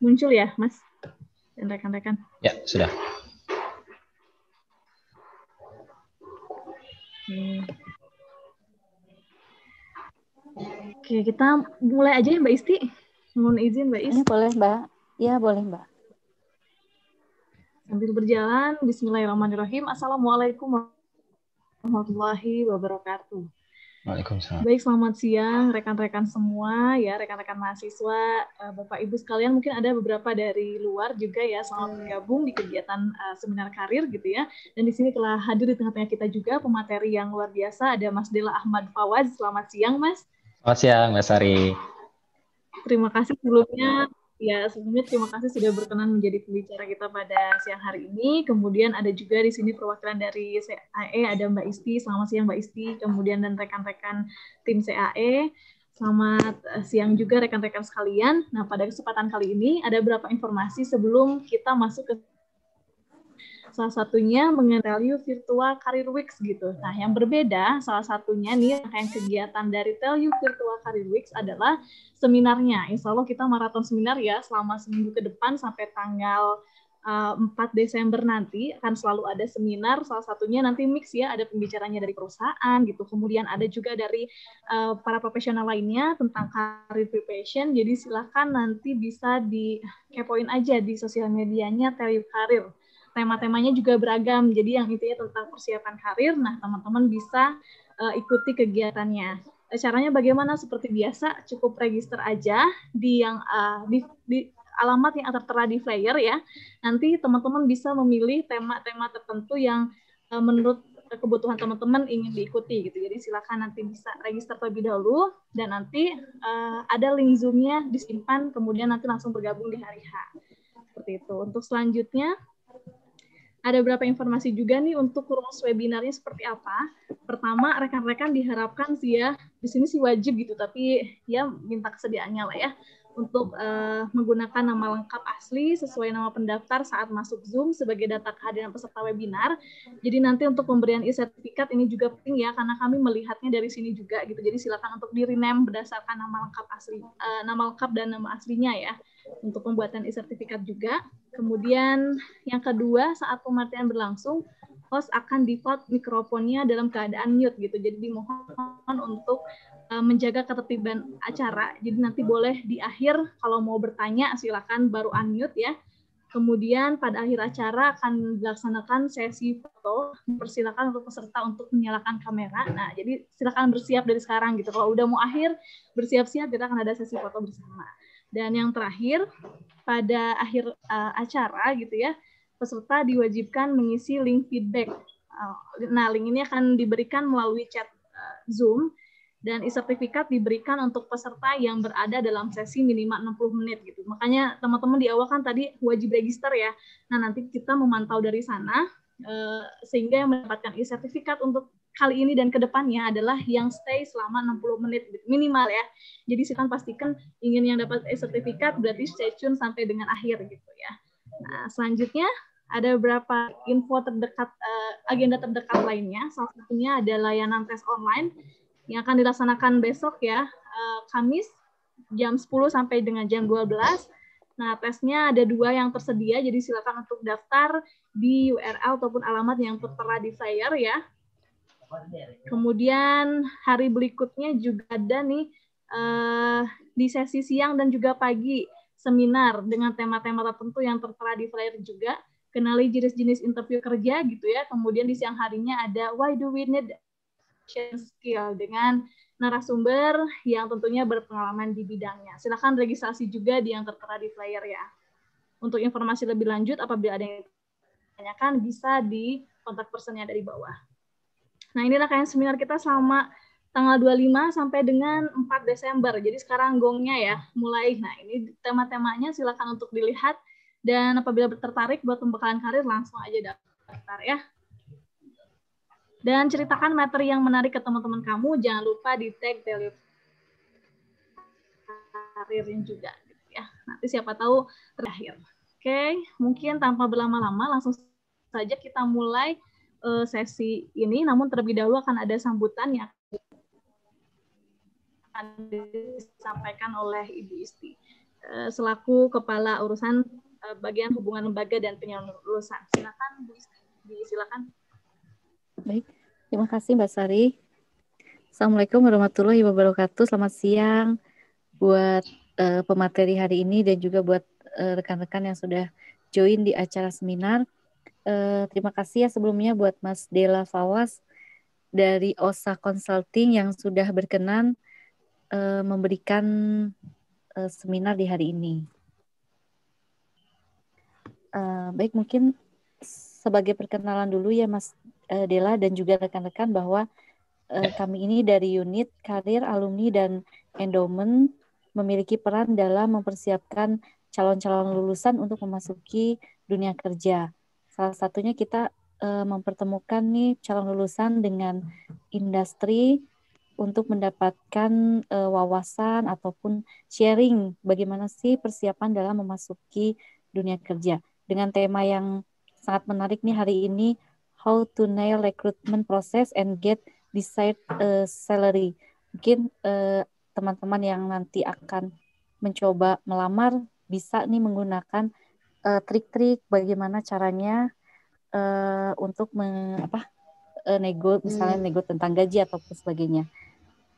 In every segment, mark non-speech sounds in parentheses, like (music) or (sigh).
muncul ya, Mas? Dan rekan-rekan. Ya, sudah. Oke, kita mulai aja ya Mbak Isti. Mohon izin Mbak Isti. Ya, boleh Mbak. Ya, boleh Mbak. Sambil berjalan, Bismillahirrahmanirrahim. Assalamualaikum warahmatullahi wabarakatuh. Waalaikumsalam. Baik, selamat siang rekan-rekan semua ya, rekan-rekan mahasiswa, eh, Bapak Ibu sekalian, mungkin ada beberapa dari luar juga ya, selamat iya. bergabung di kegiatan uh, seminar karir gitu ya. Dan di sini telah hadir di tengah-tengah kita juga pemateri yang luar biasa, ada Mas Dela Ahmad Fawaz. Selamat siang, Mas. Selamat siang, Mas Ari. Terima kasih sebelumnya Ya, sebelumnya terima kasih sudah berkenan menjadi pembicara kita pada siang hari ini. Kemudian ada juga di sini perwakilan dari CAE, ada Mbak Isti. Selamat siang Mbak Isti. Kemudian dan rekan-rekan tim CAE. Selamat eh, siang juga rekan-rekan sekalian. Nah, pada kesempatan kali ini ada beberapa informasi sebelum kita masuk ke Salah satunya mengenali Virtual Career Weeks gitu. Nah, yang berbeda salah satunya nih yang kegiatan dari Tell You Virtual Career Weeks adalah seminarnya. Insya Allah kita maraton seminar ya selama seminggu ke depan sampai tanggal 4 eh, Desember nanti akan selalu ada seminar salah satunya nanti mix ya ada pembicaranya dari perusahaan gitu kemudian ada juga dari uh, para profesional lainnya tentang career preparation jadi silahkan nanti bisa di kepoin aja di sosial medianya Tell You Career tema-temanya juga beragam. Jadi yang intinya tentang persiapan karir, nah teman-teman bisa uh, ikuti kegiatannya. Eh, caranya bagaimana? Seperti biasa, cukup register aja di yang uh, di, di alamat yang tertera di flyer ya. Nanti teman-teman bisa memilih tema-tema tertentu yang uh, menurut kebutuhan teman-teman ingin diikuti gitu. Jadi silakan nanti bisa register terlebih dahulu dan nanti uh, ada link zoomnya disimpan kemudian nanti langsung bergabung di hari H. Seperti itu. Untuk selanjutnya ada beberapa informasi juga nih untuk rumus webinarnya seperti apa. Pertama, rekan-rekan diharapkan sih ya, di sini sih wajib gitu, tapi ya minta kesediaannya lah ya untuk uh, menggunakan nama lengkap asli sesuai nama pendaftar saat masuk Zoom sebagai data kehadiran peserta webinar. Jadi nanti untuk pemberian e-sertifikat ini juga penting ya karena kami melihatnya dari sini juga gitu. Jadi silakan untuk di rename berdasarkan nama lengkap asli uh, nama lengkap dan nama aslinya ya untuk pembuatan e-sertifikat juga. Kemudian yang kedua saat pemartian berlangsung host akan default mikrofonnya dalam keadaan mute gitu. Jadi dimohon untuk Eh, menjaga ketertiban acara. Jadi nanti boleh di akhir kalau mau bertanya silakan baru unmute ya. Kemudian pada akhir acara akan dilaksanakan sesi foto. Persilakan untuk peserta untuk menyalakan kamera. Nah, jadi silakan bersiap dari sekarang gitu. Kalau udah mau akhir, bersiap-siap kita akan ada sesi foto bersama. Dan yang terakhir, pada akhir uh, acara gitu ya, peserta diwajibkan mengisi link feedback. Oh, nah, link ini akan diberikan melalui chat eh, Zoom dan e-sertifikat diberikan untuk peserta yang berada dalam sesi minimal 60 menit gitu. Makanya teman-teman di awal kan tadi wajib register ya. Nah, nanti kita memantau dari sana eh, sehingga yang mendapatkan e-sertifikat untuk kali ini dan kedepannya adalah yang stay selama 60 menit gitu, minimal ya. Jadi silakan pastikan ingin yang dapat sertifikat berarti stay tune sampai dengan akhir gitu ya. Nah selanjutnya ada beberapa info terdekat eh, agenda terdekat lainnya. Salah satunya ada layanan tes online yang akan dilaksanakan besok ya, eh, Kamis jam 10 sampai dengan jam 12. Nah, tesnya ada dua yang tersedia, jadi silakan untuk daftar di URL ataupun alamat yang tertera di flyer ya. Kemudian hari berikutnya juga ada nih uh, di sesi siang dan juga pagi seminar dengan tema-tema tertentu yang tertera di flyer juga. Kenali jenis-jenis interview kerja gitu ya. Kemudian di siang harinya ada why do we need skill dengan narasumber yang tentunya berpengalaman di bidangnya. Silakan registrasi juga di yang tertera di flyer ya. Untuk informasi lebih lanjut, apabila ada yang ditanyakan, bisa di kontak personnya dari bawah. Nah, ini rangkaian seminar kita selama tanggal 25 sampai dengan 4 Desember. Jadi sekarang gongnya ya, mulai. Nah, ini tema-temanya silakan untuk dilihat dan apabila tertarik buat pembekalan karir langsung aja daftar ya dan ceritakan materi yang menarik ke teman-teman kamu. Jangan lupa di tag value karirin juga gitu ya. Nanti siapa tahu terakhir. Oke, okay. mungkin tanpa berlama-lama langsung saja kita mulai uh, sesi ini. Namun terlebih dahulu akan ada sambutan yang akan disampaikan oleh Ibu Isti eh, selaku Kepala Urusan eh, Bagian Hubungan Lembaga dan Penyaluran. Silakan Bu Isti, silakan. Baik. Terima kasih Mbak Sari. Assalamualaikum warahmatullahi wabarakatuh. Selamat siang buat uh, pemateri hari ini dan juga buat eh, rekan-rekan uh, yang sudah join di acara seminar. Uh, terima kasih ya sebelumnya buat Mas Dela Fawas dari OSA Consulting yang sudah berkenan uh, memberikan uh, seminar di hari ini. Uh, baik, mungkin sebagai perkenalan dulu ya Mas uh, Dela dan juga rekan-rekan bahwa uh, kami ini dari unit karir alumni dan endowment memiliki peran dalam mempersiapkan calon-calon lulusan untuk memasuki dunia kerja. Salah satunya kita uh, mempertemukan nih calon lulusan dengan industri untuk mendapatkan uh, wawasan ataupun sharing bagaimana sih persiapan dalam memasuki dunia kerja dengan tema yang sangat menarik nih hari ini how to nail recruitment process and get desired uh, salary. Mungkin uh, teman-teman uh, yang nanti akan mencoba melamar bisa nih menggunakan uh, trik-trik bagaimana caranya uh, untuk meng, apa uh, nego misalnya hmm. nego tentang gaji ataupun sebagainya.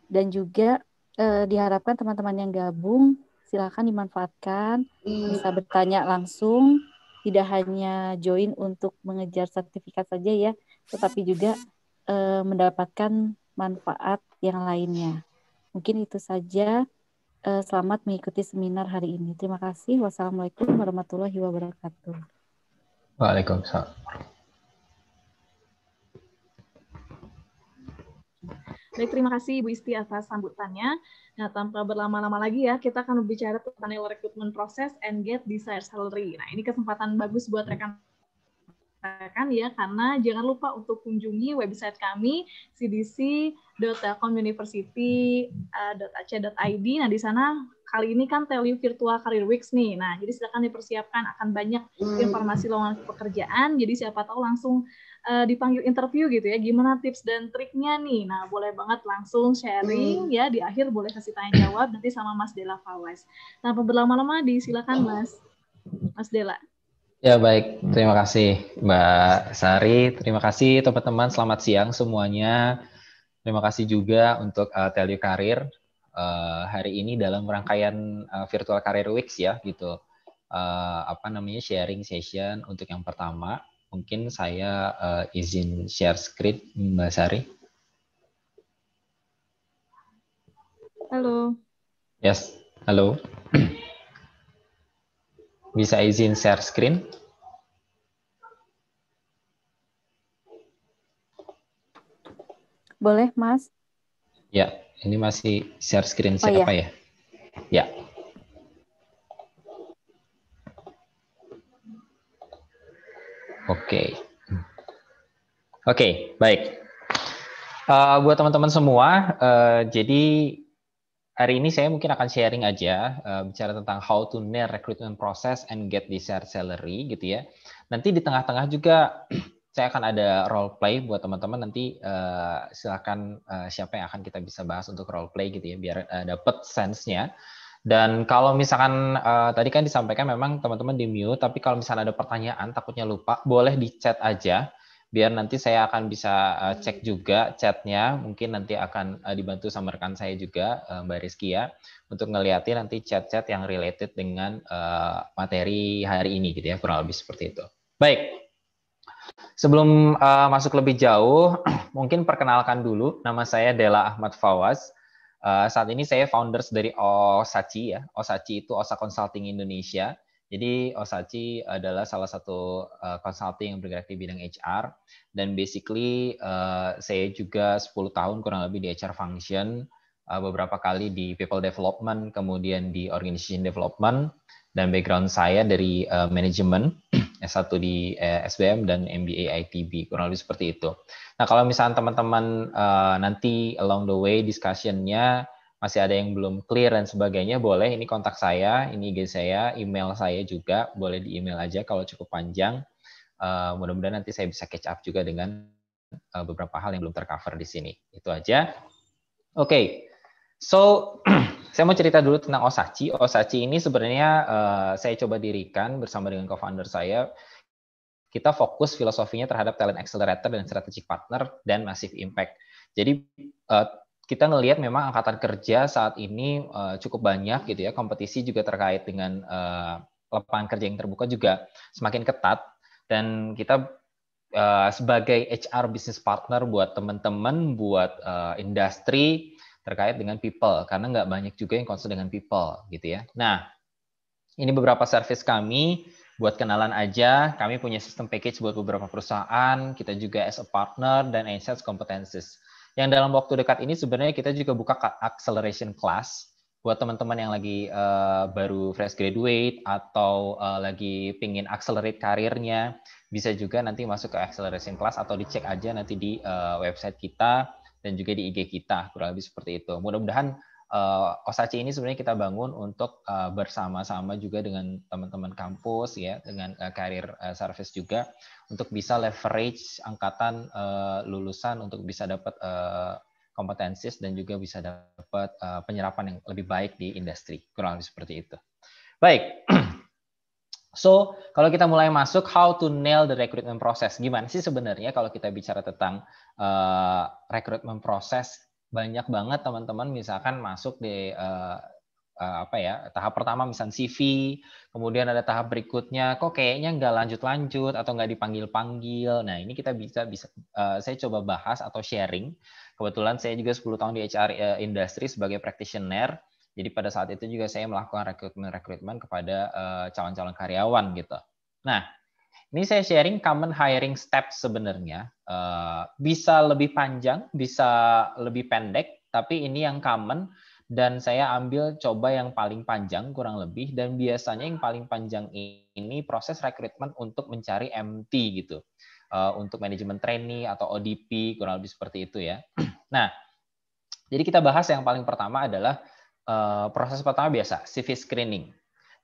Dan juga uh, diharapkan teman-teman yang gabung silakan dimanfaatkan hmm. bisa bertanya langsung tidak hanya join untuk mengejar sertifikat saja ya, tetapi juga eh, mendapatkan manfaat yang lainnya. Mungkin itu saja. Eh, selamat mengikuti seminar hari ini. Terima kasih. Wassalamualaikum warahmatullahi wabarakatuh. Waalaikumsalam. Baik, terima kasih Bu Isti atas sambutannya. Nah, tanpa berlama-lama lagi ya, kita akan berbicara tentang recruitment process and get desired salary. Nah, ini kesempatan bagus buat rekan kan ya karena jangan lupa untuk kunjungi website kami eh, id nah di sana kali ini kan tell you Virtual Career Weeks nih nah jadi silakan dipersiapkan akan banyak hmm. informasi lowongan pekerjaan jadi siapa tahu langsung uh, dipanggil interview gitu ya, gimana tips dan triknya nih? Nah, boleh banget langsung sharing hmm. ya di akhir boleh kasih tanya jawab nanti sama Mas Dela Fawes. Tanpa nah, berlama-lama, disilakan Mas Mas Dela. Ya baik, terima kasih Mbak Sari, terima kasih teman-teman, selamat siang semuanya. Terima kasih juga untuk uh, eh, You Karir uh, hari ini dalam rangkaian uh, Virtual Career Weeks ya gitu. Uh, apa namanya sharing session untuk yang pertama Mungkin saya uh, izin share screen Mbak Sari. Halo. Yes, halo. (clears throat) Bisa izin share screen? Boleh, Mas. Ya, ini masih share screen oh, siapa oh, ya? Ya. Oke. Okay. Oke, okay, baik. Uh, buat teman-teman semua, uh, jadi hari ini saya mungkin akan sharing aja uh, bicara tentang how to nail recruitment process and get desired salary gitu ya. Nanti di tengah-tengah juga (clears throat) saya akan ada role play buat teman-teman nanti uh, silakan uh, siapa yang akan kita bisa bahas untuk role play gitu ya biar uh, dapat sense-nya. Dan kalau misalkan uh, tadi kan disampaikan memang teman-teman di mute, tapi kalau misalnya ada pertanyaan takutnya lupa, boleh di chat aja biar nanti saya akan bisa uh, cek juga chatnya mungkin nanti akan uh, dibantu sama rekan saya juga uh, Mbak Rizky ya untuk ngeliatin nanti chat-chat yang related dengan uh, materi hari ini gitu ya kurang lebih seperti itu baik sebelum uh, masuk lebih jauh (clears throat) mungkin perkenalkan dulu nama saya Dela Ahmad Fawaz Eh, saat ini saya founders dari Osachi ya. Osachi itu Osa Consulting Indonesia. Jadi Osachi adalah salah satu uh, consulting yang bergerak di bidang HR dan basically uh, saya juga 10 tahun kurang lebih di HR function, uh, beberapa kali di people development, kemudian di organization development dan background saya dari uh, manajemen. S1 di eh, SBM dan MBA ITB kurang lebih seperti itu. Nah kalau misalnya teman-teman uh, nanti along the way discussionnya masih ada yang belum clear dan sebagainya, boleh ini kontak saya, ini IG saya, email saya juga, boleh di email aja kalau cukup panjang. Uh, mudah-mudahan nanti saya bisa catch up juga dengan uh, beberapa hal yang belum tercover di sini. Itu aja. Oke, okay. so (clears throat) Saya mau cerita dulu tentang Osachi. Osachi ini sebenarnya uh, saya coba dirikan bersama dengan co-founder saya. Kita fokus filosofinya terhadap talent accelerator dan strategic partner dan massive impact. Jadi uh, kita ngelihat memang angkatan kerja saat ini uh, cukup banyak gitu ya kompetisi juga terkait dengan uh, lapangan kerja yang terbuka juga semakin ketat dan kita uh, sebagai HR business partner buat teman-teman buat uh, industri terkait dengan people karena nggak banyak juga yang concern dengan people gitu ya. Nah, ini beberapa service kami buat kenalan aja. Kami punya sistem package buat beberapa perusahaan, kita juga as a partner dan assets Competences. Yang dalam waktu dekat ini sebenarnya kita juga buka acceleration class buat teman-teman yang lagi uh, baru fresh graduate atau uh, lagi pingin accelerate karirnya, bisa juga nanti masuk ke acceleration class atau dicek aja nanti di uh, website kita dan juga di IG kita kurang lebih seperti itu. Mudah-mudahan uh, ini sebenarnya kita bangun untuk uh, bersama-sama juga dengan teman-teman kampus ya, dengan uh, eh, karir uh, service juga untuk bisa leverage angkatan uh, lulusan untuk bisa dapat uh, kompetensi dan juga bisa dapat uh, penyerapan yang lebih baik di industri kurang lebih seperti itu. Baik. (clears throat) So, kalau kita mulai masuk how to nail the recruitment process. Gimana sih sebenarnya kalau kita bicara tentang uh, recruitment process? Banyak banget teman-teman misalkan masuk di uh, uh, apa ya tahap pertama misalnya CV, kemudian ada tahap berikutnya, kok kayaknya nggak lanjut-lanjut atau nggak dipanggil-panggil. Nah ini kita bisa bisa uh, saya coba bahas atau sharing. Kebetulan saya juga 10 tahun di HR uh, industry sebagai practitioner. Jadi pada saat itu juga saya melakukan rekrutmen-rekrutmen kepada eh, calon-calon uh, karyawan gitu. Nah, ini saya sharing common hiring step sebenarnya. Uh, bisa lebih panjang, bisa lebih pendek, tapi ini yang common dan saya ambil coba yang paling panjang kurang lebih dan biasanya yang paling panjang ini proses rekrutmen untuk mencari MT gitu. Uh, untuk manajemen trainee atau ODP kurang lebih seperti itu ya. (clears throat) Nah, jadi kita bahas yang paling pertama adalah Eh, proses pertama biasa, CV screening.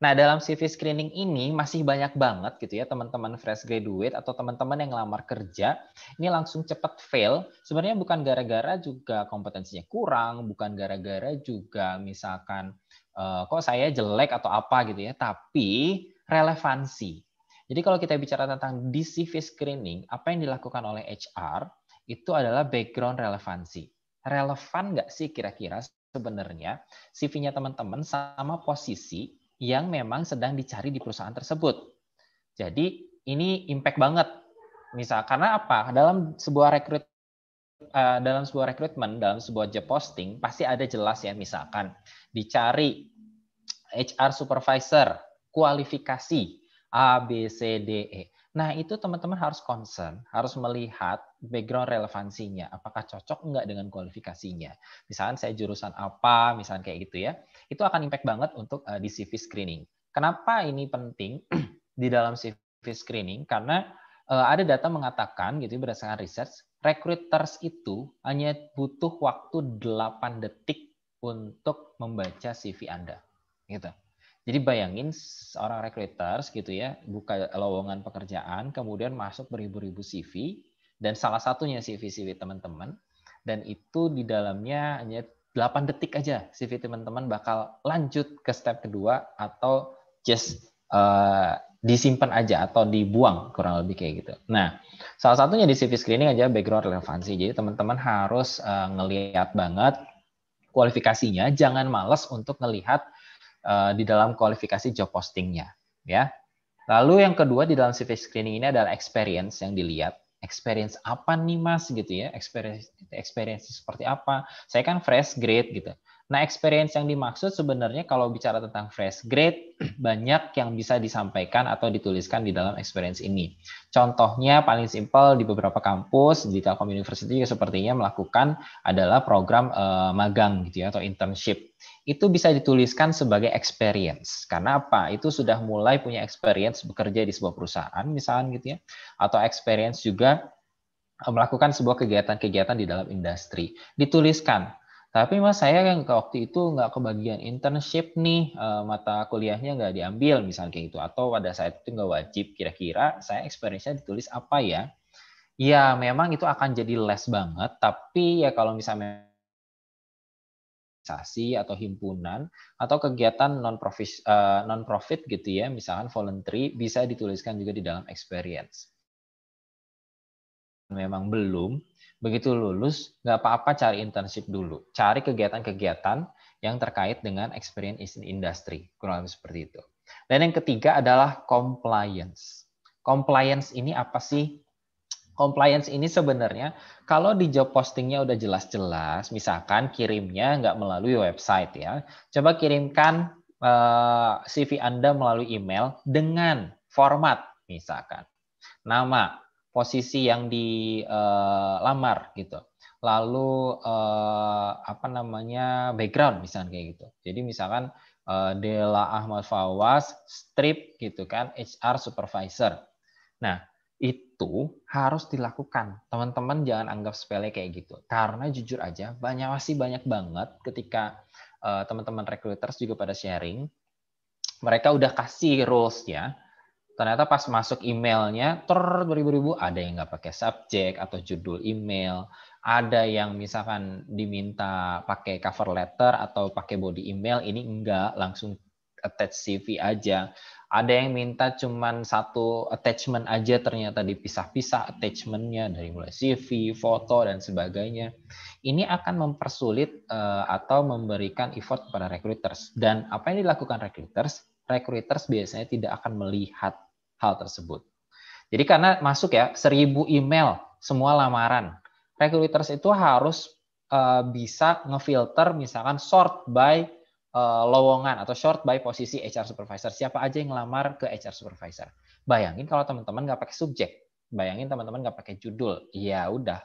Nah, dalam CV screening ini masih banyak banget gitu ya teman-teman fresh graduate atau teman-teman yang ngelamar kerja, ini langsung cepat fail. Sebenarnya bukan gara-gara juga kompetensinya kurang, bukan gara-gara juga misalkan uh, kok saya jelek atau apa gitu ya, tapi relevansi. Jadi kalau kita bicara tentang di CV screening, apa yang dilakukan oleh HR itu adalah background relevansi. Relevan nggak sih kira-kira sebenarnya CV-nya teman-teman sama posisi yang memang sedang dicari di perusahaan tersebut. Jadi ini impact banget. Misal karena apa? Dalam sebuah rekrut uh, dalam sebuah rekrutmen, dalam sebuah job posting pasti ada jelas ya misalkan dicari HR supervisor, kualifikasi A B C D E. Nah, itu teman-teman harus concern, harus melihat background relevansinya, apakah cocok enggak dengan kualifikasinya. Misalnya saya jurusan apa, misalnya kayak gitu ya. Itu akan impact banget untuk uh, di CV screening. Kenapa ini penting (clears throat) di dalam CV screening? Karena uh, ada data mengatakan gitu ya, berdasarkan research, recruiters itu hanya butuh waktu 8 detik untuk membaca CV Anda. Gitu. Jadi bayangin seorang recruiters gitu ya, buka lowongan pekerjaan, kemudian masuk beribu-ribu CV, dan salah satunya CV-CV teman-teman, dan itu di dalamnya hanya 8 detik aja CV teman-teman bakal lanjut ke step kedua atau just uh, disimpan aja atau dibuang kurang lebih kayak gitu. Nah, salah satunya di CV screening aja background relevansi. Jadi teman-teman harus uh, ngelihat banget kualifikasinya, jangan males untuk ngelihat uh, di dalam kualifikasi job postingnya, ya. Lalu yang kedua di dalam CV screening ini adalah experience yang dilihat. Experience apa nih mas gitu ya? Experience, experience seperti apa? Saya kan fresh grade gitu. Nah, experience yang dimaksud sebenarnya kalau bicara tentang fresh grade, (clears throat) banyak yang bisa disampaikan atau dituliskan di dalam experience ini. Contohnya paling simpel di beberapa kampus, di Telkom University juga sepertinya melakukan adalah program uh, magang gitu ya atau internship. Itu bisa dituliskan sebagai experience. Karena apa? Itu sudah mulai punya experience bekerja di sebuah perusahaan misalnya gitu ya, atau experience juga eh, melakukan sebuah kegiatan-kegiatan di dalam industri. Dituliskan tapi mas saya yang ke waktu itu nggak kebagian internship nih eh, mata kuliahnya nggak diambil misalnya kayak gitu atau pada saat itu nggak wajib kira-kira saya experience-nya ditulis apa ya? Ya memang itu akan jadi les banget tapi ya kalau misalnya organisasi atau himpunan atau kegiatan non eh, profit non profit gitu ya misalkan voluntary bisa dituliskan juga di dalam experience. Memang belum Begitu lulus, nggak apa-apa cari internship dulu. Cari kegiatan-kegiatan yang terkait dengan experience in industry. Kurang lebih seperti itu. Dan yang ketiga adalah compliance. Compliance ini apa sih? Compliance ini sebenarnya kalau di job postingnya udah jelas-jelas, misalkan kirimnya nggak melalui website ya, coba kirimkan eh, CV Anda melalui email dengan format misalkan nama, posisi yang dilamar eh, uh, gitu. Lalu uh, apa namanya background misalnya kayak gitu. Jadi misalkan uh, Dela Ahmad Fawas strip gitu kan HR supervisor. Nah, itu harus dilakukan. Teman-teman jangan anggap sepele kayak gitu. Karena jujur aja banyak masih banyak banget ketika teman-teman teman -teman recruiters juga pada sharing mereka udah kasih rules ya ternyata pas masuk emailnya ter beribu-ribu ada yang nggak pakai subjek atau judul email ada yang misalkan diminta pakai cover letter atau pakai body email ini enggak langsung attach CV aja ada yang minta cuman satu attachment aja ternyata dipisah-pisah attachmentnya dari mulai CV foto dan sebagainya ini akan mempersulit eh, atau memberikan effort kepada recruiters dan apa yang dilakukan recruiters recruiters biasanya tidak akan melihat hal tersebut. Jadi karena masuk ya 1000 email semua lamaran, recruiters itu harus uh, bisa ngefilter misalkan sort by uh, lowongan atau short by posisi HR supervisor. Siapa aja yang ngelamar ke HR supervisor. Bayangin kalau teman-teman nggak pakai subjek, bayangin teman-teman nggak pakai judul, ya udah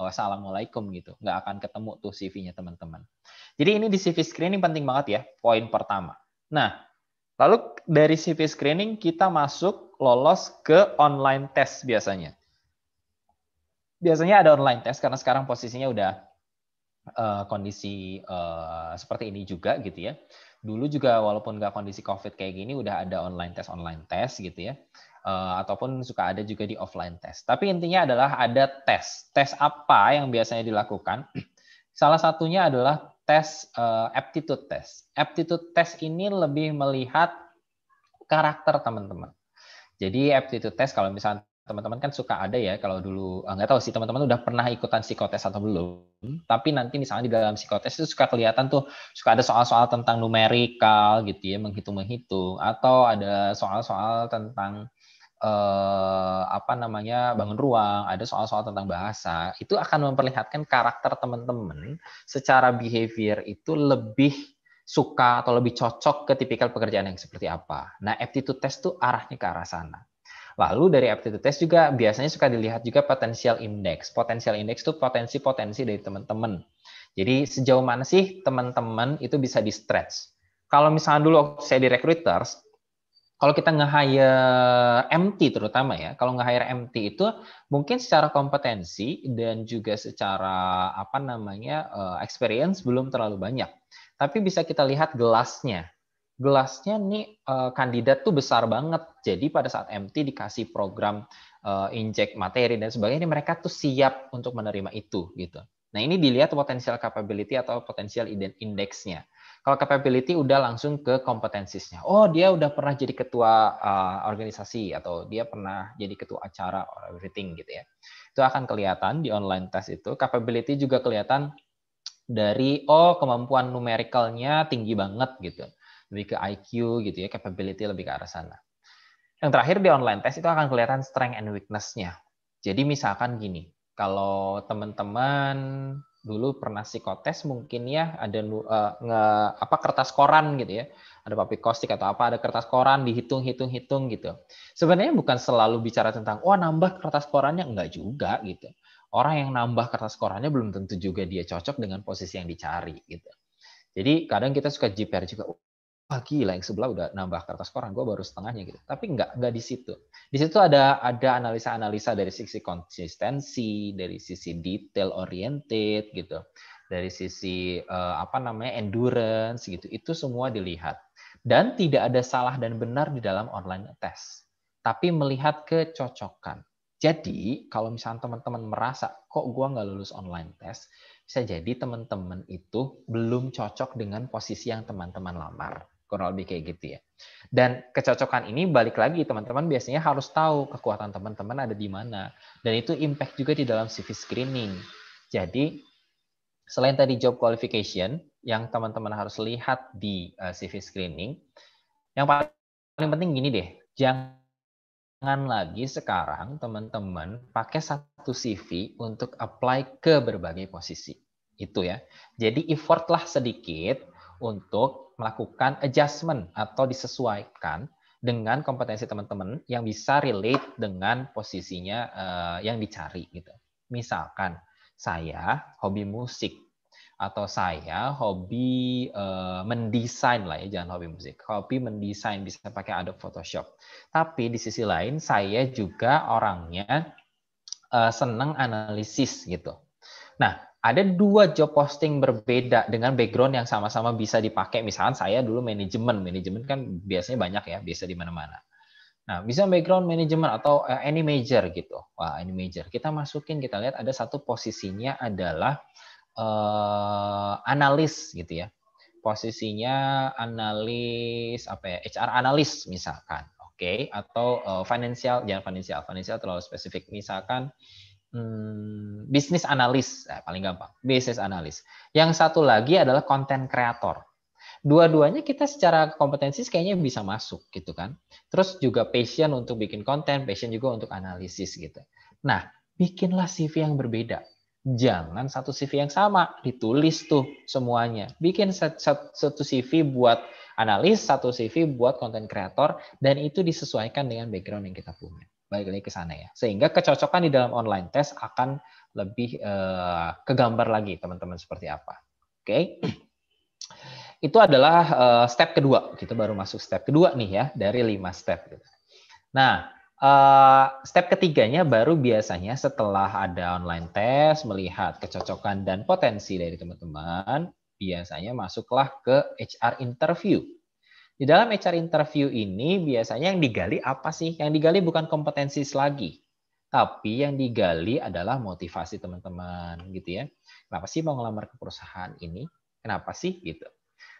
eh, assalamualaikum gitu, nggak akan ketemu tuh CV-nya teman-teman. Jadi ini di CV screening penting banget ya, poin pertama. Nah, lalu dari CV screening kita masuk lolos ke online test biasanya. Biasanya ada online test karena sekarang posisinya udah uh, kondisi uh, seperti ini juga gitu ya. Dulu juga walaupun nggak kondisi COVID kayak gini udah ada online test online test gitu ya. Uh, ataupun suka ada juga di offline test. Tapi intinya adalah ada tes. Tes apa yang biasanya dilakukan? (clears throat) Salah satunya adalah tes uh, aptitude test. Aptitude test ini lebih melihat karakter teman-teman. Jadi aptitude test kalau misalnya teman-teman kan suka ada ya kalau dulu ah, nggak tahu sih teman-teman udah pernah ikutan psikotes atau belum tapi nanti misalnya di dalam psikotes itu suka kelihatan tuh suka ada soal-soal tentang numerikal gitu ya menghitung-menghitung atau ada soal-soal tentang eh, apa namanya bangun ruang, ada soal-soal tentang bahasa, itu akan memperlihatkan karakter teman-teman secara behavior itu lebih suka atau lebih cocok ke tipikal pekerjaan yang seperti apa. Nah, aptitude test tuh arahnya ke arah sana. Lalu dari aptitude test juga biasanya suka dilihat juga potensial index. Potensial index itu potensi-potensi dari teman-teman. Jadi sejauh mana sih teman-teman itu bisa di stretch. Kalau misalnya dulu saya di recruiters, kalau kita nge-hire MT terutama ya, kalau nge-hire MT itu mungkin secara kompetensi dan juga secara apa namanya eh, experience belum terlalu banyak. Tapi bisa kita lihat gelasnya. Gelasnya nih eh, kandidat tuh besar banget. Jadi pada saat MT dikasih program eh, inject materi dan sebagainya, mereka tuh siap untuk menerima itu gitu. Nah ini dilihat potensial capability atau potensial indeksnya. Kalau capability udah langsung ke kompetensinya. Oh dia udah pernah jadi ketua uh, organisasi atau dia pernah jadi ketua acara or everything gitu ya. Itu akan kelihatan di online test itu. Capability juga kelihatan dari oh kemampuan numericalnya tinggi banget gitu lebih ke IQ gitu ya capability lebih ke arah sana yang terakhir di online test itu akan kelihatan strength and weaknessnya. jadi misalkan gini kalau teman-teman dulu pernah psikotes mungkin ya ada uh, nge, apa kertas koran gitu ya ada papi kostik atau apa ada kertas koran dihitung hitung hitung gitu sebenarnya bukan selalu bicara tentang wah oh, nambah kertas korannya enggak juga gitu orang yang nambah kertas korannya belum tentu juga dia cocok dengan posisi yang dicari gitu. Jadi kadang kita suka jiper juga, wah gila yang sebelah udah nambah kertas koran, gue baru setengahnya gitu. Tapi nggak nggak di situ. Di situ ada ada analisa-analisa dari sisi konsistensi, dari sisi detail oriented gitu, dari sisi uh, apa namanya endurance gitu. Itu semua dilihat dan tidak ada salah dan benar di dalam online test, tapi melihat kecocokan. Jadi, kalau misalnya teman-teman merasa, kok gue nggak lulus online test, bisa jadi teman-teman itu belum cocok dengan posisi yang teman-teman lamar. Kurang lebih kayak gitu ya. Dan kecocokan ini balik lagi, teman-teman biasanya harus tahu kekuatan teman-teman ada di mana. Dan itu impact juga di dalam CV screening. Jadi, selain tadi job qualification, yang teman-teman harus lihat di eh, CV screening, yang paling penting gini deh, jangan jangan lagi sekarang teman-teman pakai satu CV untuk apply ke berbagai posisi. Itu ya. Jadi effortlah sedikit untuk melakukan adjustment atau disesuaikan dengan kompetensi teman-teman yang bisa relate dengan posisinya eh, yang dicari gitu. Misalkan saya hobi musik, atau saya hobi uh, mendesain lah ya jangan hobi musik hobi mendesain bisa pakai Adobe Photoshop tapi di sisi lain saya juga orangnya uh, seneng analisis gitu nah ada dua job posting berbeda dengan background yang sama-sama bisa dipakai misalnya saya dulu manajemen manajemen kan biasanya banyak ya biasa di mana-mana Nah, bisa background manajemen atau eh, any major gitu. Wah, any major. Kita masukin, kita lihat ada satu posisinya adalah uh, analis gitu ya. Posisinya analis apa ya? HR analis misalkan. Oke, okay? atau uh, financial jangan financial, financial terlalu spesifik. Misalkan hmm, bisnis analis, eh, paling gampang, bisnis analis. Yang satu lagi adalah konten kreator. Dua-duanya kita secara kompetensi kayaknya bisa masuk gitu kan. Terus juga passion untuk bikin konten, passion juga untuk analisis gitu. Nah, bikinlah CV yang berbeda jangan satu CV yang sama, ditulis tuh semuanya. Bikin satu CV buat analis, satu CV buat konten kreator, dan itu disesuaikan dengan background yang kita punya. baik lagi ke sana ya. Sehingga kecocokan di dalam online test akan lebih uh, kegambar lagi teman-teman seperti apa. Oke. Okay? (clears throat) Itu adalah uh, step kedua. Kita baru masuk step kedua nih ya dari lima step. Gitu. Nah, Uh, step ketiganya baru biasanya setelah ada online test, melihat kecocokan dan potensi dari teman-teman, biasanya masuklah ke HR interview. Di dalam HR interview ini biasanya yang digali apa sih? Yang digali bukan kompetensi lagi, tapi yang digali adalah motivasi teman-teman gitu ya. Kenapa sih mau ngelamar ke perusahaan ini? Kenapa sih gitu?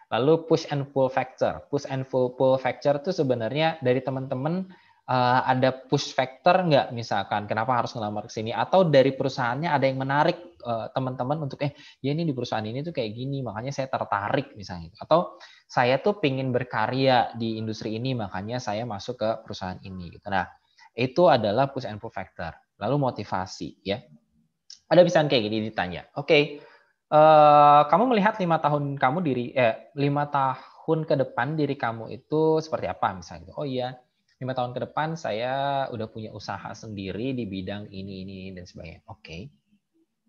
Lalu push and pull factor. Push and pull pull factor itu sebenarnya dari teman-teman uh, ada push factor nggak misalkan kenapa harus ngelamar ke sini atau dari perusahaannya ada yang menarik teman eh, teman-teman untuk eh ya ini di perusahaan ini tuh kayak gini makanya saya tertarik misalnya gitu. atau saya tuh pingin berkarya di industri ini makanya saya masuk ke perusahaan ini gitu. Nah, itu adalah push and pull factor. Lalu motivasi ya. Ada misalnya kayak gini ditanya. Oke, okay, uh, eh, kamu melihat lima tahun kamu diri eh lima tahun ke depan diri kamu itu seperti apa misalnya gitu. Oh iya, lima tahun ke depan saya udah punya usaha sendiri di bidang ini ini dan sebagainya oke okay.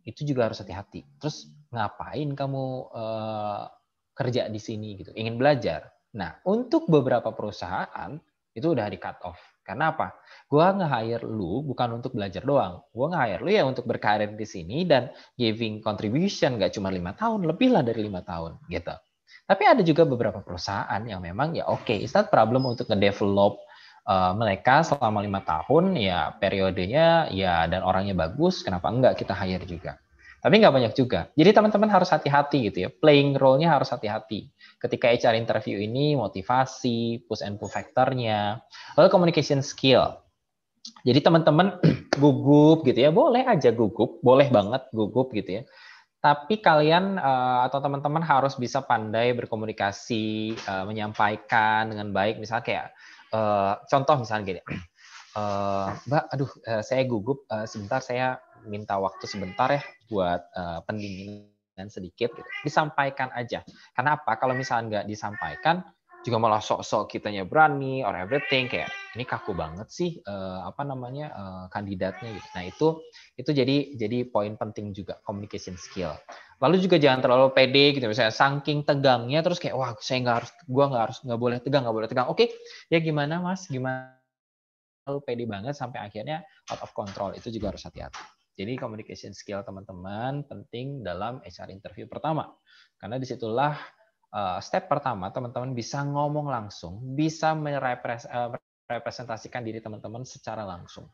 itu juga harus hati-hati terus ngapain kamu uh, kerja di sini gitu ingin belajar nah untuk beberapa perusahaan itu udah di cut off karena apa gue nge-hire lu bukan untuk belajar doang gue nge-hire lu ya untuk berkarir di sini dan giving contribution gak cuma lima tahun lebih lah dari lima tahun gitu tapi ada juga beberapa perusahaan yang memang ya oke, okay, it's problem untuk ngedevelop uh, mereka selama lima tahun ya periodenya ya dan orangnya bagus, kenapa enggak kita hire juga? Tapi nggak banyak juga. Jadi teman-teman harus hati-hati gitu ya. Playing role-nya harus hati-hati. Ketika HR interview ini, motivasi, push and pull factornya lalu communication skill. Jadi teman-teman (clears throat) gugup gitu ya, boleh aja gugup, boleh banget gugup gitu ya. Tapi kalian eh, atau teman-teman harus bisa pandai berkomunikasi, eh, menyampaikan dengan baik. Misalnya kayak Eh, contoh misalnya gini, eh, Mbak, aduh eh, saya gugup, sebentar saya minta waktu sebentar ya buat uh, pendinginan sedikit, gitu. disampaikan aja. Karena apa? Kalau misalnya nggak disampaikan, juga malah sok-sok kitanya berani or everything kayak ini kaku banget sih uh, apa namanya uh, kandidatnya gitu. Nah, itu itu jadi jadi poin penting juga communication skill. Lalu juga jangan terlalu pede gitu misalnya saking tegangnya terus kayak wah saya nggak harus gua nggak harus nggak boleh tegang, nggak boleh tegang. Oke, okay, ya gimana Mas? Gimana terlalu pede banget sampai akhirnya out of control. Itu juga harus hati-hati. Jadi communication skill teman-teman penting dalam HR interview pertama. Karena disitulah Eh, step pertama teman-teman bisa ngomong langsung, bisa eh, merepresentasikan diri teman-teman secara langsung.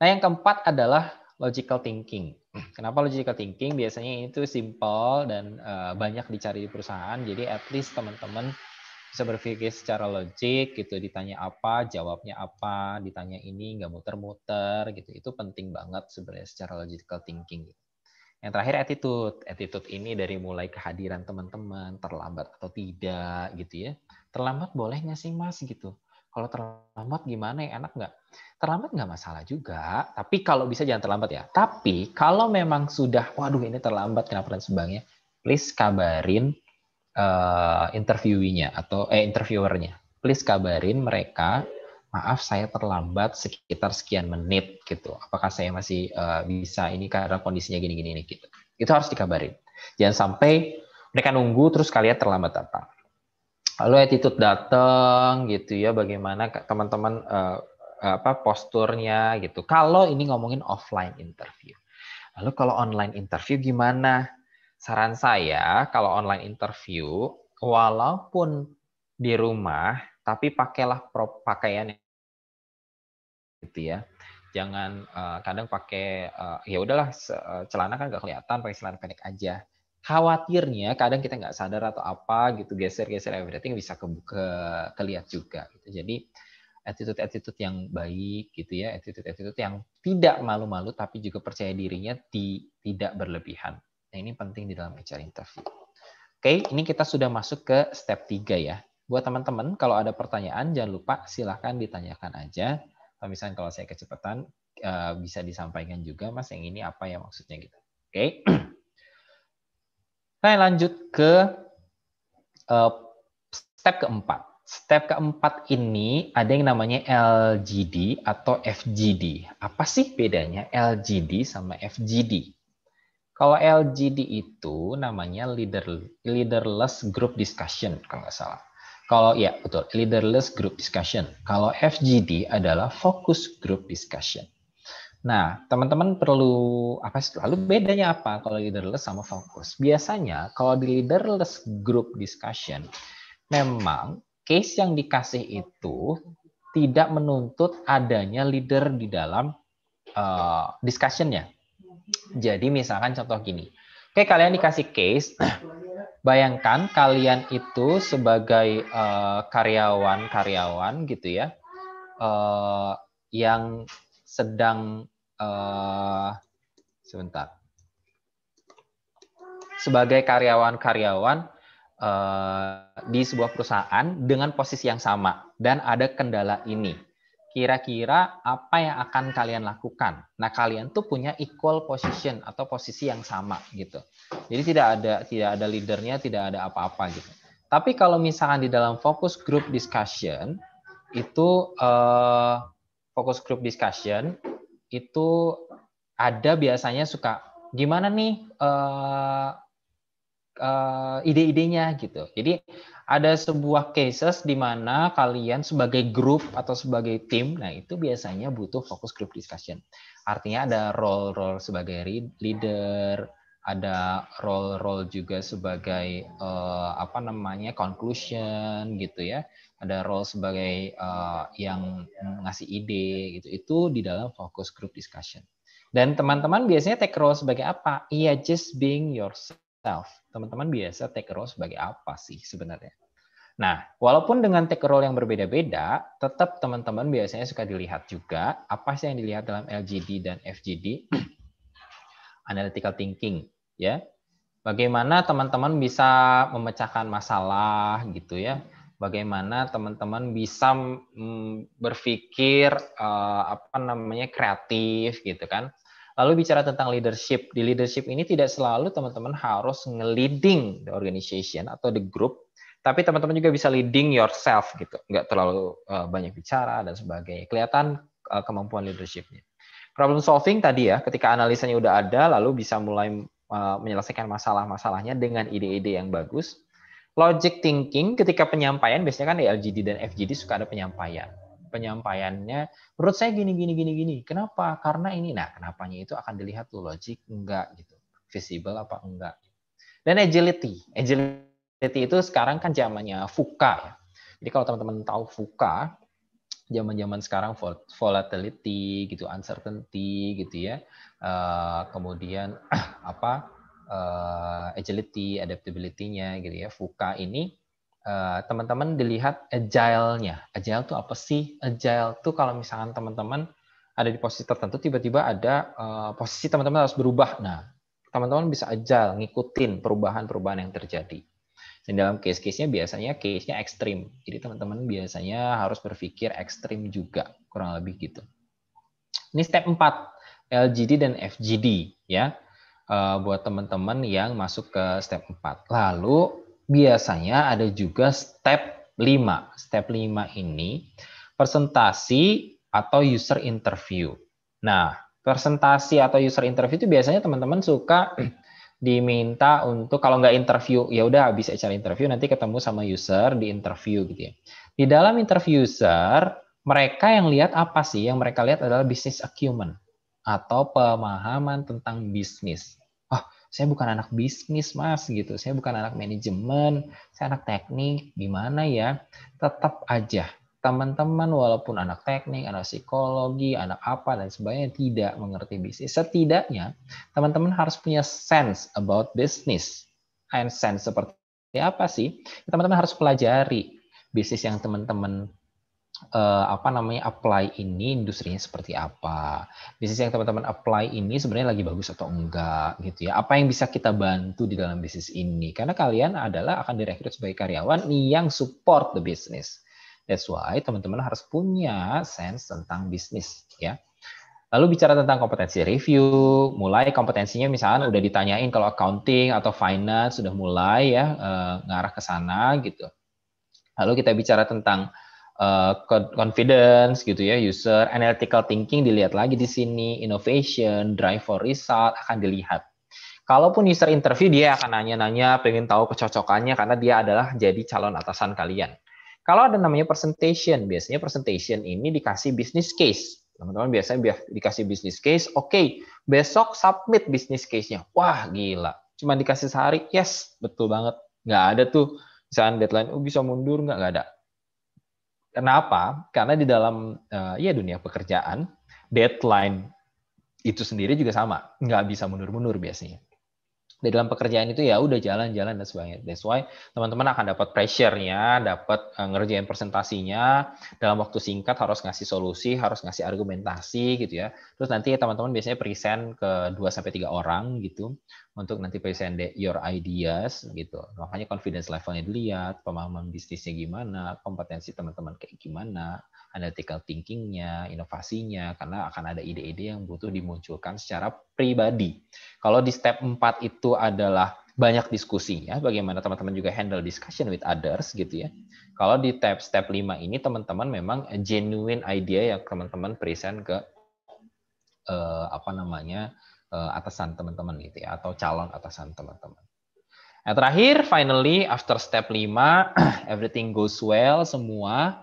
Nah, yang keempat adalah logical thinking. (clears throat) Kenapa logical thinking? Biasanya itu simple dan eh, banyak dicari di perusahaan. Jadi at least teman-teman bisa berpikir secara logik gitu ditanya apa jawabnya apa ditanya ini nggak muter-muter gitu itu penting banget sebenarnya secara logical thinking gitu. Yang terakhir attitude. Attitude ini dari mulai kehadiran teman-teman, terlambat atau tidak gitu ya. Terlambat boleh nggak sih mas gitu? Kalau terlambat gimana ya enak nggak? Terlambat nggak masalah juga. Tapi kalau bisa jangan terlambat ya. Tapi kalau memang sudah, waduh ini terlambat kenapa dan sebagainya, please kabarin uh, eh, interviewinya atau eh interviewernya. Please kabarin mereka maaf saya terlambat sekitar sekian menit gitu. Apakah saya masih uh, bisa ini karena kondisinya gini-gini ini gitu. Itu harus dikabarin. Jangan sampai mereka nunggu terus kalian terlambat datang. Lalu attitude datang gitu ya bagaimana teman-teman uh, apa posturnya gitu. Kalau ini ngomongin offline interview. Lalu kalau online interview gimana? Saran saya kalau online interview walaupun di rumah tapi pakailah pakaian gitu ya jangan uh, kadang pakai uh, ya udahlah eh, celana kan nggak kelihatan pakai celana pendek aja khawatirnya kadang kita nggak sadar atau apa gitu geser-geser everything bisa ke, ke kelihat juga gitu. jadi attitude-attitude yang baik gitu ya attitude-attitude yang tidak malu-malu tapi juga percaya dirinya di, tidak berlebihan nah ini penting di dalam HR interview oke ini kita sudah masuk ke step 3 ya buat teman-teman kalau ada pertanyaan jangan lupa silahkan ditanyakan aja misalnya kalau saya kecepatan uh, bisa disampaikan juga mas yang ini apa ya maksudnya gitu oke okay. (clears throat) saya lanjut ke uh, step keempat step keempat ini ada yang namanya LGD atau FGD apa sih bedanya LGD sama FGD kalau LGD itu namanya leader leaderless group discussion kalau nggak salah kalau ya betul, leaderless group discussion. Kalau FGD adalah focus group discussion. Nah, teman-teman perlu apa sih? Lalu bedanya apa kalau leaderless sama fokus? Biasanya kalau di leaderless group discussion, memang case yang dikasih itu tidak menuntut adanya leader di dalam uh, discussionnya. Jadi misalkan contoh gini, Oke, kalian dikasih case Bayangkan kalian itu sebagai karyawan-karyawan eh, uh, gitu ya, uh, yang sedang uh, sebentar sebagai karyawan-karyawan uh, di sebuah perusahaan dengan posisi yang sama dan ada kendala ini kira-kira apa yang akan kalian lakukan. Nah, kalian tuh punya equal position atau posisi yang sama gitu. Jadi tidak ada tidak ada leadernya, tidak ada apa-apa gitu. Tapi kalau misalkan di dalam fokus group discussion itu eh, fokus group discussion itu ada biasanya suka gimana nih eh, uh, ide-idenya gitu. Jadi ada sebuah cases di mana kalian sebagai grup atau sebagai tim, nah itu biasanya butuh fokus group discussion. Artinya ada role-role sebagai leader, ada role-role juga sebagai uh, apa namanya conclusion gitu ya ada role sebagai uh, yang ngasih ide gitu itu di dalam fokus group discussion dan teman-teman biasanya take role sebagai apa iya yeah, just being yourself teman-teman biasa take role sebagai apa sih sebenarnya? Nah, walaupun dengan take role yang berbeda-beda, tetap teman-teman biasanya suka dilihat juga apa sih yang dilihat dalam LGD dan FGD (clears throat) analytical thinking, ya. Bagaimana teman-teman bisa memecahkan masalah gitu ya. Bagaimana teman-teman bisa mm, berpikir eh, apa namanya kreatif gitu kan Lalu bicara tentang leadership. Di leadership ini tidak selalu teman-teman harus ngeliding the organization atau the group, tapi teman-teman juga bisa leading yourself gitu. Nggak terlalu eh, banyak bicara dan sebagainya. Kelihatan eh, kemampuan leadershipnya. Problem solving tadi ya, ketika analisanya udah ada, lalu bisa mulai eh, menyelesaikan masalah-masalahnya dengan ide-ide yang bagus. Logic thinking ketika penyampaian, biasanya kan di LGD dan FGD suka ada penyampaian penyampaiannya menurut saya gini gini gini gini kenapa karena ini nah kenapanya itu akan dilihat tuh logik enggak gitu visible apa enggak dan agility agility itu sekarang kan zamannya fuka ya jadi kalau teman-teman tahu fuka zaman-zaman sekarang volatility gitu uncertainty gitu ya uh, kemudian (clears throat) apa uh, agility adaptability-nya gitu ya fuka ini Eh, teman-teman uh, dilihat agile-nya. Agile itu apa sih? Agile itu kalau misalkan teman-teman ada di posisi tertentu, tiba-tiba ada uh, posisi teman-teman harus berubah. Nah, teman-teman bisa agile, ngikutin perubahan-perubahan yang terjadi. Dan dalam case-case-nya biasanya case-nya ekstrim. Jadi teman-teman biasanya harus berpikir ekstrim juga, kurang lebih gitu. Ini step 4, LGD dan FGD ya. Uh, buat teman-teman yang masuk ke step 4. Lalu biasanya ada juga step 5. Step 5 ini presentasi atau user interview. Nah, presentasi atau user interview itu biasanya teman-teman suka (clears throat) diminta untuk kalau nggak interview ya udah habis acara interview nanti ketemu sama user di interview gitu ya. Di dalam interview user mereka yang lihat apa sih? Yang mereka lihat adalah business acumen atau pemahaman tentang bisnis. Oh, saya bukan anak bisnis mas gitu saya bukan anak manajemen saya anak teknik gimana ya tetap aja teman-teman walaupun anak teknik, anak psikologi, anak apa dan sebagainya tidak mengerti bisnis. Setidaknya teman-teman harus punya sense about business. And sense seperti apa sih? Teman-teman harus pelajari bisnis yang teman-teman uh, apa namanya apply ini industrinya seperti apa bisnis yang teman-teman apply ini sebenarnya lagi bagus atau enggak gitu ya apa yang bisa kita bantu di dalam bisnis ini karena kalian adalah akan direkrut sebagai karyawan yang support the business that's why teman-teman harus punya sense tentang bisnis ya Lalu bicara tentang kompetensi review, mulai kompetensinya misalnya udah ditanyain kalau accounting atau finance sudah mulai ya uh, ngarah ke sana gitu. Lalu kita bicara tentang uh, confidence gitu ya, user, analytical thinking dilihat lagi di sini, innovation, drive for result akan dilihat. Kalaupun user interview dia akan nanya-nanya, pengen tahu kecocokannya karena dia adalah jadi calon atasan kalian. Kalau ada namanya presentation, biasanya presentation ini dikasih business case. Teman-teman biasanya dikasih business case, oke, okay, besok submit business case-nya. Wah, gila. Cuma dikasih sehari, yes, betul banget. Nggak ada tuh misalnya deadline, oh bisa mundur, nggak, nggak ada Kenapa? Karena di dalam uh, ya dunia pekerjaan, deadline itu sendiri juga sama, nggak bisa mundur-mundur biasanya di dalam pekerjaan itu ya udah jalan-jalan dan sebagainya. That's why teman-teman akan dapat pressure-nya, dapat eh, ngerjain presentasinya dalam waktu singkat harus ngasih solusi, harus ngasih argumentasi gitu ya. Terus nanti teman-teman biasanya present ke 2 sampai 3 orang gitu untuk nanti present your ideas gitu. Makanya confidence levelnya dilihat, pemahaman bisnisnya gimana, kompetensi teman-teman kayak gimana, analytical thinkingnya, inovasinya, karena akan ada ide-ide yang butuh dimunculkan secara pribadi. Kalau di step 4 itu adalah banyak diskusinya, bagaimana teman-teman juga handle discussion with others gitu ya. Kalau di step step 5 ini teman-teman memang genuine idea yang teman-teman present ke eh, apa namanya eh, atasan teman-teman gitu ya atau calon atasan teman-teman. Nah, terakhir finally after step 5 (clears throat) everything goes well semua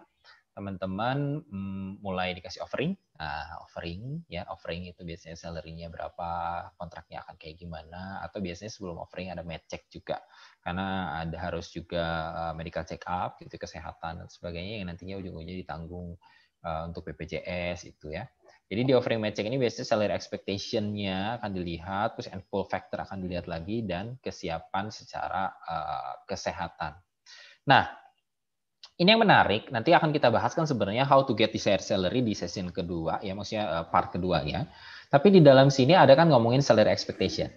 teman-teman mm, mulai dikasih offering. Nah, offering ya, offering itu biasanya salarynya berapa, kontraknya akan kayak gimana atau biasanya sebelum offering ada med check juga. Karena ada harus juga eh, medical check up gitu kesehatan dan sebagainya yang nantinya ujung-ujungnya ditanggung uh, untuk BPJS itu ya. Jadi di offering med check ini biasanya salary expectation-nya akan dilihat, terus and pull factor akan dilihat lagi dan kesiapan secara uh, kesehatan. Nah, ini yang menarik, nanti akan kita bahas kan sebenarnya how to get desired salary di session kedua, ya maksudnya eh, part kedua ya. Tapi di dalam sini ada kan ngomongin salary expectation.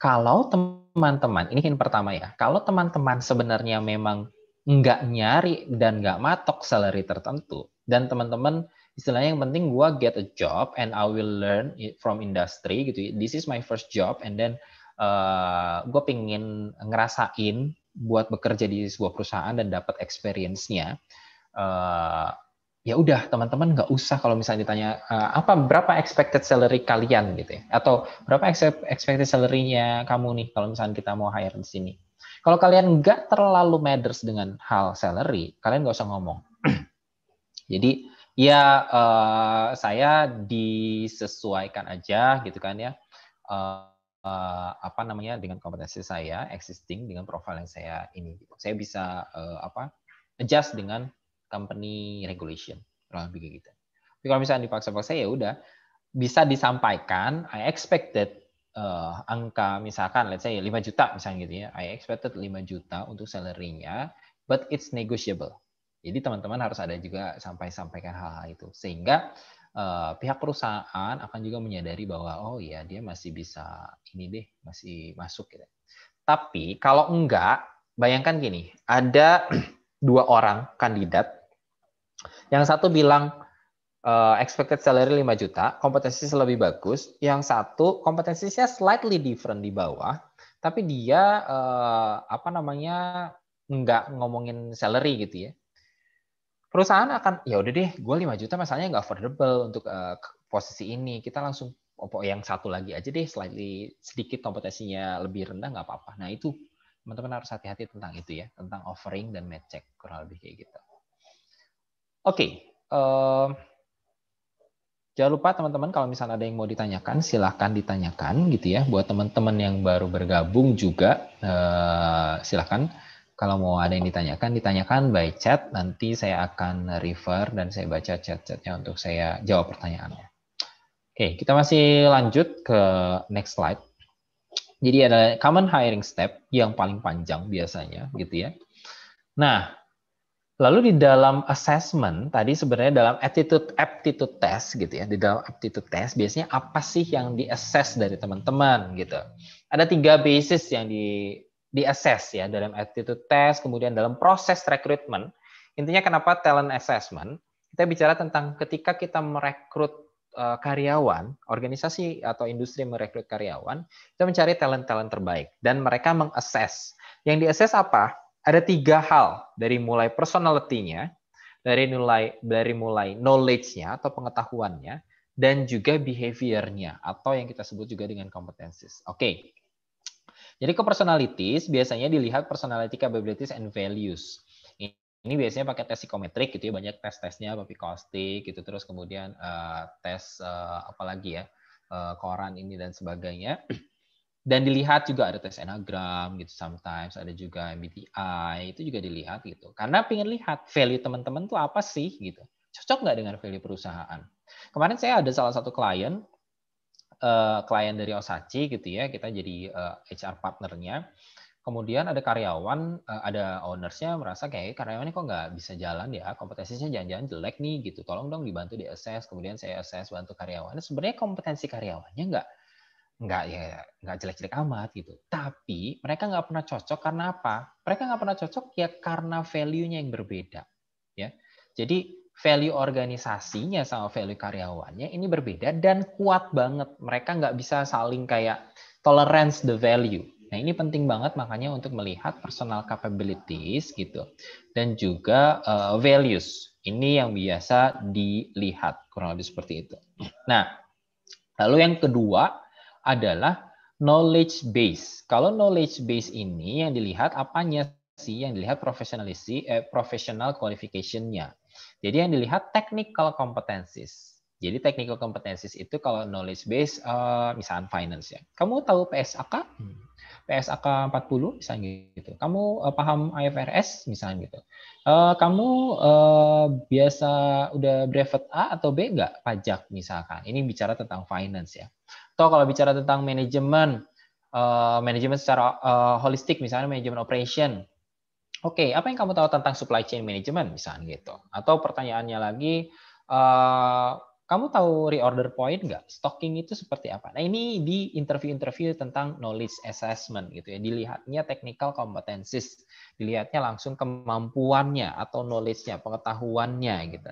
Kalau teman-teman, ini yang pertama ya, kalau teman-teman sebenarnya memang nggak nyari dan nggak matok salary tertentu, dan teman-teman istilahnya yang penting gue get a job and I will learn it from industry gitu, ya. this is my first job and then uh, eh, gue pengen ngerasain buat bekerja di sebuah perusahaan dan dapat experience-nya, uh, ya udah teman-teman nggak usah kalau misalnya ditanya uh, apa berapa expected salary kalian gitu ya atau berapa expected salary-nya kamu nih kalau misalnya kita mau hire di sini. Kalau kalian nggak terlalu matters dengan hal salary, kalian nggak usah ngomong. (clears throat) Jadi ya uh, saya disesuaikan aja gitu kan ya. Uh, uh, apa namanya dengan kompetensi saya existing dengan profil yang saya ini gitu. Saya bisa uh, apa adjust dengan company regulation kurang lebih gitu. Tapi kalau misalnya dipaksa-paksa ya udah bisa disampaikan I expected uh, angka misalkan let's say 5 juta misalnya gitu ya. I expected 5 juta untuk salary-nya but it's negotiable. Jadi teman-teman harus ada juga sampai sampaikan hal-hal itu sehingga uh, pihak perusahaan akan juga menyadari bahwa oh ya dia masih bisa ini deh masih masuk gitu. Tapi kalau enggak, bayangkan gini, ada (clears throat) dua orang kandidat. Yang satu bilang uh, expected salary 5 juta, kompetensi lebih bagus. Yang satu kompetensinya slightly different di bawah, tapi dia uh, apa namanya enggak ngomongin salary gitu ya perusahaan akan ya udah deh gue 5 juta masalahnya nggak affordable untuk uh, posisi ini kita langsung opo oh, yang satu lagi aja deh slightly sedikit kompetensinya lebih rendah nggak apa-apa nah itu teman-teman harus hati-hati tentang itu ya tentang offering dan match check kurang lebih kayak gitu oke okay. uh, eh, jangan lupa teman-teman kalau misalnya ada yang mau ditanyakan silahkan ditanyakan gitu ya buat teman-teman yang baru bergabung juga uh, silahkan kalau mau ada yang ditanyakan, ditanyakan by chat. Nanti saya akan refer dan saya baca chat-chatnya untuk saya jawab pertanyaannya. Oke, kita masih lanjut ke next slide. Jadi ada common hiring step yang paling panjang biasanya gitu ya. Nah, lalu di dalam assessment tadi sebenarnya dalam attitude aptitude test gitu ya. Di dalam aptitude test biasanya apa sih yang di-assess dari teman-teman gitu. Ada tiga basis yang di di-assess ya dalam attitude test, kemudian dalam proses rekrutmen. Intinya kenapa talent assessment? Kita bicara tentang ketika kita merekrut eh, karyawan, organisasi atau industri merekrut karyawan, kita mencari talent-talent terbaik dan mereka mengassess. Yang diassess apa? Ada tiga hal dari mulai personality-nya, dari nilai dari mulai knowledge-nya atau pengetahuannya dan juga behavior-nya atau yang kita sebut juga dengan kompetensi. Oke. Okay. Jadi ke personalities biasanya dilihat personality capabilities and values. Ini biasanya pakai tes psikometrik gitu ya, banyak tes-tesnya tapi Kostik gitu terus kemudian uh, tes uh, eh, apalagi ya, uh, koran ini dan sebagainya. Dan dilihat juga ada tes enagram gitu sometimes, ada juga MBTI, itu juga dilihat gitu. Karena pengen lihat value teman-teman tuh apa sih gitu. Cocok nggak dengan value perusahaan? Kemarin saya ada salah satu klien Eh, klien dari Osachi gitu ya, kita jadi uh, eh, HR partnernya. Kemudian ada karyawan, uh, ada ownersnya merasa kayak karyawannya kok nggak bisa jalan ya, kompetensinya jangan-jangan jelek nih gitu. Tolong dong dibantu di assess, kemudian saya assess bantu karyawannya. Sebenarnya kompetensi karyawannya nggak nggak ya nggak jelek-jelek amat gitu. Tapi mereka nggak pernah cocok karena apa? Mereka nggak pernah cocok ya karena value-nya yang berbeda. Ya, jadi value organisasinya sama value karyawannya ini berbeda dan kuat banget. Mereka nggak bisa saling kayak tolerance the value. Nah ini penting banget makanya untuk melihat personal capabilities gitu dan juga uh, values. Ini yang biasa dilihat kurang lebih seperti itu. Nah lalu yang kedua adalah knowledge base. Kalau knowledge base ini yang dilihat apanya sih yang dilihat profesionalisi eh, professional qualification jadi yang dilihat technical competencies. Jadi technical competencies itu kalau knowledge base, uh, misalnya finance ya. Kamu tahu PSAK? PSAK 40 misalnya gitu. Kamu uh, paham IFRS misalnya gitu. Uh, kamu uh, biasa udah brevet A atau B enggak pajak misalkan. Ini bicara tentang finance ya. Atau kalau bicara tentang manajemen, uh, manajemen secara uh, holistik misalnya manajemen operation Oke, okay, apa yang kamu tahu tentang supply chain management misalnya gitu? Atau pertanyaannya lagi, uh, kamu tahu reorder point nggak? Stocking itu seperti apa? Nah ini di interview-interview tentang knowledge assessment gitu ya. Dilihatnya technical competencies, dilihatnya langsung kemampuannya atau knowledge-nya, pengetahuannya gitu.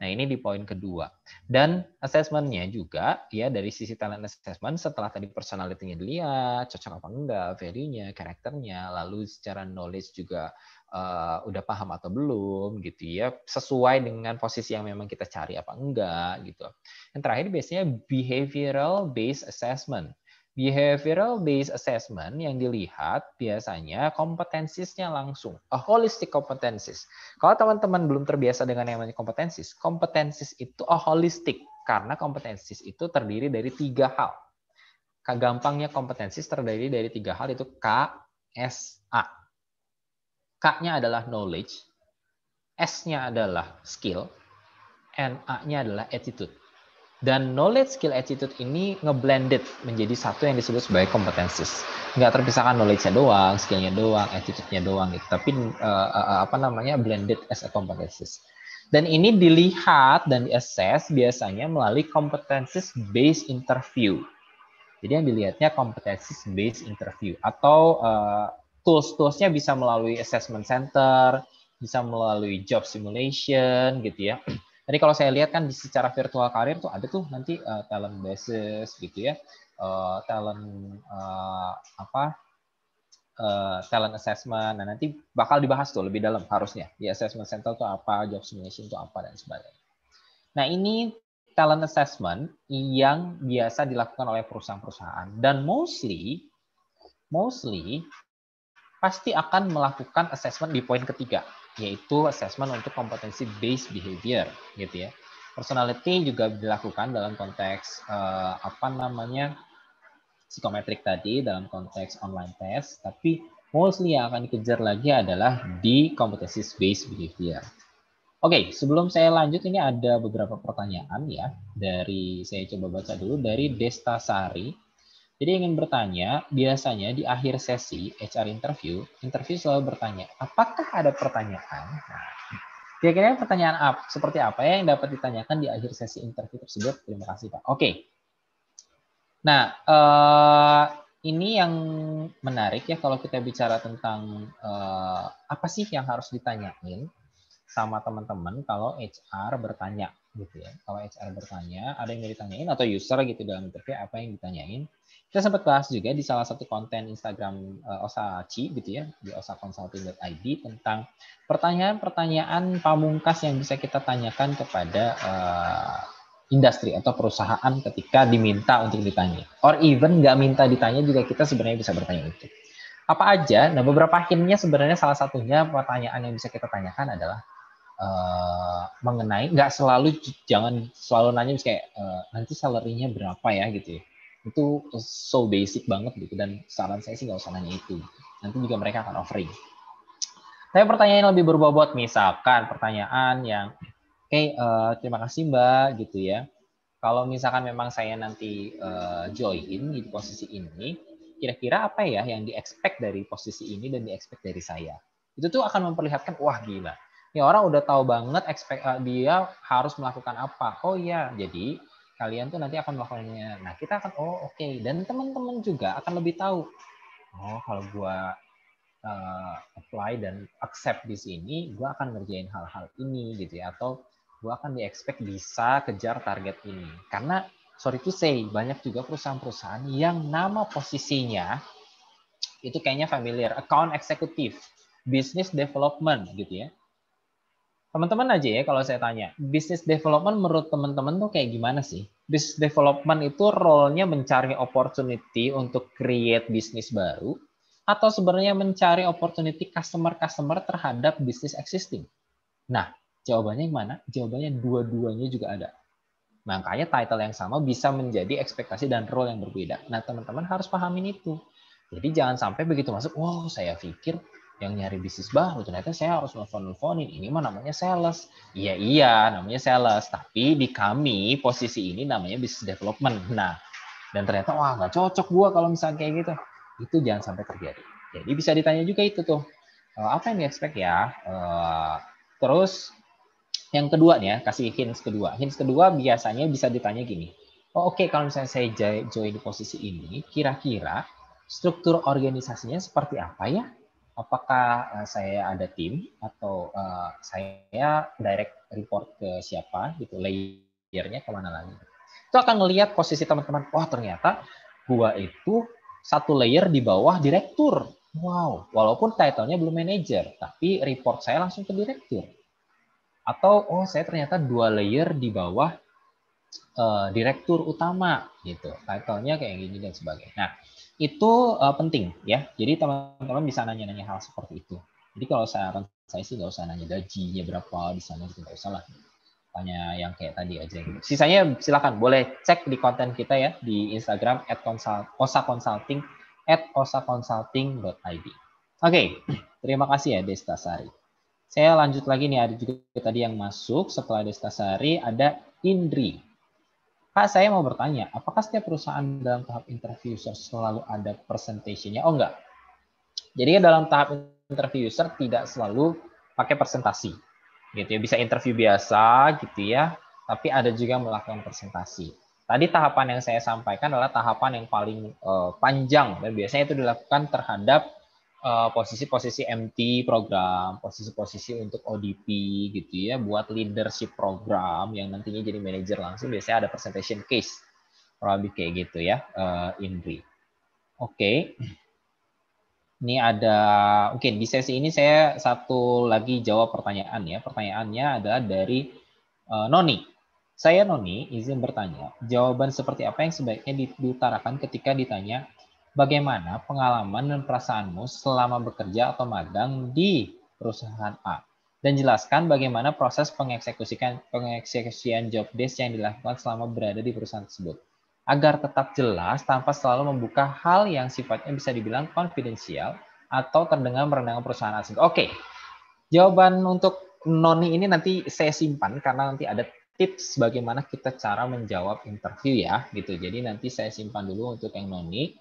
Nah, ini di poin kedua. Dan assessment juga ya dari sisi talent assessment setelah tadi personality-nya dilihat, cocok apa enggak, value-nya, karakternya, lalu secara knowledge juga uh, udah paham atau belum gitu ya, sesuai dengan posisi yang memang kita cari apa enggak gitu. Yang terakhir biasanya behavioral based assessment. Behavioral based assessment yang dilihat biasanya kompetensinya langsung, a holistic competencies. Kalau teman-teman belum terbiasa dengan yang namanya kompetensis, kompetensis itu a holistic karena kompetensis itu terdiri dari tiga hal. Kegampangnya kompetensis terdiri dari tiga hal itu K, S, A. K-nya adalah knowledge, S-nya adalah skill, n A-nya adalah attitude. Dan knowledge, skill, attitude ini ngeblended menjadi satu yang disebut sebagai kompetensi. Nggak terpisahkan knowledge-nya doang, skill-nya doang, attitude-nya doang gitu. Tapi uh, uh, apa namanya blended as a competensis. Dan ini dilihat dan diassess biasanya melalui competencies based interview. Jadi yang dilihatnya competencies based interview atau uh, tools-toolsnya bisa melalui assessment center, bisa melalui job simulation gitu ya Tadi kalau saya lihat kan di secara virtual karir tuh ada tuh nanti uh, talent basis gitu ya, uh, talent uh, apa Uh, talent assessment. Nah, nanti bakal dibahas tuh lebih dalam harusnya. Di assessment center tuh apa, job simulation tuh apa dan sebagainya. Nah, ini talent assessment yang biasa dilakukan oleh perusahaan-perusahaan dan mostly mostly pasti akan melakukan assessment di poin ketiga yaitu assessment untuk kompetensi based behavior gitu ya. Personality juga dilakukan dalam konteks uh, apa namanya psikometrik tadi dalam konteks online test, tapi mostly yang akan dikejar lagi adalah di kompetensi based behavior. Oke, okay, sebelum saya lanjut ini ada beberapa pertanyaan ya dari saya coba baca dulu dari Desta Sari. Jadi ingin bertanya, biasanya di akhir sesi HR interview, interview selalu bertanya, apakah ada pertanyaan? Nah, kira-kira pertanyaan apa, seperti apa yang dapat ditanyakan di akhir sesi interview tersebut? Terima kasih Pak. Oke. Nah, uh, ini yang menarik ya kalau kita bicara tentang uh, apa sih yang harus ditanyain sama teman-teman kalau HR bertanya gitu ya. Kalau HR bertanya, ada yang ditanyain atau user gitu dalam interview apa yang ditanyain? Kita sempat bahas juga di salah satu konten Instagram uh, Osachi gitu ya, di osaconsulting.id tentang pertanyaan-pertanyaan pamungkas yang bisa kita tanyakan kepada uh, industri atau perusahaan ketika diminta untuk ditanya. Or even nggak minta ditanya juga kita sebenarnya bisa bertanya itu. Apa aja? Nah beberapa hintnya sebenarnya salah satunya pertanyaan yang bisa kita tanyakan adalah uh, mengenai nggak selalu jangan selalu nanya misalnya uh, nanti salarinya berapa ya gitu ya itu so basic banget gitu dan saran saya sih nggak usah nanya itu nanti juga mereka akan offering tapi pertanyaan yang lebih berbobot misalkan pertanyaan yang oke hey, uh, terima kasih mbak gitu ya kalau misalkan memang saya nanti uh, join di posisi ini kira-kira apa ya yang di expect dari posisi ini dan di expect dari saya itu tuh akan memperlihatkan wah gila ini orang udah tahu banget expect, uh, dia harus melakukan apa oh iya jadi kalian tuh nanti akan melakukannya. Nah, kita akan oh oke okay. dan teman-teman juga akan lebih tahu. Oh, kalau gue uh, apply dan accept di sini, gue akan ngerjain hal-hal ini gitu ya atau gue akan di-expect bisa kejar target ini. Karena sorry to say, banyak juga perusahaan-perusahaan yang nama posisinya itu kayaknya familiar, account executive, business development gitu ya teman-teman aja ya kalau saya tanya, bisnis development menurut teman-teman tuh kayak gimana sih? bisnis development itu role-nya mencari opportunity untuk create bisnis baru atau sebenarnya mencari opportunity customer-customer terhadap bisnis existing? Nah, jawabannya yang mana? Jawabannya dua-duanya juga ada. Makanya title yang sama bisa menjadi ekspektasi dan role yang berbeda. Nah, teman-teman harus pahamin itu. Jadi jangan sampai begitu masuk, wow saya pikir yang nyari bisnis baru ternyata saya harus nelfon-nelfonin ini mah namanya sales iya iya namanya sales tapi di kami posisi ini namanya bisnis development nah dan ternyata wah nggak cocok gua kalau misalnya kayak gitu itu jangan sampai terjadi jadi bisa ditanya juga itu tuh eh, apa yang di expect ya eh, terus yang kedua nih ya kasih hints kedua hints kedua biasanya bisa ditanya gini oh oke okay, kalau misalnya saya join di posisi ini kira-kira struktur organisasinya seperti apa ya apakah eh, saya ada tim atau uh, saya direct report ke siapa gitu layernya kemana lagi itu akan melihat posisi teman-teman wah ternyata gua itu satu layer di bawah direktur wow walaupun titlenya belum manager tapi report saya langsung ke direktur atau oh saya ternyata dua layer di bawah uh, direktur utama gitu titlenya kayak gini dan sebagainya nah itu uh, penting ya. Jadi teman-teman bisa nanya-nanya hal seperti itu. Jadi kalau saran saya sih nggak usah nanya gajinya berapa di sana gitu nggak usah lah. Tanya yang kayak tadi aja. Gitu. Sisanya silakan boleh cek di konten kita ya di Instagram @osaconsulting @osaconsulting.id. Oke, okay. (clears throat) terima kasih ya Desta Sari. Saya lanjut lagi nih ada juga tadi yang masuk setelah Desta Sari ada Indri. Pak, saya mau bertanya, apakah setiap perusahaan dalam tahap interview user selalu ada presentasinya? Oh enggak. Jadi dalam tahap interview user tidak selalu pakai presentasi. Gitu ya, bisa interview biasa gitu ya, tapi ada juga melakukan presentasi. Tadi tahapan yang saya sampaikan adalah tahapan yang paling uh, panjang dan biasanya itu dilakukan terhadap Eh, posisi-posisi uh, MT program, posisi-posisi untuk ODP gitu ya, buat leadership program yang nantinya jadi manajer langsung biasanya ada presentation case, probably kayak gitu ya, uh, Indri. Oke, okay. ini ada, oke okay, di sesi ini saya satu lagi jawab pertanyaan ya, pertanyaannya adalah dari uh, Noni. Saya Noni izin bertanya, jawaban seperti apa yang sebaiknya diutarakan ketika ditanya bagaimana pengalaman dan perasaanmu selama bekerja atau magang di perusahaan A. Dan jelaskan bagaimana proses pengeksekusikan pengeksekusian job desk yang dilakukan selama berada di perusahaan tersebut. Agar tetap jelas tanpa selalu membuka hal yang sifatnya bisa dibilang konfidensial atau terdengar merendahkan perusahaan asing. Oke, jawaban untuk Noni ini nanti saya simpan karena nanti ada tips bagaimana kita cara menjawab interview ya gitu. Jadi nanti saya simpan dulu untuk yang Noni.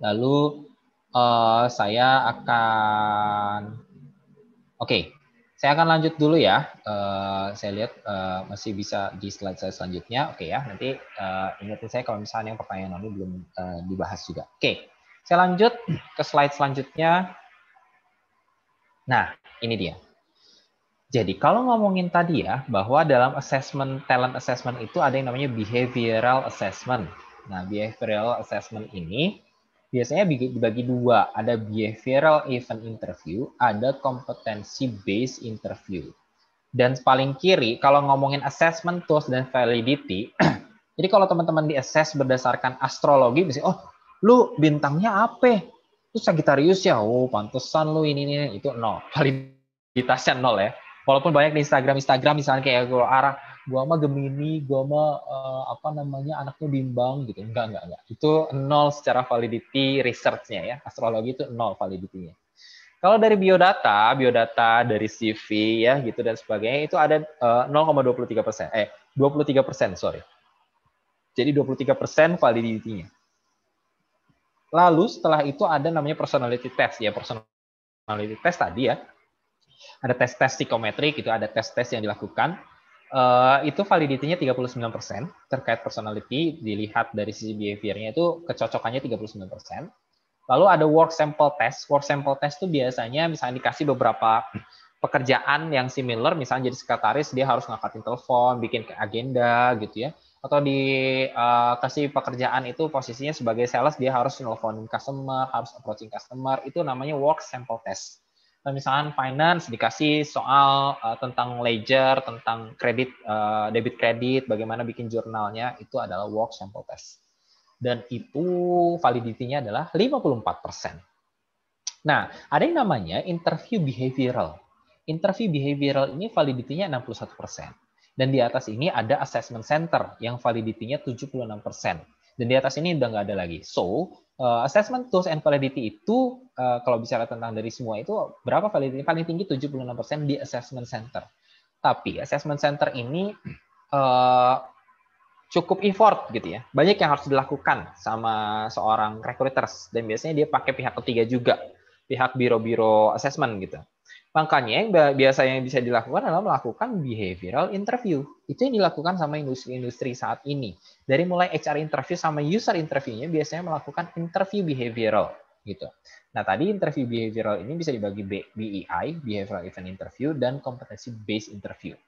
Lalu uh, saya akan oke, okay. saya akan lanjut dulu ya. Uh, saya lihat uh, masih bisa di slide saya selanjutnya. Oke okay ya, nanti uh, ingatin saya kalau misalnya yang pertanyaan lalu belum uh, dibahas juga. Oke, okay. saya lanjut ke slide selanjutnya. Nah, ini dia. Jadi kalau ngomongin tadi ya bahwa dalam assessment talent assessment itu ada yang namanya behavioral assessment. Nah, behavioral assessment ini biasanya dibagi dua, ada behavioral event interview, ada kompetensi based interview. Dan paling kiri, kalau ngomongin assessment tools dan validity, (clears throat) jadi kalau teman-teman di assess berdasarkan astrologi, bisa oh lu bintangnya apa? Lu Sagittarius ya, oh pantesan lu ini, ini, itu nol. Validitasnya nol ya. Walaupun banyak di Instagram, Instagram misalnya kayak gue arah, gua mah Gemini, gua mah uh, apa namanya anaknya bimbang gitu. Enggak, enggak, enggak. Itu nol secara validity researchnya ya. Astrologi itu nol validity Kalau dari biodata, biodata dari CV ya gitu dan sebagainya itu ada uh, eh, 0,23 persen, eh 23 persen sorry. Jadi 23 persen validity Lalu setelah itu ada namanya personality test ya personality test tadi ya. Ada tes tes psikometrik itu ada tes tes yang dilakukan Uh, itu validitinya 39% terkait personality dilihat dari sisi behaviornya itu kecocokannya 39%. Lalu ada work sample test. Work sample test itu biasanya misalnya dikasih beberapa pekerjaan yang similar misalnya jadi sekretaris dia harus ngangkatin telepon, bikin agenda gitu ya. Atau dikasih eh, uh, pekerjaan itu posisinya sebagai sales dia harus nelfonin customer, harus approaching customer, itu namanya work sample test Nah, misalkan finance dikasih soal uh, tentang ledger, tentang kredit, uh, debit kredit, bagaimana bikin jurnalnya, itu adalah work sample test. Dan itu validitinya adalah 54%. Nah, ada yang namanya interview behavioral. Interview behavioral ini validitinya 61%. Dan di atas ini ada assessment center yang validitinya 76% dan di atas ini udah nggak ada lagi. So, uh, assessment tools and validity itu uh, kalau bicara tentang dari semua itu berapa validity paling tinggi 76% di assessment center. Tapi assessment center ini uh, cukup effort gitu ya. Banyak yang harus dilakukan sama seorang recruiters dan biasanya dia pakai pihak ketiga juga, pihak biro-biro assessment gitu. Makanya yang biasanya yang bisa dilakukan adalah melakukan behavioral interview. Itu yang dilakukan sama industri-industri saat ini. Dari mulai HR interview sama user interviewnya biasanya melakukan interview behavioral gitu. Nah tadi interview behavioral ini bisa dibagi BEI, behavioral event interview dan competency based interview.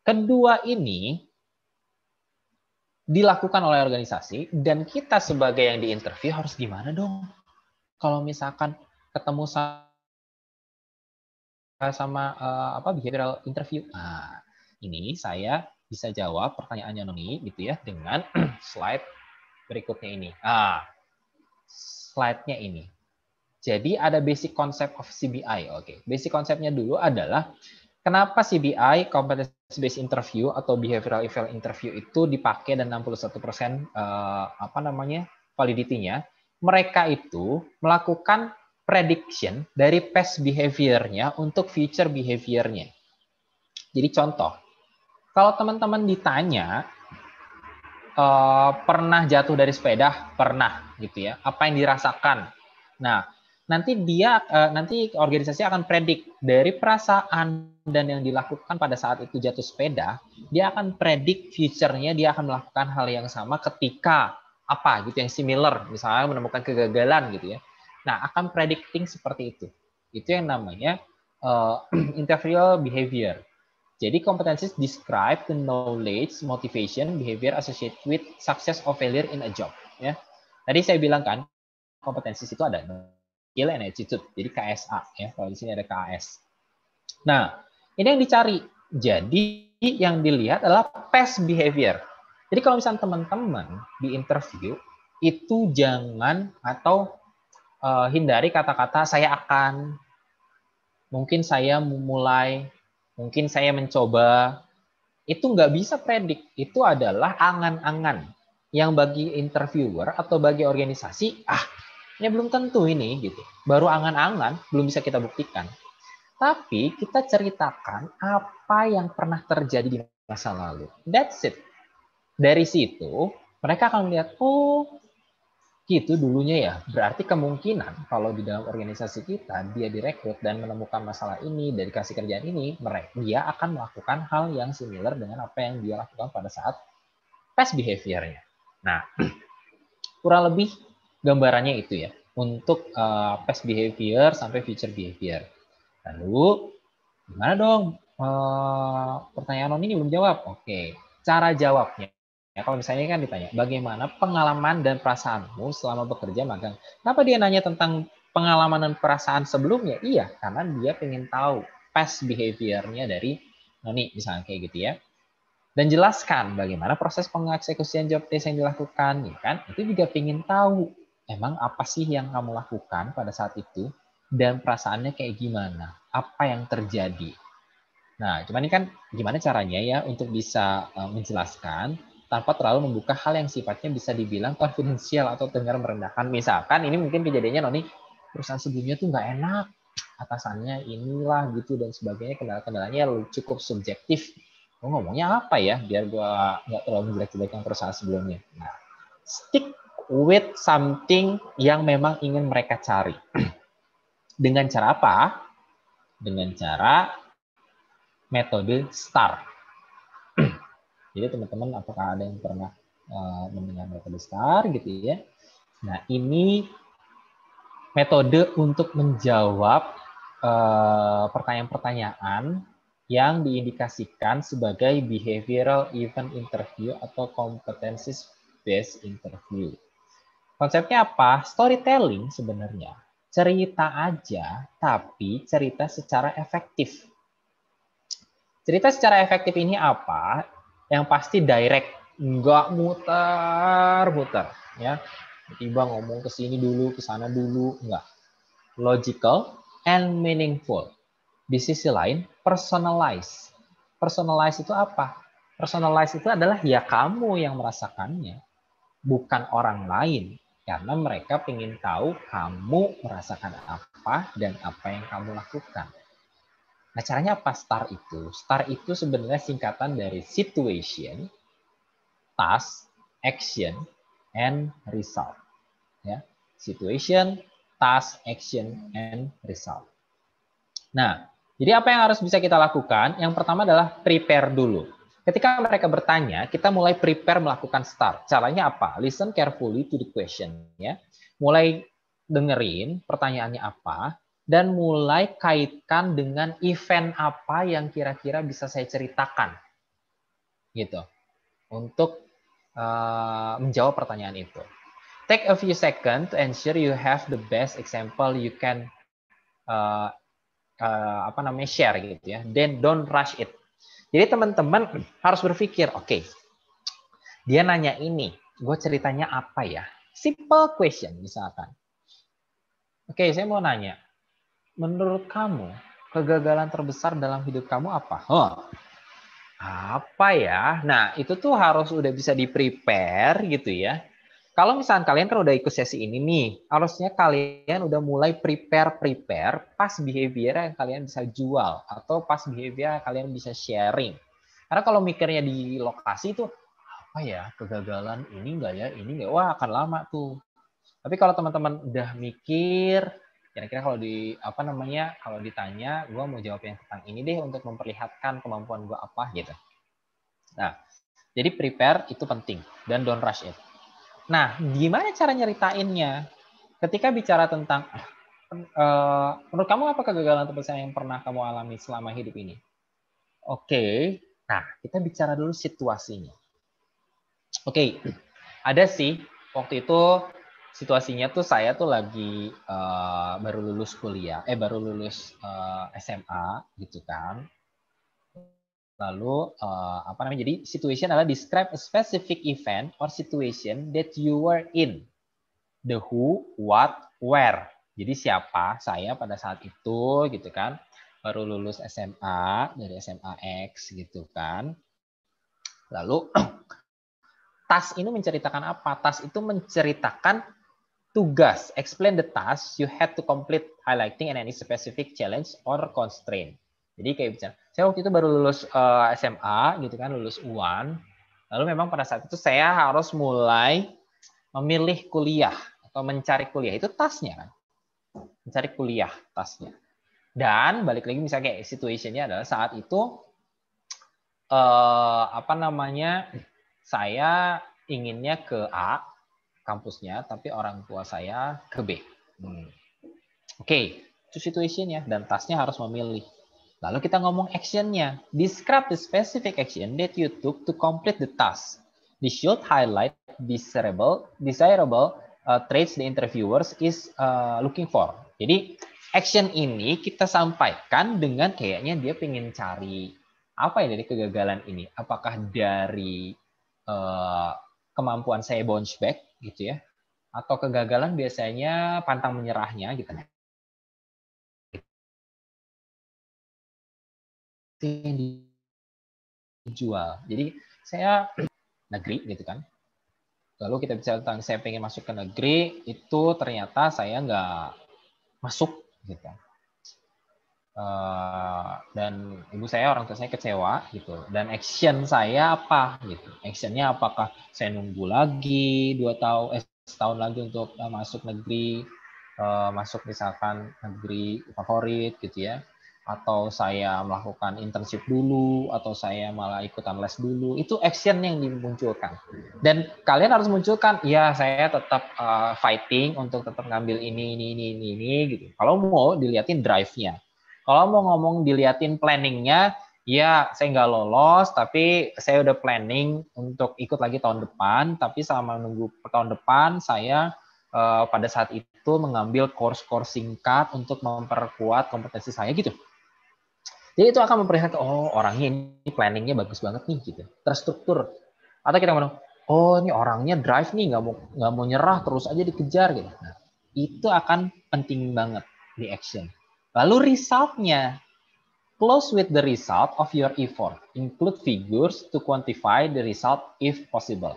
Kedua ini dilakukan oleh organisasi dan kita sebagai yang diinterview harus gimana dong? Kalau misalkan ketemu sama Eh, sama uh, apa behavioral interview. Nah, ini saya bisa jawab pertanyaannya Noni gitu ya dengan (clears throat) slide berikutnya ini. Ah, slide-nya ini. Jadi ada basic concept of CBI. Oke, okay. basic konsepnya dulu adalah kenapa CBI competence based interview atau behavioral eval interview itu dipakai dan 61% uh, eh, apa namanya validity Mereka itu melakukan prediction dari past behavior-nya untuk future behavior-nya. Jadi contoh, kalau teman-teman ditanya e, pernah jatuh dari sepeda, pernah gitu ya. Apa yang dirasakan? Nah, nanti dia e, nanti organisasi akan predik dari perasaan dan yang dilakukan pada saat itu jatuh sepeda, dia akan predik future-nya dia akan melakukan hal yang sama ketika apa gitu yang similar, misalnya menemukan kegagalan gitu ya. Nah, akan predicting seperti itu. Itu yang namanya uh, eh, (clears throat) interview behavior. Jadi kompetensi describe the knowledge, motivation, behavior associated with success or failure in a job. Ya. Tadi saya bilang kan, competencies itu ada skill and attitude. Jadi KSA ya, kalau di sini ada KAS. Nah, ini yang dicari. Jadi yang dilihat adalah past behavior. Jadi kalau misalnya teman-teman di interview itu jangan atau uh, hindari kata-kata saya akan, mungkin saya memulai, mungkin saya mencoba. Itu nggak bisa predik. Itu adalah angan-angan yang bagi interviewer atau bagi organisasi, ah ini belum tentu ini gitu. Baru angan-angan, belum bisa kita buktikan. Tapi kita ceritakan apa yang pernah terjadi di masa lalu. That's it. Dari situ mereka akan melihat, oh gitu dulunya ya. Berarti kemungkinan kalau di dalam organisasi kita dia direkrut dan menemukan masalah ini dari kasih kerjaan ini, mereka dia akan melakukan hal yang similar dengan apa yang dia lakukan pada saat past behaviornya. Nah, (clears throat) kurang lebih gambarannya itu ya untuk uh, past behavior sampai future behavior. Lalu gimana dong uh, pertanyaan ini belum jawab? Oke, cara jawabnya Ya, kalau misalnya kan ditanya, bagaimana pengalaman dan perasaanmu selama bekerja magang? Kenapa dia nanya tentang pengalaman dan perasaan sebelumnya? Iya, karena dia ingin tahu past behavior-nya dari Noni, misalnya kayak gitu ya. Dan jelaskan bagaimana proses pengeksekusian job test yang dilakukan, ya kan? Itu juga ingin tahu emang apa sih yang kamu lakukan pada saat itu dan perasaannya kayak gimana? Apa yang terjadi? Nah, cuman ini kan gimana caranya ya untuk bisa eh, menjelaskan tanpa terlalu membuka hal yang sifatnya bisa dibilang konfidensial atau dengar merendahkan. Misalkan ini mungkin kejadiannya Noni perusahaan sebelumnya tuh nggak enak, atasannya inilah gitu dan sebagainya kendala-kendalanya cukup subjektif. Mau ngomongnya apa ya biar gua nggak terlalu jelek yang perusahaan sebelumnya. Nah, stick with something yang memang ingin mereka cari. (clears throat) Dengan cara apa? Dengan cara metode start. Jadi teman-teman apakah ada yang pernah uh, mendengar metode STAR gitu ya? Nah ini metode untuk menjawab eh, pertanyaan-pertanyaan yang diindikasikan sebagai behavioral event interview atau competencies based interview. Konsepnya apa? Storytelling sebenarnya. Cerita aja, tapi cerita secara efektif. Cerita secara efektif ini apa? yang pasti direct, nggak muter-muter, ya. Tiba ngomong ke sini dulu, ke sana dulu, enggak. Logical and meaningful. Di sisi lain, personalize. Personalize itu apa? Personalize itu adalah ya kamu yang merasakannya, bukan orang lain. Karena mereka ingin tahu kamu merasakan apa dan apa yang kamu lakukan. Nah, caranya apa STAR itu? STAR itu sebenarnya singkatan dari situation, task, action, and result. Ya, situation, task, action, and result. Nah, jadi apa yang harus bisa kita lakukan? Yang pertama adalah prepare dulu. Ketika mereka bertanya, kita mulai prepare melakukan start. Caranya apa? Listen carefully to the question. Ya, mulai dengerin pertanyaannya apa, dan mulai kaitkan dengan event apa yang kira-kira bisa saya ceritakan gitu untuk uh, menjawab pertanyaan itu. Take a few seconds to ensure you have the best example you can uh, uh, apa namanya share gitu ya. Then don't rush it. Jadi teman-teman harus berpikir, oke, okay, dia nanya ini, gue ceritanya apa ya? Simple question misalkan. Oke, okay, saya mau nanya, menurut kamu kegagalan terbesar dalam hidup kamu apa? Oh, apa ya? Nah, itu tuh harus udah bisa di-prepare gitu ya. Kalau misalkan kalian kan udah ikut sesi ini nih, harusnya kalian udah mulai prepare-prepare pas behavior yang kalian bisa jual atau pas behavior yang kalian bisa sharing. Karena kalau mikirnya di lokasi itu, apa ya, kegagalan ini enggak ya, ini enggak, ya? wah akan lama tuh. Tapi kalau teman-teman udah mikir, kira-kira kalau di apa namanya kalau ditanya gue mau jawab yang tentang ini deh untuk memperlihatkan kemampuan gue apa gitu nah jadi prepare itu penting dan don't rush it nah gimana cara nyeritainnya ketika bicara tentang uh, menurut kamu apa kegagalan terbesar yang pernah kamu alami selama hidup ini oke okay. nah kita bicara dulu situasinya oke okay. ada sih waktu itu situasinya tuh saya tuh lagi uh, baru lulus kuliah, eh baru lulus uh, eh, SMA gitu kan. Lalu uh, apa namanya? Jadi situation adalah describe a specific event or situation that you were in. The who, what, where. Jadi siapa saya pada saat itu gitu kan. Baru lulus SMA dari SMA X gitu kan. Lalu (clears throat) tas ini menceritakan apa? Tas itu menceritakan tugas, explain the task you had to complete highlighting and any specific challenge or constraint. Jadi kayak bicara, saya waktu itu baru lulus uh, eh, SMA gitu kan, lulus UAN. Lalu memang pada saat itu saya harus mulai memilih kuliah atau mencari kuliah. Itu tasnya kan. Mencari kuliah tasnya. Dan balik lagi misalnya kayak situasinya adalah saat itu eh, apa namanya saya inginnya ke A kampusnya, tapi orang tua saya ke B. Hmm. Oke, okay. situasinya situasinya dan tasnya harus memilih. Lalu kita ngomong actionnya. Describe the specific action that you took to complete the task. This should highlight desirable, desirable uh, traits the interviewers is uh, looking for. Jadi action ini kita sampaikan dengan kayaknya dia pengen cari apa ya dari kegagalan ini. Apakah dari uh, kemampuan saya bounce back gitu ya. Atau kegagalan biasanya pantang menyerahnya gitu. Yang dijual. Jadi saya negeri gitu kan. Lalu kita bicara tentang saya pengen masuk ke negeri, itu ternyata saya nggak masuk gitu. Kan. Uh, dan ibu saya orang tua saya kecewa gitu dan action saya apa gitu actionnya apakah saya nunggu lagi dua tahun eh, setahun lagi untuk uh, masuk negeri uh, masuk misalkan negeri favorit gitu ya atau saya melakukan internship dulu atau saya malah ikutan les dulu itu action yang dimunculkan dan kalian harus munculkan ya saya tetap uh, fighting untuk tetap ngambil ini ini ini ini, gitu kalau mau dilihatin drive-nya kalau mau ngomong diliatin planningnya, ya saya nggak lolos, tapi saya udah planning untuk ikut lagi tahun depan. Tapi selama menunggu tahun depan, saya eh, pada saat itu mengambil course-course singkat untuk memperkuat kompetensi saya gitu. Jadi itu akan memperlihatkan, oh orangnya ini planningnya bagus banget nih gitu, terstruktur. Atau kita ngomong, oh ini orangnya drive nih, nggak mau nggak mau nyerah terus aja dikejar gitu. Nah, itu akan penting banget di action. Lalu resultnya, close with the result of your effort. Include figures to quantify the result if possible.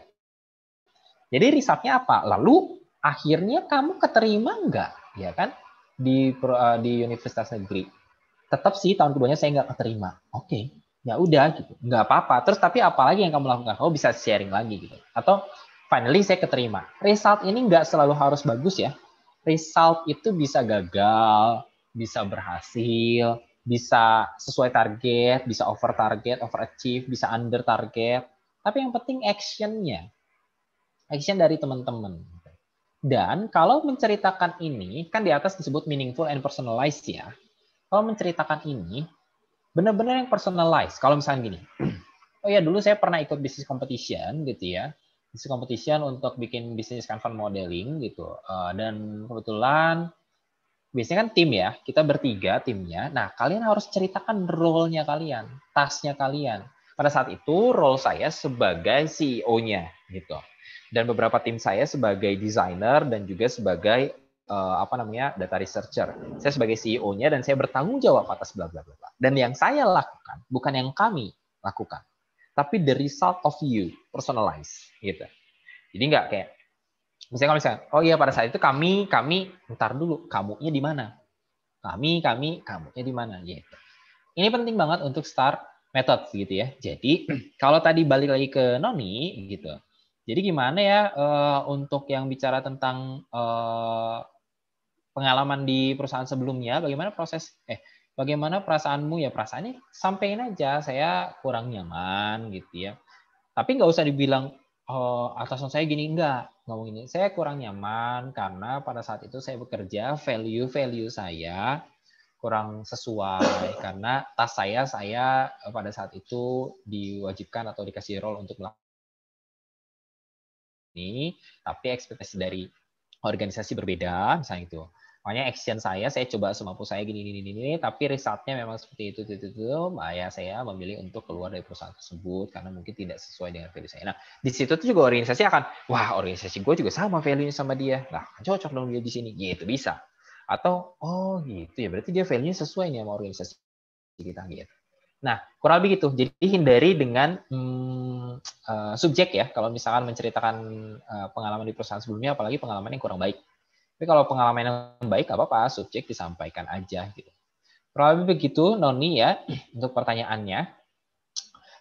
Jadi resultnya apa? Lalu akhirnya kamu keterima nggak? Ya kan? Di, eh, di universitas negeri. Tetap sih tahun keduanya saya nggak keterima. Oke, okay. ya udah gitu. Nggak apa-apa. Terus tapi apalagi yang kamu lakukan? Kamu oh, bisa sharing lagi gitu. Atau finally saya keterima. Result ini nggak selalu harus bagus ya. Result itu bisa gagal, bisa berhasil, bisa sesuai target, bisa over target, over achieve, bisa under target. Tapi yang penting actionnya, action dari teman-teman. Dan kalau menceritakan ini, kan di atas disebut meaningful and personalized ya. Kalau menceritakan ini, benar-benar yang personalized. Kalau misalnya gini, (clears throat) oh ya dulu saya pernah ikut bisnis competition gitu ya. Bisnis competition untuk bikin bisnis kanvas modeling gitu. Eh, dan kebetulan biasanya kan tim ya, kita bertiga timnya. Nah, kalian harus ceritakan role-nya kalian, tasnya kalian. Pada saat itu role saya sebagai CEO-nya gitu. Dan beberapa tim saya sebagai designer dan juga sebagai uh, apa namanya data researcher. Saya sebagai CEO-nya dan saya bertanggung jawab atas bla bla bla. Dan yang saya lakukan bukan yang kami lakukan, tapi the result of you personalized gitu. Jadi nggak kayak Misalnya kalau misalnya, oh iya pada saat itu kami, kami, ntar dulu, kamunya di mana? Kami, kami, kamunya di mana? Gitu. Ini penting banget untuk start method gitu ya. Jadi (clears throat) kalau tadi balik lagi ke Noni gitu. Jadi gimana ya uh, untuk yang bicara tentang uh, pengalaman di perusahaan sebelumnya, bagaimana proses eh bagaimana perasaanmu ya perasaannya sampaikan aja saya kurang nyaman gitu ya. Tapi nggak usah dibilang oh, atasan saya gini enggak ngomong ini, saya kurang nyaman karena pada saat itu saya bekerja, value-value saya kurang sesuai (coughs) karena tas saya saya eh, pada saat itu diwajibkan atau dikasih role untuk melakukan ini, tapi ekspektasi dari organisasi berbeda misalnya itu. Makanya action saya, saya coba semampu saya gini, gini, gini, gini tapi resultnya memang seperti itu, itu, itu, ya saya memilih untuk keluar dari perusahaan tersebut karena mungkin tidak sesuai dengan value saya. Nah, di situ tuh juga organisasi akan, wah organisasi gue juga sama value-nya sama dia, nah cocok dong dia di sini, ya itu bisa. Atau, oh gitu ya, berarti dia value-nya sesuai nih sama organisasi kita gitu. Nah, kurang lebih gitu. Jadi hindari dengan hmm, eh, subjek ya, kalau misalkan menceritakan eh, pengalaman di perusahaan sebelumnya, apalagi pengalaman yang kurang baik. Tapi kalau pengalaman yang baik, apa-apa, subjek disampaikan aja. Gitu. Probably begitu, Noni ya, (clears throat) untuk pertanyaannya.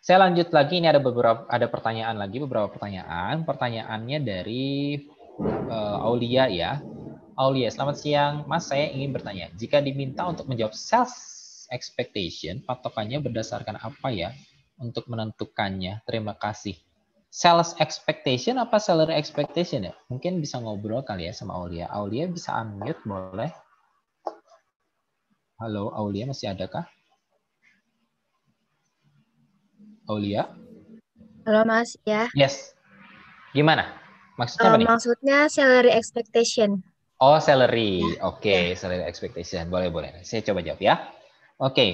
Saya lanjut lagi, ini ada beberapa ada pertanyaan lagi, beberapa pertanyaan. Pertanyaannya dari uh, Aulia ya. Aulia, selamat siang. Mas, saya ingin bertanya, jika diminta untuk menjawab sales expectation, patokannya berdasarkan apa ya untuk menentukannya? Terima kasih sales expectation apa salary expectation ya? Mungkin bisa ngobrol kali ya sama Aulia. Aulia bisa unmute boleh? Halo, Aulia masih ada kah? Aulia? Halo Mas, ya. Yes. Gimana? Maksudnya uh, apa eh, nih? Maksudnya salary expectation. Oh, salary. Ya. Oke, okay. salary expectation. Boleh, boleh. Saya coba jawab ya. Oke. Okay.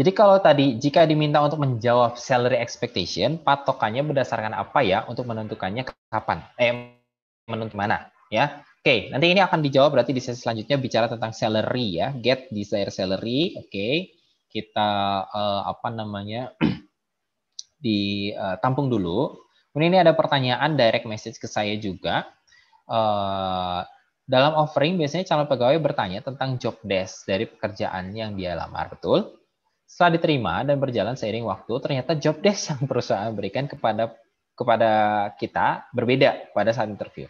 Jadi kalau tadi jika diminta untuk menjawab salary expectation, patokannya berdasarkan apa ya untuk menentukannya kapan? Eh menentukan mana, ya? Oke, okay, nanti ini akan dijawab berarti di sesi selanjutnya bicara tentang salary ya, get desired salary. Oke, okay. kita uh, apa namanya (clears throat) di uh, tampung dulu. Kemudian ini ada pertanyaan direct message ke saya juga. Uh, dalam offering biasanya calon pegawai bertanya tentang job desk dari pekerjaan yang dia lamar, betul? Setelah diterima dan berjalan seiring waktu, ternyata job desk yang perusahaan berikan kepada kepada kita berbeda pada saat interview.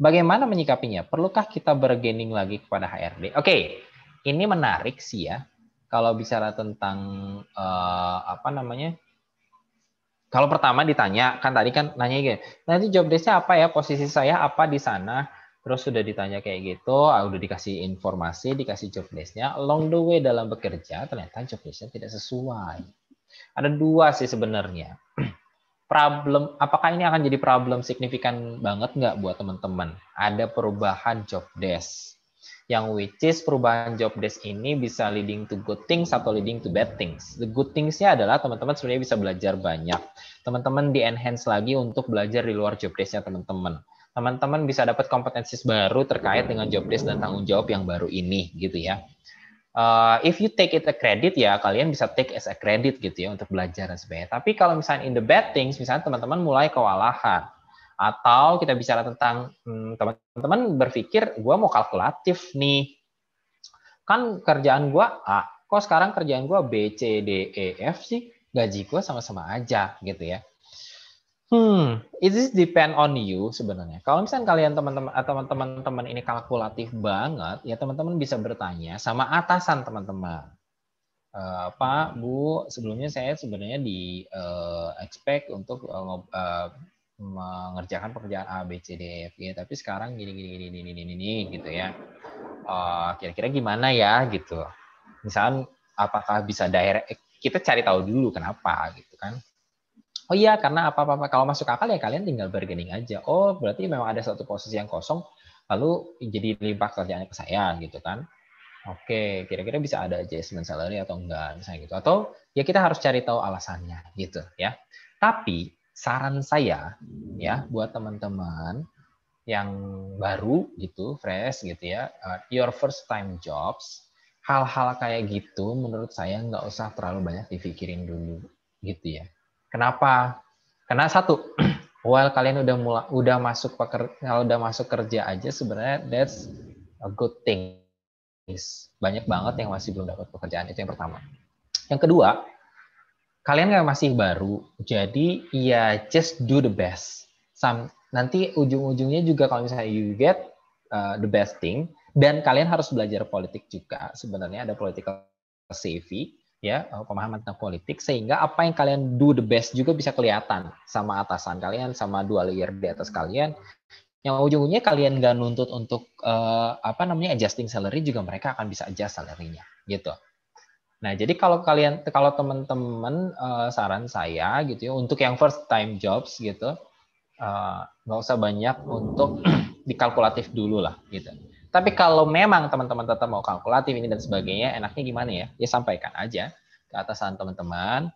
Bagaimana menyikapinya? Perlukah kita bergening lagi kepada HRD? Oke, okay. ini menarik sih ya. Kalau bicara tentang uh, apa namanya? Kalau pertama ditanya kan tadi kan nanya gini, nanti job desk apa ya? Posisi saya apa di sana? Terus sudah ditanya kayak gitu, ah, udah dikasih informasi, dikasih job listnya. Along the way dalam bekerja ternyata job listnya tidak sesuai. Ada dua sih sebenarnya. (clears throat) Problem, apakah ini akan jadi problem signifikan banget nggak buat teman-teman? Ada perubahan job desk. Yang which is perubahan job desk ini bisa leading to good things atau leading to bad things. The good things-nya adalah teman-teman sebenarnya bisa belajar banyak. Teman-teman di-enhance lagi untuk belajar di luar job desk-nya teman-teman teman-teman bisa dapat kompetensi baru terkait dengan job desk dan tanggung jawab yang baru ini gitu ya. Uh, if you take it a credit ya kalian bisa take as a credit gitu ya untuk belajar dan sebagainya. Tapi kalau misalnya in the bad things misalnya teman-teman mulai kewalahan atau kita bicara tentang hmm, teman-teman berpikir gue mau kalkulatif nih kan kerjaan gue A kok sekarang kerjaan gue B C D E F sih gaji gue sama-sama aja gitu ya Hmm, it is depend on you sebenarnya. Kalau misalnya kalian teman-teman teman-teman ini kalkulatif banget, ya teman-teman bisa bertanya sama atasan teman-teman. Uh, eh, Pak, Bu, sebelumnya saya sebenarnya di uh, expect untuk uh, uh, mengerjakan pekerjaan A, B, C, D, F, G, tapi sekarang gini, gini, gini, gini, gini, gini gitu ya. kira kira-kira gimana ya gitu. Misalnya apakah bisa daerah, kita cari tahu dulu kenapa gitu kan oh iya karena apa apa kalau masuk akal ya kalian tinggal bargaining aja oh berarti memang ada satu posisi yang kosong lalu jadi limpah kerjaannya ke saya gitu kan oke kira-kira bisa ada adjustment salary atau enggak misalnya gitu atau ya kita harus cari tahu alasannya gitu ya tapi saran saya ya buat teman-teman yang baru gitu fresh gitu ya uh, your first time jobs hal-hal kayak gitu menurut saya nggak usah terlalu banyak dipikirin dulu gitu ya Kenapa? Karena satu, (clears throat) well kalian udah mulai udah masuk pekerja, udah masuk kerja aja sebenarnya that's a good thing. Banyak banget yang masih belum dapat pekerjaan itu yang pertama. Yang kedua, kalian nggak masih baru, jadi ya just do the best. Some, nanti ujung-ujungnya juga kalau misalnya you get uh, the best thing dan kalian harus belajar politik juga. Sebenarnya ada political safety ya eh, pemahaman tentang politik sehingga apa yang kalian do the best juga bisa kelihatan sama atasan kalian sama dua layer di atas kalian yang ujungnya kalian nggak nuntut untuk uh, apa namanya adjusting salary juga mereka akan bisa adjust salarynya gitu nah jadi kalau kalian kalau teman-teman uh, saran saya gitu ya untuk yang first time jobs gitu nggak uh, usah banyak untuk (clears throat) dikalkulatif dulu lah gitu tapi kalau memang teman-teman tetap mau kalkulatif ini dan sebagainya, enaknya gimana ya? Ya sampaikan aja ke atasan teman-teman.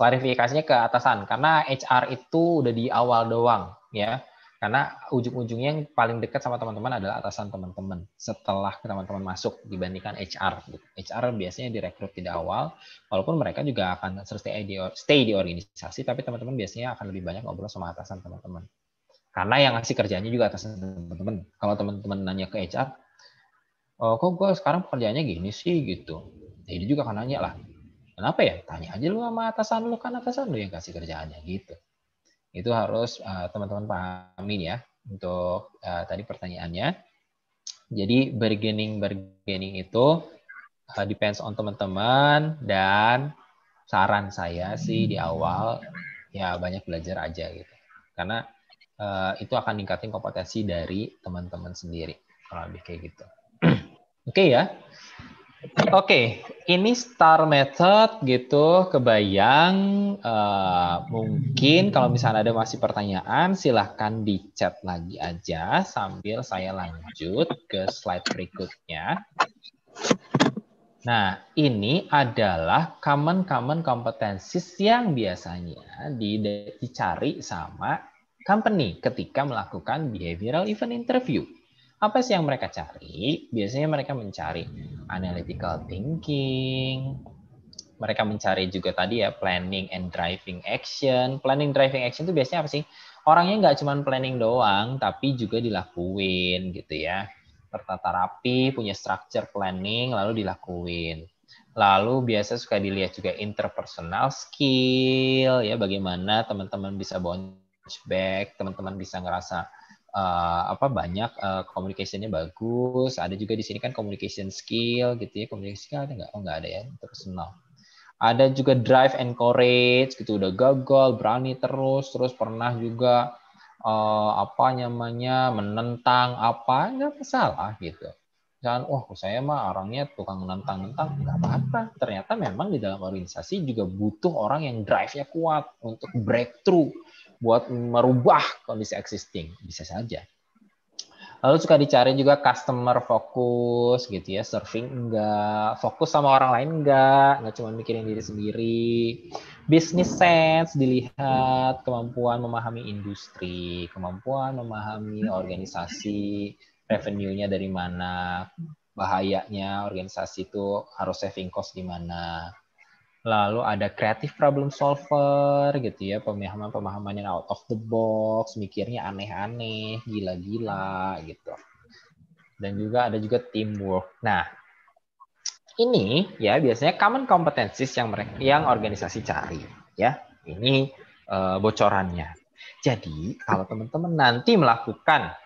Klarifikasinya ke atasan karena HR itu udah di awal doang ya. Karena ujung-ujungnya yang paling dekat sama teman-teman adalah atasan teman-teman setelah teman-teman masuk dibandingkan HR. Gitu. HR biasanya direkrut di awal, walaupun mereka juga akan stay stay di organisasi, tapi teman-teman biasanya akan lebih banyak ngobrol sama atasan teman-teman karena yang ngasih kerjanya juga atas teman-teman kalau teman-teman nanya ke HR oh, kok gue sekarang pekerjaannya gini sih gitu Jadi ya, juga kan nanya lah kenapa ya tanya aja lu sama atasan lu kan atasan lu yang kasih kerjaannya gitu itu harus eh, teman-teman uh, pahami ya untuk uh, tadi pertanyaannya jadi bargaining bargaining itu uh, depends on teman-teman dan saran saya sih di awal ya banyak belajar aja gitu karena Eh, itu akan ningkatin kompetensi dari teman-teman sendiri kalau lebih kayak gitu. (clears throat) Oke okay, ya. Oke, okay. ini star method gitu kebayang uh, mungkin kalau misalnya ada masih pertanyaan silahkan di chat lagi aja sambil saya lanjut ke slide berikutnya. Nah, ini adalah common-common kompetensi yang biasanya dicari sama company ketika melakukan behavioral event interview. Apa sih yang mereka cari? Biasanya mereka mencari analytical thinking, mereka mencari juga tadi ya planning and driving action. Planning driving action itu biasanya apa sih? Orangnya nggak cuma planning doang, tapi juga dilakuin gitu ya. Tertata rapi, punya structure planning, lalu dilakuin. Lalu biasa suka dilihat juga interpersonal skill ya bagaimana teman-teman bisa bonding feedback teman-teman bisa ngerasa uh, apa banyak uh, communicationnya bagus. Ada juga di sini kan communication skill gitu ya. Communication skill ada nggak? Oh nggak ada ya. Personal. Ada juga drive and courage gitu. Udah gagal, berani terus, terus pernah juga uh, apa namanya menentang apa nggak masalah gitu. Jangan, wah oh, saya mah orangnya tukang menentang nentang nggak apa-apa. Ternyata memang di dalam organisasi juga butuh orang yang drive-nya kuat untuk breakthrough buat merubah kondisi existing bisa saja lalu suka dicari juga customer fokus gitu ya surfing enggak fokus sama orang lain enggak enggak cuma mikirin diri sendiri business sense dilihat kemampuan memahami industri kemampuan memahami organisasi revenue-nya dari mana bahayanya organisasi itu harus saving cost di mana lalu ada creative problem solver gitu ya pemahaman-pemahaman yang out of the box mikirnya aneh-aneh gila-gila gitu dan juga ada juga teamwork nah ini ya biasanya common competencies yang mereka yang organisasi cari ya ini uh, bocorannya jadi kalau teman-teman nanti melakukan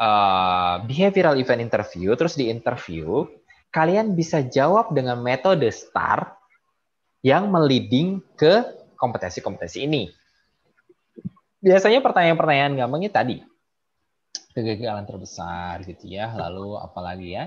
uh, behavioral event interview terus di interview kalian bisa jawab dengan metode start yang meliding ke kompetensi-kompetensi ini. Biasanya pertanyaan-pertanyaan gampangnya tadi kegagalan terbesar gitu ya, lalu apalagi ya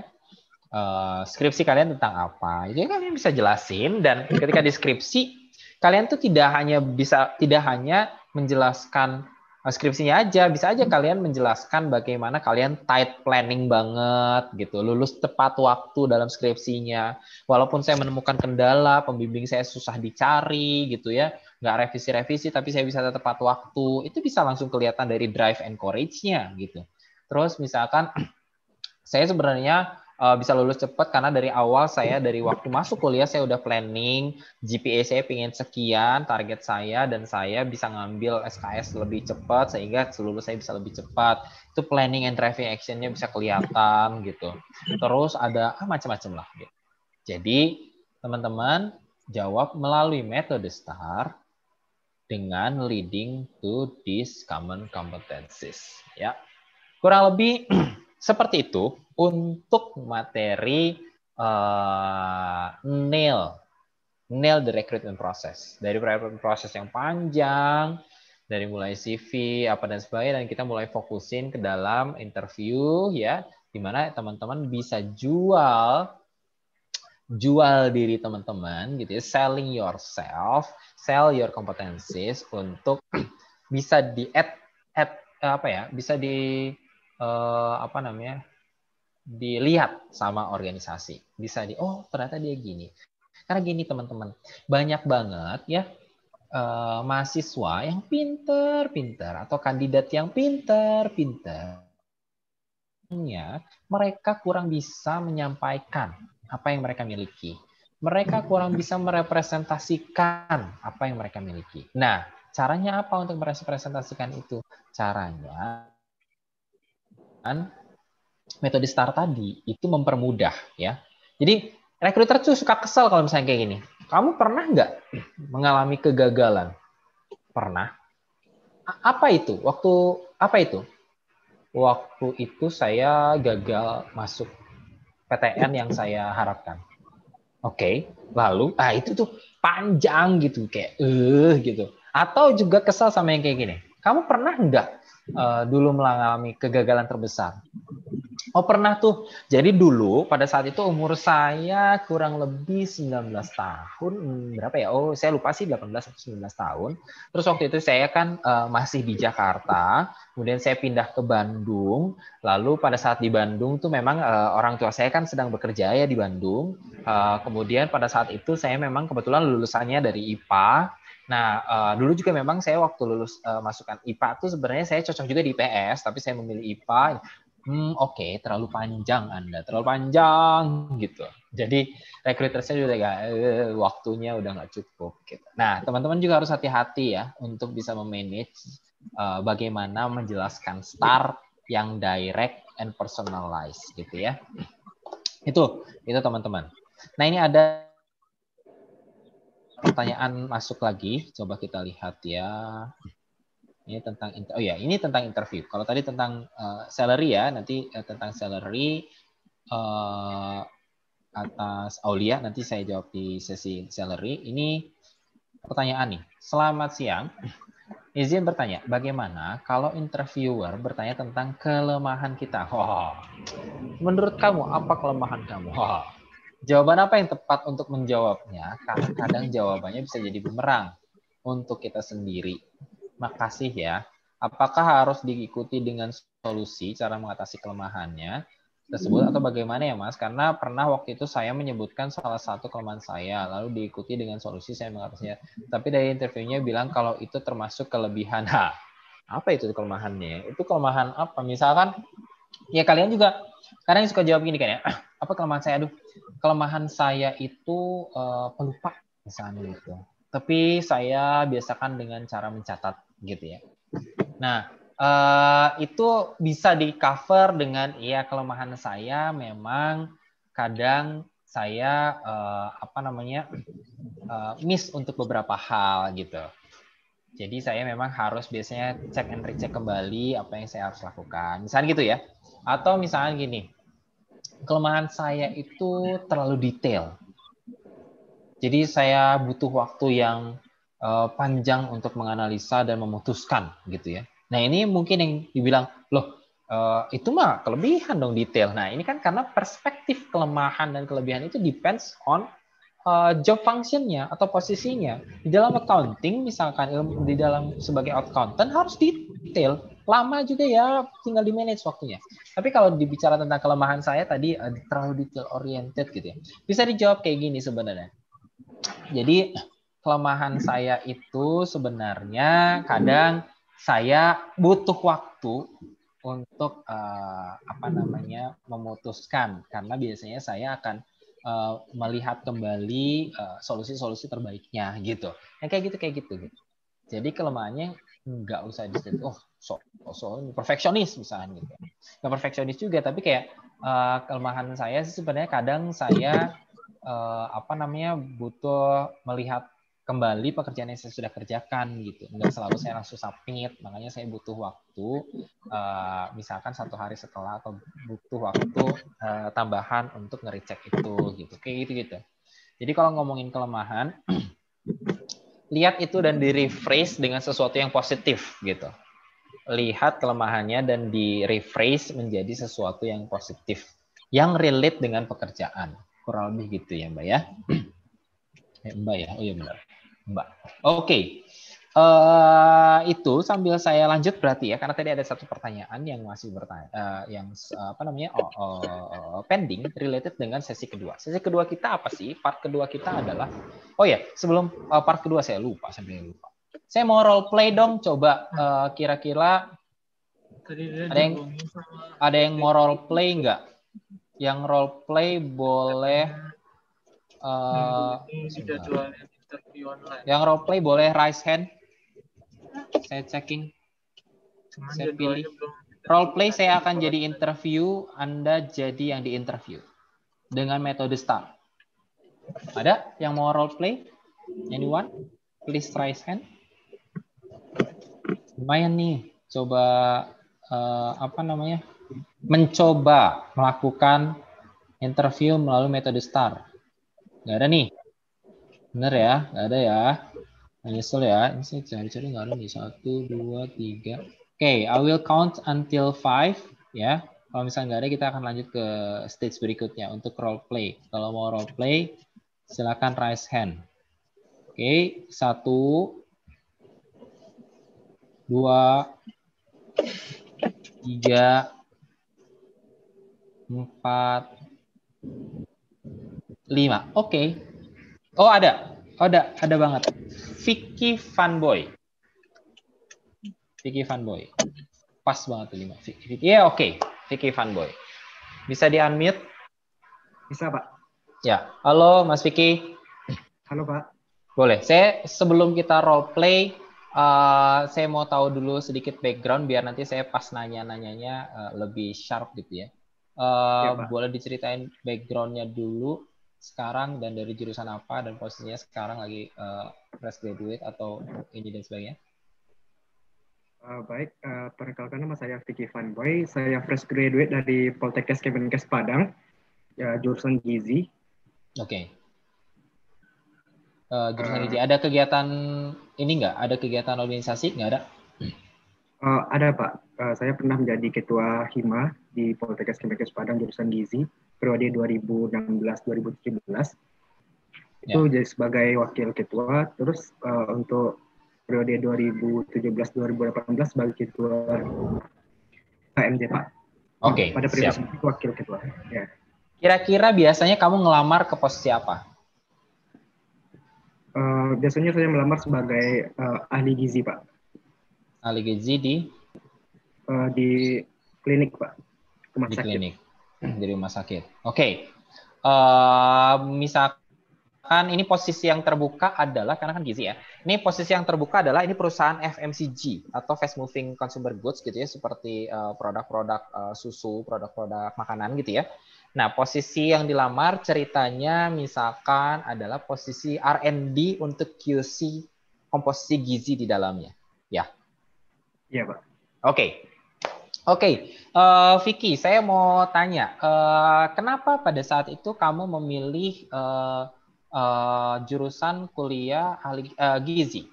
uh, skripsi kalian tentang apa. Jadi kalian bisa jelasin dan ketika deskripsi kalian tuh tidak hanya bisa tidak hanya menjelaskan skripsinya aja bisa aja hmm. kalian menjelaskan bagaimana kalian tight planning banget gitu lulus tepat waktu dalam skripsinya walaupun saya menemukan kendala pembimbing saya susah dicari gitu ya nggak revisi-revisi tapi saya bisa tepat waktu itu bisa langsung kelihatan dari drive and courage-nya gitu terus misalkan (clears throat) saya sebenarnya uh, bisa lulus cepat karena dari awal saya dari waktu masuk kuliah saya udah planning GPA saya pingin sekian target saya dan saya bisa ngambil SKS lebih cepat sehingga lulus saya bisa lebih cepat itu planning and driving actionnya bisa kelihatan gitu terus ada ah, macam-macam lah gitu. jadi teman-teman jawab melalui metode STAR dengan leading to these common competencies ya kurang lebih (clears throat) Seperti itu untuk materi uh, nail nail the recruitment process dari recruitment process yang panjang dari mulai CV apa dan sebagainya dan kita mulai fokusin ke dalam interview ya di mana teman-teman bisa jual jual diri teman-teman gitu ya selling yourself sell your competencies untuk bisa di add, add apa ya bisa di eh, apa namanya dilihat sama organisasi. Bisa di oh ternyata dia gini. Karena gini teman-teman, banyak banget ya eh, mahasiswa yang pinter-pinter atau kandidat yang pinter-pinter mereka kurang bisa menyampaikan apa yang mereka miliki. Mereka kurang bisa merepresentasikan apa yang mereka miliki. Nah, caranya apa untuk merepresentasikan itu? Caranya metode start tadi itu mempermudah ya. Jadi recruiter tuh suka kesel kalau misalnya kayak gini. Kamu pernah nggak mengalami kegagalan? Pernah. Apa itu? Waktu apa itu? Waktu itu saya gagal masuk PTN yang saya harapkan. Oke, okay. lalu ah itu tuh panjang gitu kayak eh uh, gitu. Atau juga kesal sama yang kayak gini. Kamu pernah nggak uh, dulu mengalami kegagalan terbesar? Oh pernah tuh. Jadi dulu pada saat itu umur saya kurang lebih 19 tahun, berapa ya? Oh saya lupa sih 18 atau 19 tahun. Terus waktu itu saya kan uh, masih di Jakarta, kemudian saya pindah ke Bandung. Lalu pada saat di Bandung tuh memang uh, orang tua saya kan sedang bekerja ya di Bandung. Uh, kemudian pada saat itu saya memang kebetulan lulusannya dari IPA Nah, uh, dulu juga memang saya waktu lulus uh, masukan IPA tuh sebenarnya saya cocok juga di PS tapi saya memilih IPA. Hmm, oke, okay, terlalu panjang Anda, terlalu panjang gitu. Jadi rekruter saya juga gak, uh, eh, waktunya udah nggak cukup. Gitu. Nah, teman-teman juga harus hati-hati ya untuk bisa memanage uh, bagaimana menjelaskan start yang direct and personalized gitu ya. Itu, itu teman-teman. Nah ini ada pertanyaan masuk lagi. Coba kita lihat ya. Ini tentang oh ya, ini tentang interview. Kalau tadi tentang uh, salary ya, nanti uh, tentang salary uh, atas Aulia nanti saya jawab di sesi salary. Ini pertanyaan nih. Selamat siang. Izin bertanya, bagaimana kalau interviewer bertanya tentang kelemahan kita? Oh, menurut kamu apa kelemahan kamu? Oh, Jawaban apa yang tepat untuk menjawabnya? Karena kadang jawabannya bisa jadi bumerang untuk kita sendiri. Makasih ya. Apakah harus diikuti dengan solusi cara mengatasi kelemahannya tersebut atau bagaimana ya Mas? Karena pernah waktu itu saya menyebutkan salah satu kelemahan saya lalu diikuti dengan solusi saya mengatasinya. Tapi dari interviewnya bilang kalau itu termasuk kelebihan. Ha, apa itu kelemahannya? Itu kelemahan apa? Misalkan ya kalian juga kadang suka jawab gini kan ya, (clears throat) apa kelemahan saya? Aduh, kelemahan saya itu uh, pelupa misalnya gitu. Tapi saya biasakan dengan cara mencatat gitu ya. Nah, uh, itu bisa di cover dengan ya kelemahan saya memang kadang saya uh, apa namanya uh, miss untuk beberapa hal gitu. Jadi saya memang harus biasanya cek and recheck kembali apa yang saya harus lakukan. Misalnya gitu ya. Atau misalnya gini, kelemahan saya itu terlalu detail. Jadi saya butuh waktu yang uh, panjang untuk menganalisa dan memutuskan gitu ya. Nah ini mungkin yang dibilang loh uh, itu mah kelebihan dong detail. Nah ini kan karena perspektif kelemahan dan kelebihan itu depends on uh, job functionnya atau posisinya. Di dalam accounting misalkan ilmu di dalam sebagai accountant harus detail lama juga ya tinggal di manage waktunya. Tapi kalau dibicara tentang kelemahan saya tadi uh, terlalu detail oriented gitu ya. Bisa dijawab kayak gini sebenarnya. Jadi kelemahan saya itu sebenarnya kadang saya butuh waktu untuk uh, apa namanya memutuskan karena biasanya saya akan uh, melihat kembali solusi-solusi uh, terbaiknya gitu. Yang kayak gitu kayak gitu gitu. Jadi kelemahannya nggak usah disebut oh so, oh, so perfeksionis misalnya gitu nggak perfeksionis juga tapi kayak uh, kelemahan saya sih sebenarnya kadang saya uh, apa namanya butuh melihat kembali pekerjaan yang saya sudah kerjakan gitu nggak selalu saya langsung submit makanya saya butuh waktu uh, misalkan satu hari setelah atau butuh waktu uh, tambahan untuk ngericek itu gitu kayak gitu gitu jadi kalau ngomongin kelemahan lihat itu dan di rephrase dengan sesuatu yang positif gitu. Lihat kelemahannya dan di rephrase menjadi sesuatu yang positif yang relate dengan pekerjaan. Kurang lebih gitu ya, Mbak ya. (clears throat) Eh, mbak ya. Oh iya benar. Mbak. Oke. Okay. Uh, itu sambil saya lanjut berarti ya karena tadi ada satu pertanyaan yang masih bertanya uh, yang uh, apa namanya uh, uh, pending related dengan sesi kedua. Sesi kedua kita apa sih? Part kedua kita adalah oh ya yeah, sebelum uh, part kedua saya lupa sambil lupa. Saya mau role play dong coba kira kira-kira ada yang ada yang mau role play nggak? Yang role play boleh uh, yang role play boleh rise hand saya checking. Cuman saya pilih. Role play saya akan jadi interview, Anda jadi yang di interview. dengan metode star. Ada yang mau role play? Anyone? Please raise hand. Lumayan nih, coba uh, apa namanya? Mencoba melakukan interview melalui metode star. Gak ada nih. Bener ya, gak ada ya. Nah, nyesel ya. Ini saya cari-cari nggak ada nih. Satu, dua, tiga. Oke, okay, I will count until five. Ya, kalau misalnya nggak ada, kita akan lanjut ke stage berikutnya untuk role play. Kalau mau role play, silakan raise hand. Oke, okay, satu, dua, tiga, empat, lima. Oke. Okay. Oh ada, Oh, ada, ada banget. Vicky Fanboy. Vicky Fanboy. Pas banget tuh lima. Vicky, ya yeah, oke. Okay. Vicky Fanboy. Bisa di unmute? Bisa pak. Ya, halo Mas Vicky. Halo pak. Boleh. Saya sebelum kita role play, uh, eh, saya mau tahu dulu sedikit background biar nanti saya pas nanya-nanyanya uh, lebih sharp gitu ya. Uh, ya boleh diceritain backgroundnya dulu sekarang dan dari jurusan apa dan posisinya sekarang lagi uh, fresh graduate atau ini dan sebagainya? Uh, baik, uh, perkenalkan nama saya Vicky Van Boy. Saya fresh graduate dari Poltekkes Kemenkes Padang, ya, jurusan Gizi. Oke. Okay. Uh, jurusan uh, Gizi. Ada kegiatan ini nggak? Ada kegiatan organisasi nggak ada? Uh, ada Pak. Uh, saya pernah menjadi ketua hima di Poltekkes Kemenkes Padang jurusan Gizi periode 2016-2017 itu ya. jadi sebagai wakil ketua terus uh, untuk periode 2017-2018 sebagai ketua KMJ Pak. Oke. Okay, Pada periode siap. wakil ketua. Ya. Kira-kira biasanya kamu ngelamar ke posisi apa? Uh, eh, biasanya saya melamar sebagai uh, ahli gizi Pak. Ahli gizi di? Uh, di klinik Pak. Rumah di klinik. (clears throat) di rumah sakit. Oke, okay. uh, eh, misalkan ini posisi yang terbuka adalah karena kan gizi ya. Ini posisi yang terbuka adalah ini perusahaan FMCG atau fast moving consumer goods gitu ya, seperti eh, produk-produk uh, uh, susu, produk-produk makanan gitu ya. Nah, posisi yang dilamar ceritanya misalkan adalah posisi R&D untuk QC komposisi gizi di dalamnya. Ya. Iya, Pak. Oke. Okay. Oke, okay. uh, eh, Vicky, saya mau tanya, uh, kenapa pada saat itu kamu memilih uh, uh, jurusan kuliah ahli uh, gizi?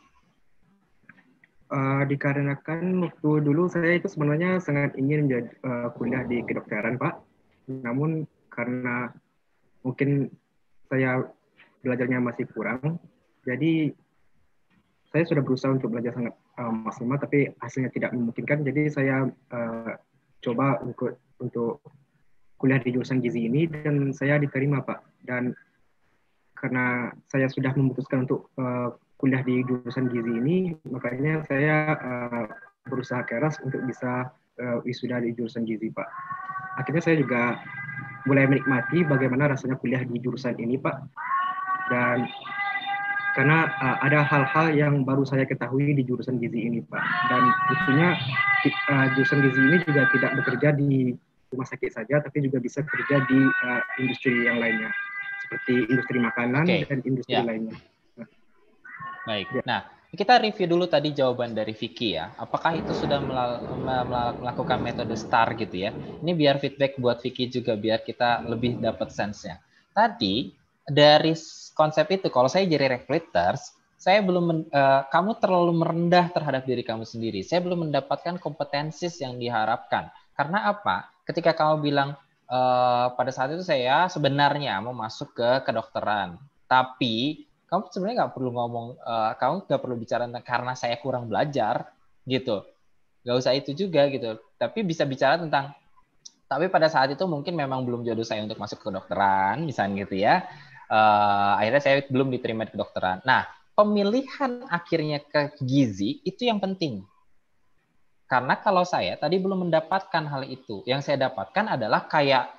Uh, dikarenakan waktu dulu saya itu sebenarnya sangat ingin menjadi, uh, kuliah di kedokteran, Pak. Namun karena mungkin saya belajarnya masih kurang, jadi saya sudah berusaha untuk belajar sangat uh, maksimal tapi hasilnya tidak memungkinkan jadi saya uh, coba untuk untuk kuliah di jurusan gizi ini dan saya diterima pak dan karena saya sudah memutuskan untuk uh, kuliah di jurusan gizi ini makanya saya uh, berusaha keras untuk bisa uh, wisuda di jurusan gizi pak akhirnya saya juga mulai menikmati bagaimana rasanya kuliah di jurusan ini pak dan karena uh, ada hal-hal yang baru saya ketahui di jurusan gizi ini Pak dan tentunya uh, eh, jurusan gizi ini juga tidak bekerja di rumah sakit saja tapi juga bisa kerja di uh, industri yang lainnya seperti industri makanan okay. dan industri yeah. lainnya. Baik. Ya. Nah, kita review dulu tadi jawaban dari Vicky ya. Apakah itu sudah melakukan metode STAR gitu ya? Ini biar feedback buat Vicky juga biar kita lebih dapat sense-nya. Tadi dari konsep itu kalau saya jadi reflectors saya belum uh, kamu terlalu merendah terhadap diri kamu sendiri saya belum mendapatkan kompetensi yang diharapkan karena apa ketika kamu bilang uh, pada saat itu saya sebenarnya mau masuk ke kedokteran tapi kamu sebenarnya nggak perlu ngomong uh, kamu nggak perlu bicara tentang karena saya kurang belajar gitu Gak usah itu juga gitu tapi bisa bicara tentang tapi pada saat itu mungkin memang belum jodoh saya untuk masuk ke kedokteran misalnya gitu ya uh, akhirnya saya belum diterima di kedokteran. Nah, pemilihan akhirnya ke gizi itu yang penting. Karena kalau saya tadi belum mendapatkan hal itu, yang saya dapatkan adalah kayak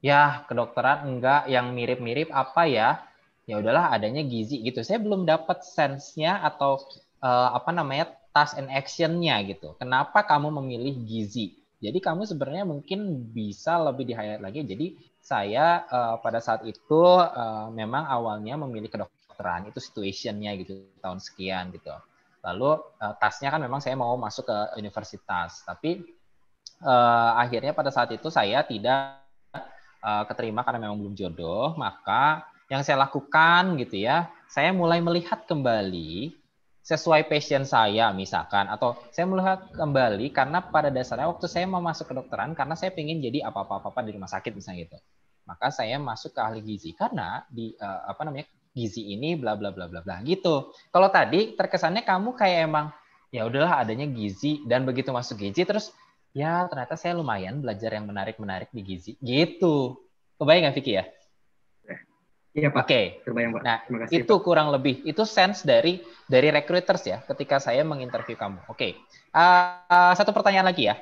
ya kedokteran enggak yang mirip-mirip apa ya? Ya udahlah adanya gizi gitu. Saya belum dapat sense-nya atau uh, apa namanya task and action-nya gitu. Kenapa kamu memilih gizi? Jadi kamu sebenarnya mungkin bisa lebih di lagi. Jadi saya uh, pada saat itu uh, memang awalnya memilih kedokteran itu situasinya gitu tahun sekian gitu lalu uh, tasnya kan memang saya mau masuk ke universitas tapi uh, akhirnya pada saat itu saya tidak uh, keterima karena memang belum jodoh maka yang saya lakukan gitu ya saya mulai melihat kembali sesuai passion saya misalkan atau saya melihat kembali karena pada dasarnya waktu saya mau masuk kedokteran karena saya ingin jadi apa-apa apa di rumah sakit misalnya gitu maka saya masuk ke ahli gizi karena di uh, apa namanya gizi ini bla bla bla bla bla gitu kalau tadi terkesannya kamu kayak emang ya udahlah adanya gizi dan begitu masuk gizi terus ya ternyata saya lumayan belajar yang menarik menarik di gizi gitu kebayang nggak Vicky ya Iya Pak. Oke. Okay. Nah, Terima kasih, itu Pak. kurang lebih itu sense dari dari recruiters ya ketika saya menginterview kamu. Oke. Okay. Uh, uh, satu pertanyaan lagi ya.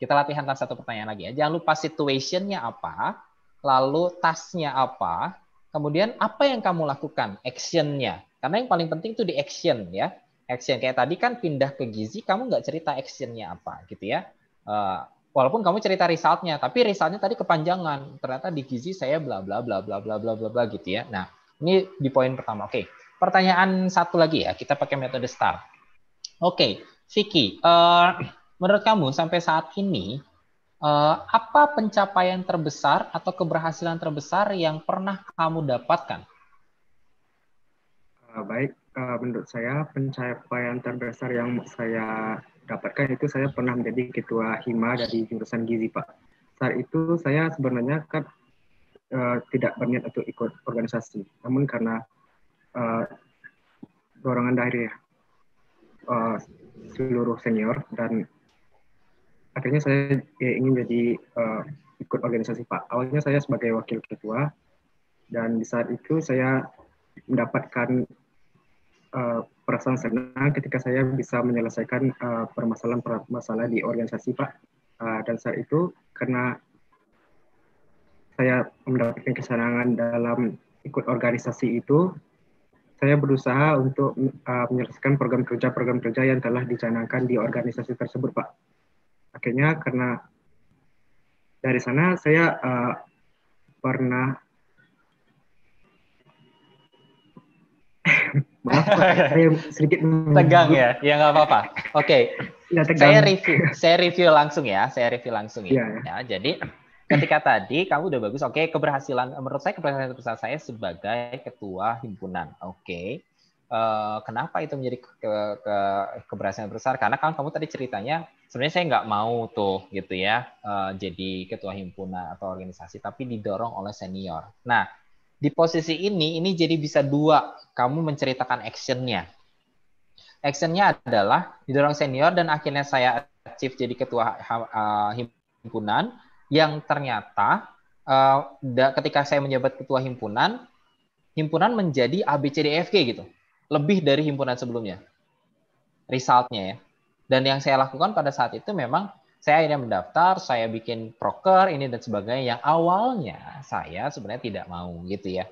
Kita latihan satu pertanyaan lagi ya. Jangan lupa situasinya apa, lalu tasnya apa, kemudian apa yang kamu lakukan, actionnya. Karena yang paling penting itu di action ya. Action kayak tadi kan pindah ke gizi, kamu nggak cerita actionnya apa gitu ya. Uh, walaupun kamu cerita resultnya, tapi resultnya tadi kepanjangan. Ternyata di gizi saya bla bla bla bla bla bla bla bla gitu ya. Nah, ini di poin pertama. Oke, pertanyaan satu lagi ya. Kita pakai metode STAR. Oke, Vicky, uh, menurut kamu sampai saat ini uh, apa pencapaian terbesar atau keberhasilan terbesar yang pernah kamu dapatkan? Eh, baik, uh, menurut saya pencapaian terbesar yang saya dapatkan itu saya pernah menjadi ketua hima dari jurusan gizi pak saat itu saya sebenarnya kan uh, tidak berniat untuk ikut organisasi namun karena uh, dorongan dari uh, seluruh senior dan akhirnya saya ya, ingin jadi uh, ikut organisasi pak awalnya saya sebagai wakil ketua dan di saat itu saya mendapatkan uh, perasaan senang ketika saya bisa menyelesaikan permasalahan-permasalahan uh, di organisasi Pak. Uh, dan saat itu karena saya mendapatkan kesenangan dalam ikut organisasi itu, saya berusaha untuk uh, menyelesaikan program kerja-program kerja yang telah dicanangkan di organisasi tersebut Pak. Akhirnya karena dari sana saya uh, pernah (laughs) saya sedikit tegang ya. Ya nggak apa-apa. Oke. Okay. Ya, saya review, saya review langsung ya. Saya review langsung ya. ya. ya, ya jadi ketika tadi kamu udah bagus. Oke, okay, keberhasilan menurut saya keberhasilan besar saya sebagai ketua himpunan. Oke. Okay. Uh, eh, kenapa itu menjadi ke, ke, keberhasilan besar? Karena kan kamu tadi ceritanya sebenarnya saya nggak mau tuh gitu ya uh, jadi ketua himpunan atau organisasi, tapi didorong oleh senior. Nah, di posisi ini ini jadi bisa dua kamu menceritakan actionnya actionnya adalah didorong senior dan akhirnya saya achieve jadi ketua himpunan yang ternyata eh, ketika saya menjabat ketua himpunan himpunan menjadi ABCDFG e, gitu lebih dari himpunan sebelumnya resultnya ya dan yang saya lakukan pada saat itu memang saya akhirnya mendaftar, saya bikin proker ini dan sebagainya yang awalnya saya sebenarnya tidak mau gitu ya.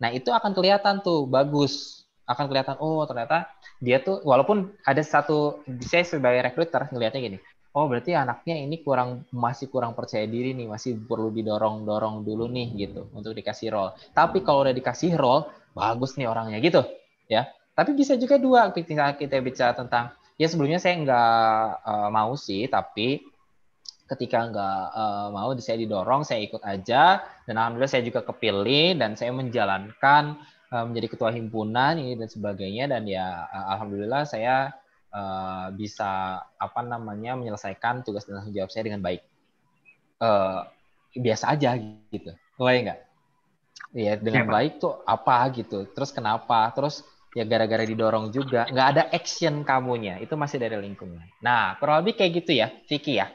Nah, itu akan kelihatan tuh bagus. Akan kelihatan oh ternyata dia tuh walaupun ada satu saya sebagai recruiter ngelihatnya gini. Oh, berarti anaknya ini kurang masih kurang percaya diri nih, masih perlu didorong-dorong dulu nih gitu untuk dikasih role. Tapi kalau udah dikasih role, bagus nih orangnya gitu, ya. Tapi bisa juga dua ketika kita bicara tentang ya sebelumnya saya nggak uh, mau sih tapi ketika nggak uh, mau saya didorong saya ikut aja dan alhamdulillah saya juga kepilih dan saya menjalankan uh, menjadi ketua himpunan ini dan sebagainya dan ya uh, alhamdulillah saya uh, bisa apa namanya menyelesaikan tugas dan tanggung jawab saya dengan baik uh, biasa aja gitu mulai nggak ya dengan Siapa? baik tuh apa gitu terus kenapa terus ya gara-gara didorong juga nggak ada action kamunya itu masih dari lingkungan nah kurang lebih kayak gitu ya Vicky ya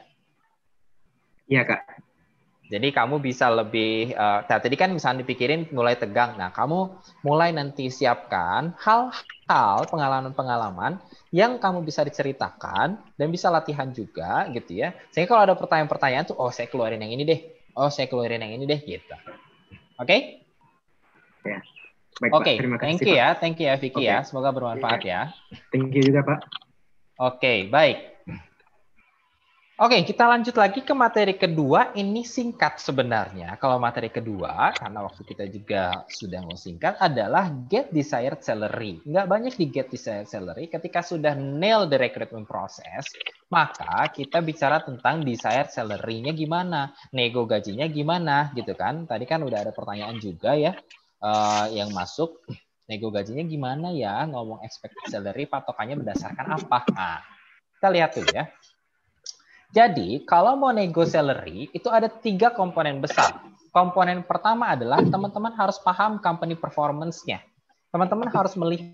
iya kak jadi kamu bisa lebih uh, tadi kan misalnya dipikirin mulai tegang nah kamu mulai nanti siapkan hal-hal pengalaman-pengalaman yang kamu bisa diceritakan dan bisa latihan juga gitu ya sehingga kalau ada pertanyaan-pertanyaan tuh oh saya keluarin yang ini deh oh saya keluarin yang ini deh gitu oke okay? ya yeah. Oke, okay. terima kasih. Thank you Pak. ya, thank you ya Vicky okay. ya. Semoga bermanfaat ya. Thank you juga Pak. Oke, okay, baik. Oke, okay, kita lanjut lagi ke materi kedua. Ini singkat sebenarnya. Kalau materi kedua, karena waktu kita juga sudah mau singkat, adalah get desired salary. Nggak banyak di get desired salary. Ketika sudah nail the recruitment process, maka kita bicara tentang desired salary-nya gimana, nego gajinya gimana, gitu kan. Tadi kan udah ada pertanyaan juga ya uh, yang masuk nego gajinya gimana ya ngomong expected salary patokannya berdasarkan apa nah, kita lihat tuh ya jadi kalau mau nego salary itu ada tiga komponen besar komponen pertama adalah teman-teman harus paham company performance-nya teman-teman harus melihat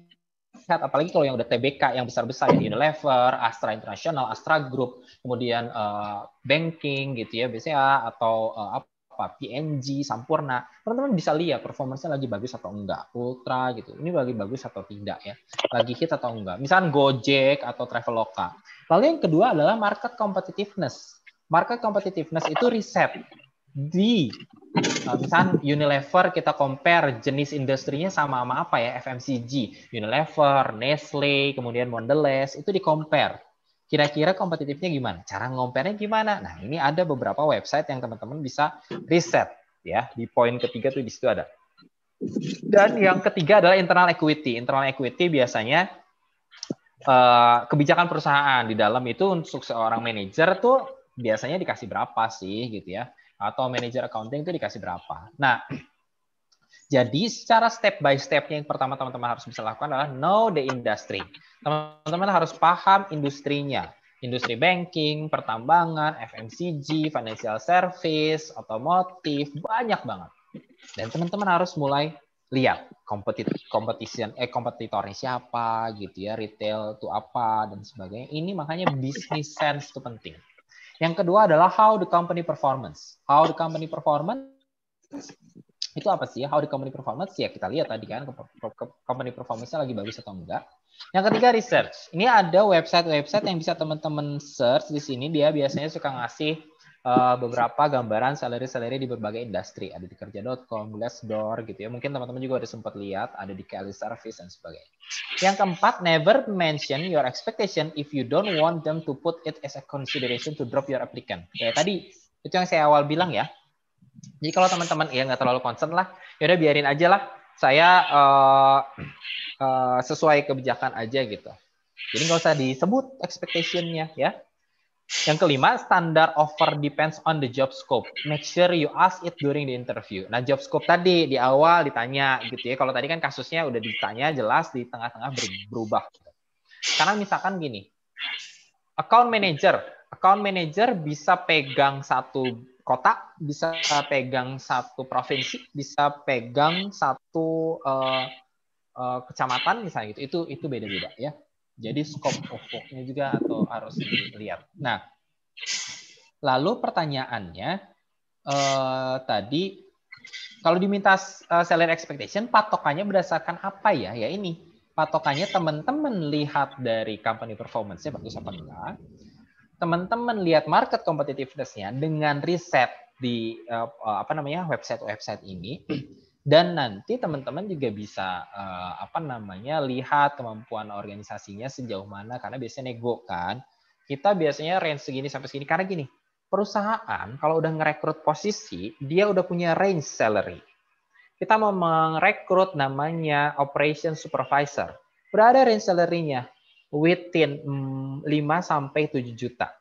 apalagi kalau yang udah TBK yang besar-besar ya Unilever, Astra International, Astra Group, kemudian uh, banking gitu ya BCA atau uh, eh, apa apa PNG, sempurna, teman-teman bisa lihat performanya lagi bagus atau enggak, Ultra gitu. Ini lagi bagus atau tidak ya. Lagi hit atau enggak. Misalkan Gojek atau Traveloka. Lalu yang kedua adalah market competitiveness. Market competitiveness itu riset di eh, misalkan Unilever kita compare jenis industrinya sama sama apa ya FMCG Unilever, Nestle, kemudian Mondelez itu di compare kira-kira kompetitifnya gimana? Cara ngompernya gimana? Nah, ini ada beberapa website yang teman-teman bisa riset ya. Di poin ketiga tuh di situ ada. Dan yang ketiga adalah internal equity. Internal equity biasanya eh, kebijakan perusahaan di dalam itu untuk seorang manajer tuh biasanya dikasih berapa sih gitu ya? Atau manajer accounting itu dikasih berapa? Nah, jadi secara step by stepnya yang pertama teman-teman harus bisa lakukan adalah know the industry. Teman-teman harus paham industrinya. Industri banking, pertambangan, FMCG, financial service, otomotif, banyak banget. Dan teman-teman harus mulai lihat competition eh kompetitornya siapa gitu ya, retail itu apa dan sebagainya. Ini makanya business sense itu penting. Yang kedua adalah how the company performance. How the company performance itu apa sih? How the company performance? Ya kita lihat tadi kan company performance-nya lagi bagus atau enggak. Yang ketiga research. Ini ada website-website yang bisa teman-teman search di sini. Dia biasanya suka ngasih uh, beberapa gambaran salary-salary di berbagai industri. Ada di kerja.com, Glassdoor gitu ya. Mungkin teman-teman juga udah sempat lihat. Ada di Kelly Service dan sebagainya. Yang keempat, never mention your expectation if you don't want them to put it as a consideration to drop your applicant. Kayak tadi, itu yang saya awal bilang ya. Jadi kalau teman-teman ya nggak terlalu concern lah, ya udah biarin aja lah. Saya uh, uh, sesuai kebijakan aja gitu. Jadi nggak usah disebut expectationnya ya. Yang kelima, standar offer depends on the job scope. Make sure you ask it during the interview. Nah, job scope tadi di awal ditanya gitu ya. Kalau tadi kan kasusnya udah ditanya jelas di tengah-tengah berubah. Karena misalkan gini, account manager, account manager bisa pegang satu kota, bisa pegang satu provinsi, bisa pegang satu uh, uh, kecamatan misalnya gitu. Itu itu beda-beda ya. Jadi scope of work-nya juga atau harus dilihat. Nah, lalu pertanyaannya uh, tadi kalau diminta uh, seller expectation patokannya berdasarkan apa ya? Ya ini patokannya teman-teman lihat dari company performance-nya bagus apa enggak teman-teman lihat market competitivenessnya dengan riset di uh, apa namanya website-website ini (clears throat) dan nanti teman-teman juga bisa uh, apa namanya lihat kemampuan organisasinya sejauh mana karena biasanya nego kan kita biasanya range segini sampai segini karena gini perusahaan kalau udah ngerekrut posisi dia udah punya range salary kita mau merekrut namanya operation supervisor udah range salary-nya within 5 mm, sampai 7 juta.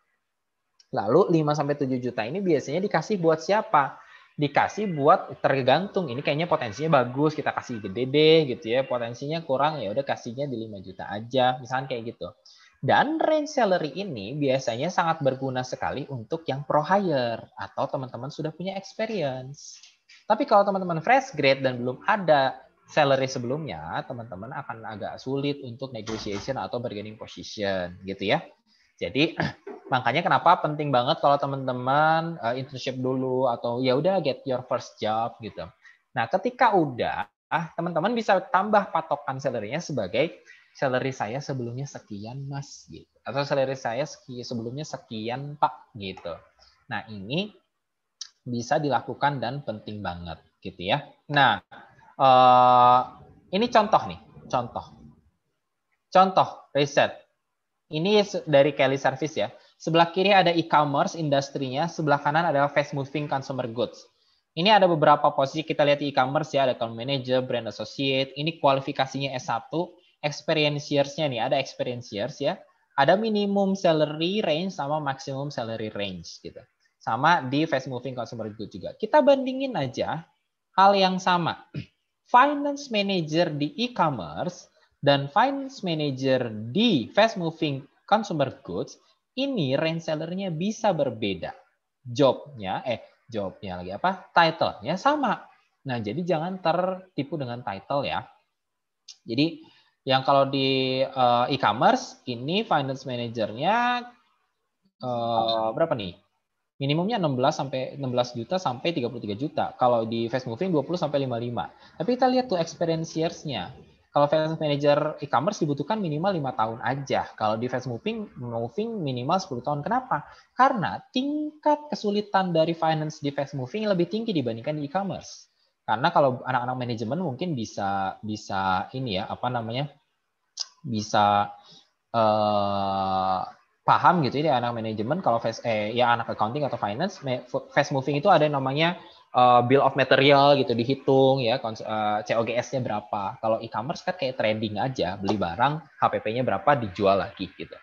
Lalu 5 sampai 7 juta ini biasanya dikasih buat siapa? Dikasih buat tergantung ini kayaknya potensinya bagus, kita kasih gede deh gitu ya. Potensinya kurang ya udah kasihnya di 5 juta aja, misalkan kayak gitu. Dan range salary ini biasanya sangat berguna sekali untuk yang pro hire atau teman-teman sudah punya experience. Tapi kalau teman-teman fresh grade dan belum ada salary sebelumnya, teman-teman akan agak sulit untuk negotiation atau bargaining position gitu ya. Jadi (clears throat) makanya kenapa penting banget kalau teman-teman eh, internship dulu atau ya udah get your first job gitu. Nah, ketika udah ah, teman-teman bisa tambah patokan salary-nya sebagai salary saya sebelumnya sekian Mas gitu atau salary saya sebelumnya sekian Pak gitu. Nah, ini bisa dilakukan dan penting banget gitu ya. Nah, Uh, ini contoh nih, contoh. Contoh riset. Ini dari Kelly Service ya. Sebelah kiri ada e-commerce industrinya, sebelah kanan adalah fast moving consumer goods. Ini ada beberapa posisi kita lihat di e-commerce ya, ada account manager, brand associate, ini kualifikasinya S1, experience nya nih, ada years ya. Ada minimum salary range sama maximum salary range gitu. Sama di fast moving consumer goods juga. Kita bandingin aja hal yang sama. (clears throat) finance manager di e-commerce dan finance manager di fast moving consumer goods ini range sellernya bisa berbeda. Jobnya eh jobnya lagi apa? Titlenya sama. Nah, jadi jangan tertipu dengan title ya. Jadi yang kalau di eh, e-commerce ini finance manajernya eh, berapa nih? minimumnya 16 sampai 16 juta sampai 33 juta. Kalau di fast moving 20 sampai 55. Tapi kita lihat tuh experience nya Kalau fast manager e-commerce dibutuhkan minimal 5 tahun aja. Kalau di fast moving moving minimal 10 tahun. Kenapa? Karena tingkat kesulitan dari finance di fast moving lebih tinggi dibandingkan di e-commerce. Karena kalau anak-anak manajemen mungkin bisa bisa ini ya, apa namanya? bisa uh, paham gitu ya, ini anak manajemen kalau fast eh ya anak accounting atau finance fast moving itu ada yang namanya uh, bill of material gitu dihitung ya uh, eh, COGS-nya berapa. Kalau e-commerce kan kayak trading aja, beli barang, HPP-nya berapa dijual lagi gitu.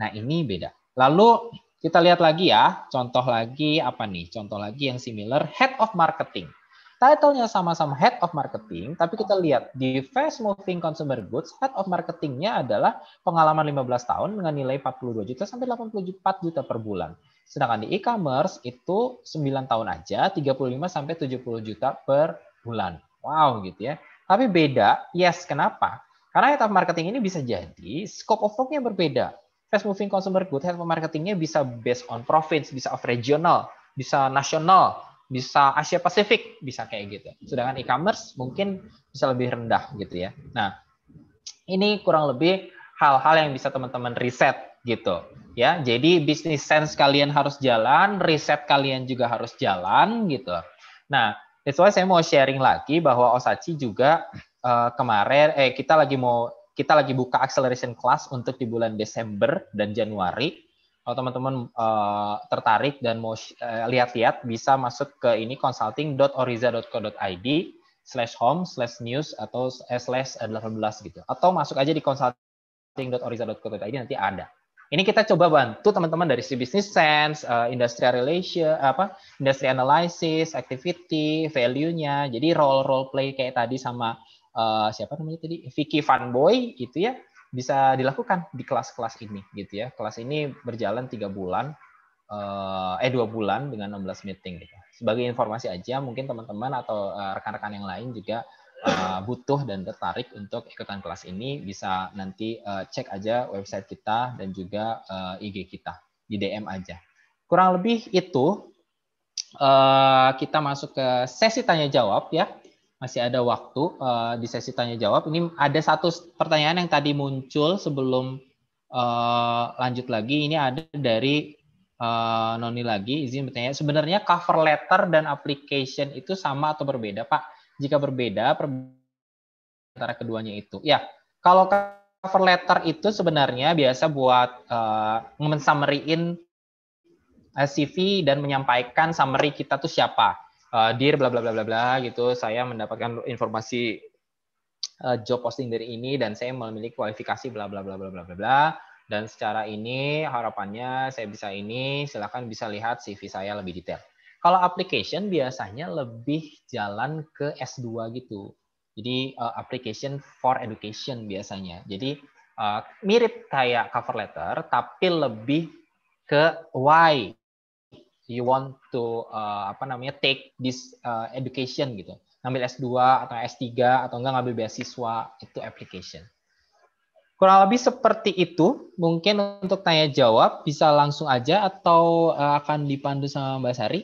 Nah, ini beda. Lalu kita lihat lagi ya, contoh lagi apa nih? Contoh lagi yang similar head of marketing title-nya sama-sama Head of Marketing, tapi kita lihat di Fast Moving Consumer Goods, Head of Marketingnya adalah pengalaman 15 tahun dengan nilai 42 juta sampai 84 juta per bulan. Sedangkan di e-commerce itu 9 tahun aja, 35 sampai 70 juta per bulan. Wow gitu ya. Tapi beda, yes, kenapa? Karena Head of Marketing ini bisa jadi scope of work-nya berbeda. Fast Moving Consumer Goods, Head of Marketingnya bisa based on province, bisa of regional, bisa nasional, bisa Asia Pasifik bisa kayak gitu. Sedangkan e-commerce mungkin bisa lebih rendah gitu ya. Nah, ini kurang lebih hal-hal yang bisa teman-teman riset gitu ya. Jadi bisnis sense kalian harus jalan, riset kalian juga harus jalan gitu. Nah, that's why saya mau sharing lagi bahwa Osachi juga uh, kemarin eh kita lagi mau kita lagi buka acceleration class untuk di bulan Desember dan Januari kalau teman-teman uh, tertarik dan mau uh, lihat-lihat bisa masuk ke ini consulting.oriza.co.id slash home slash news atau slash 18 gitu atau masuk aja di consulting.oriza.co.id nanti ada ini kita coba bantu teman-teman dari si business sense uh, eh, industrial relation apa industry analysis activity value-nya jadi role role play kayak tadi sama uh, siapa namanya tadi Vicky Fanboy gitu ya bisa dilakukan di kelas-kelas ini gitu ya. Kelas ini berjalan tiga bulan eh, eh dua bulan dengan 16 meeting gitu. Sebagai informasi aja mungkin teman-teman atau eh, rekan-rekan yang lain juga eh, butuh dan tertarik untuk ikutan kelas ini bisa nanti cek aja website kita dan juga IG kita di DM aja. Kurang lebih itu kita masuk ke sesi tanya jawab ya masih ada waktu uh, di sesi tanya jawab. Ini ada satu pertanyaan yang tadi muncul sebelum uh, lanjut lagi. Ini ada dari uh, Noni lagi izin bertanya. Sebenarnya cover letter dan application itu sama atau berbeda, Pak? Jika berbeda, perbedaan antara keduanya itu. Ya, kalau cover letter itu sebenarnya biasa buat uh, summary in CV dan menyampaikan summary kita tuh siapa uh, eh, dear bla bla bla bla bla gitu saya mendapatkan informasi uh, job posting dari ini dan saya memiliki kualifikasi bla bla bla bla bla bla bla dan secara ini harapannya saya bisa ini silahkan bisa lihat CV saya lebih detail. Kalau application biasanya lebih jalan ke S2 gitu. Jadi uh, application for education biasanya. Jadi uh, mirip kayak cover letter tapi lebih ke why you want to uh, apa namanya take this uh, education gitu ngambil S2 atau S3 atau enggak ngambil beasiswa itu application kurang lebih seperti itu mungkin untuk tanya jawab bisa langsung aja atau uh, akan dipandu sama Mbak Sari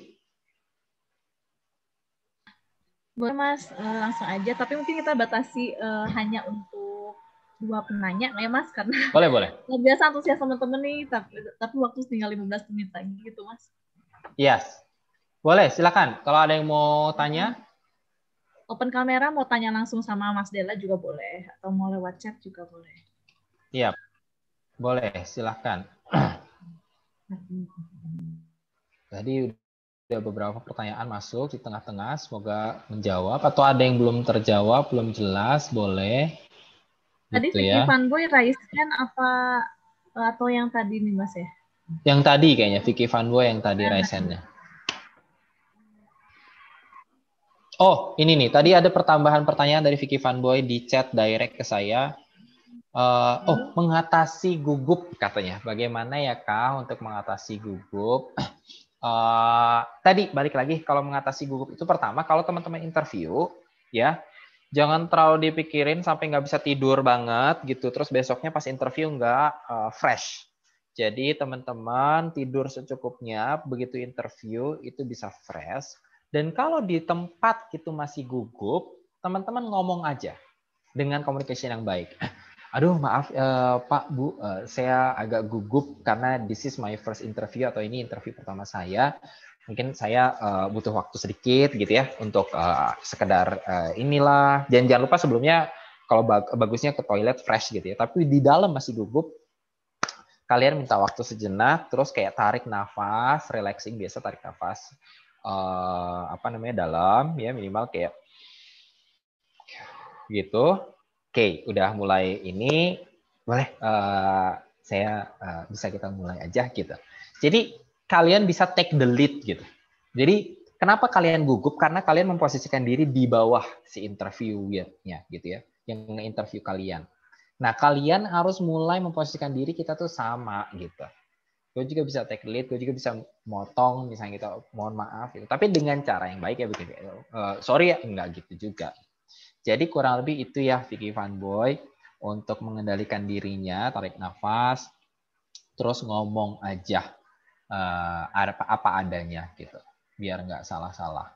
boleh mas uh, langsung aja tapi mungkin kita batasi uh, hanya untuk dua penanya ya mas karena boleh boleh (laughs) biasa antusias teman-teman nih tapi, tapi waktu tinggal 15 menit lagi gitu mas Yes. Boleh, silakan. Kalau ada yang mau tanya. Open kamera mau tanya langsung sama Mas Dela juga boleh atau mau lewat chat juga boleh. Iya. Yep. Boleh, silakan. (clears throat) Tadi udah beberapa pertanyaan masuk di tengah-tengah, semoga menjawab atau ada yang belum terjawab, belum jelas, boleh. Tadi gitu Vicky ya. Fanboy raise hand apa atau yang tadi nih Mas ya? Yang tadi kayaknya Vicky Vandua yang tadi raise Oh, ini nih. Tadi ada pertambahan pertanyaan dari Vicky Fanboy di chat direct ke saya. Uh, oh, mengatasi gugup katanya. Bagaimana ya kak untuk mengatasi gugup? Uh, (clears throat) tadi balik lagi kalau mengatasi gugup itu pertama kalau teman-teman interview ya jangan terlalu dipikirin sampai nggak bisa tidur banget gitu. Terus besoknya pas interview nggak uh, fresh. Jadi teman-teman tidur secukupnya, begitu interview itu bisa fresh. Dan kalau di tempat itu masih gugup, teman-teman ngomong aja dengan komunikasi yang baik. (laughs) Aduh maaf eh, Pak Bu, eh, saya agak gugup karena this is my first interview atau ini interview pertama saya. Mungkin saya uh, butuh waktu sedikit gitu ya untuk uh, sekedar uh, inilah. Dan jangan lupa sebelumnya kalau bagusnya ke toilet fresh gitu ya. Tapi di dalam masih gugup, kalian minta waktu sejenak terus kayak tarik nafas relaxing biasa tarik nafas uh, apa namanya dalam ya minimal kayak gitu oke okay, udah mulai ini boleh uh, saya uh, bisa kita mulai aja gitu jadi kalian bisa take the lead gitu jadi kenapa kalian gugup karena kalian memposisikan diri di bawah si interviewernya, gitu ya yang interview kalian Nah, kalian harus mulai memposisikan diri kita tuh sama gitu. Gue juga bisa take lead, gue juga bisa motong misalnya gitu, mohon maaf gitu. Tapi dengan cara yang baik ya begitu. Uh, eh, sorry ya, enggak gitu juga. Jadi kurang lebih itu ya Vicky Fanboy untuk mengendalikan dirinya, tarik nafas, terus ngomong aja uh, apa, apa adanya gitu, biar nggak salah-salah.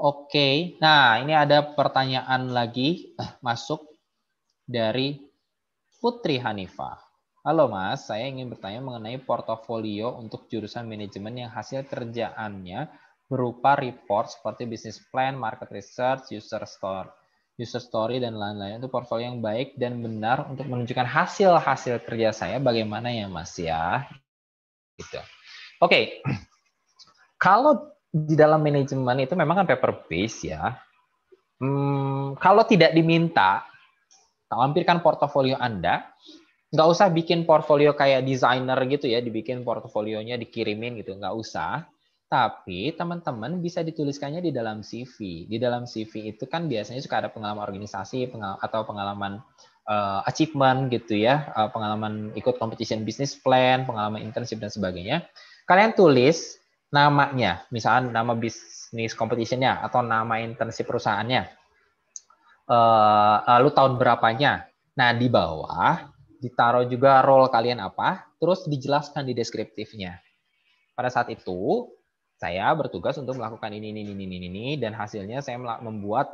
Oke, okay. nah ini ada pertanyaan lagi eh, masuk dari Putri Hanifa, Halo Mas, saya ingin bertanya mengenai portofolio untuk jurusan manajemen yang hasil kerjaannya berupa report seperti business plan, market research, user store, user story dan lain-lain itu portfolio yang baik dan benar untuk menunjukkan hasil-hasil kerja saya bagaimana ya Mas ya. Gitu. Oke. Okay. (clears throat) Kalau di dalam manajemen itu memang kan paper based ya. Hmm, kalau tidak diminta Tampilkan nah, portofolio Anda. Nggak usah bikin portofolio kayak desainer gitu ya, dibikin portofolionya dikirimin gitu, nggak usah. Tapi teman-teman bisa dituliskannya di dalam CV. Di dalam CV itu kan biasanya suka ada pengalaman organisasi atau pengalaman uh, achievement gitu ya, uh, pengalaman ikut competition business plan, pengalaman internship dan sebagainya. Kalian tulis namanya, misalnya nama bisnis competitionnya atau nama internship perusahaannya uh, lalu tahun berapanya. Nah, di bawah ditaruh juga role kalian apa, terus dijelaskan di deskriptifnya. Pada saat itu, saya bertugas untuk melakukan ini, ini, ini, ini, ini, dan hasilnya saya membuat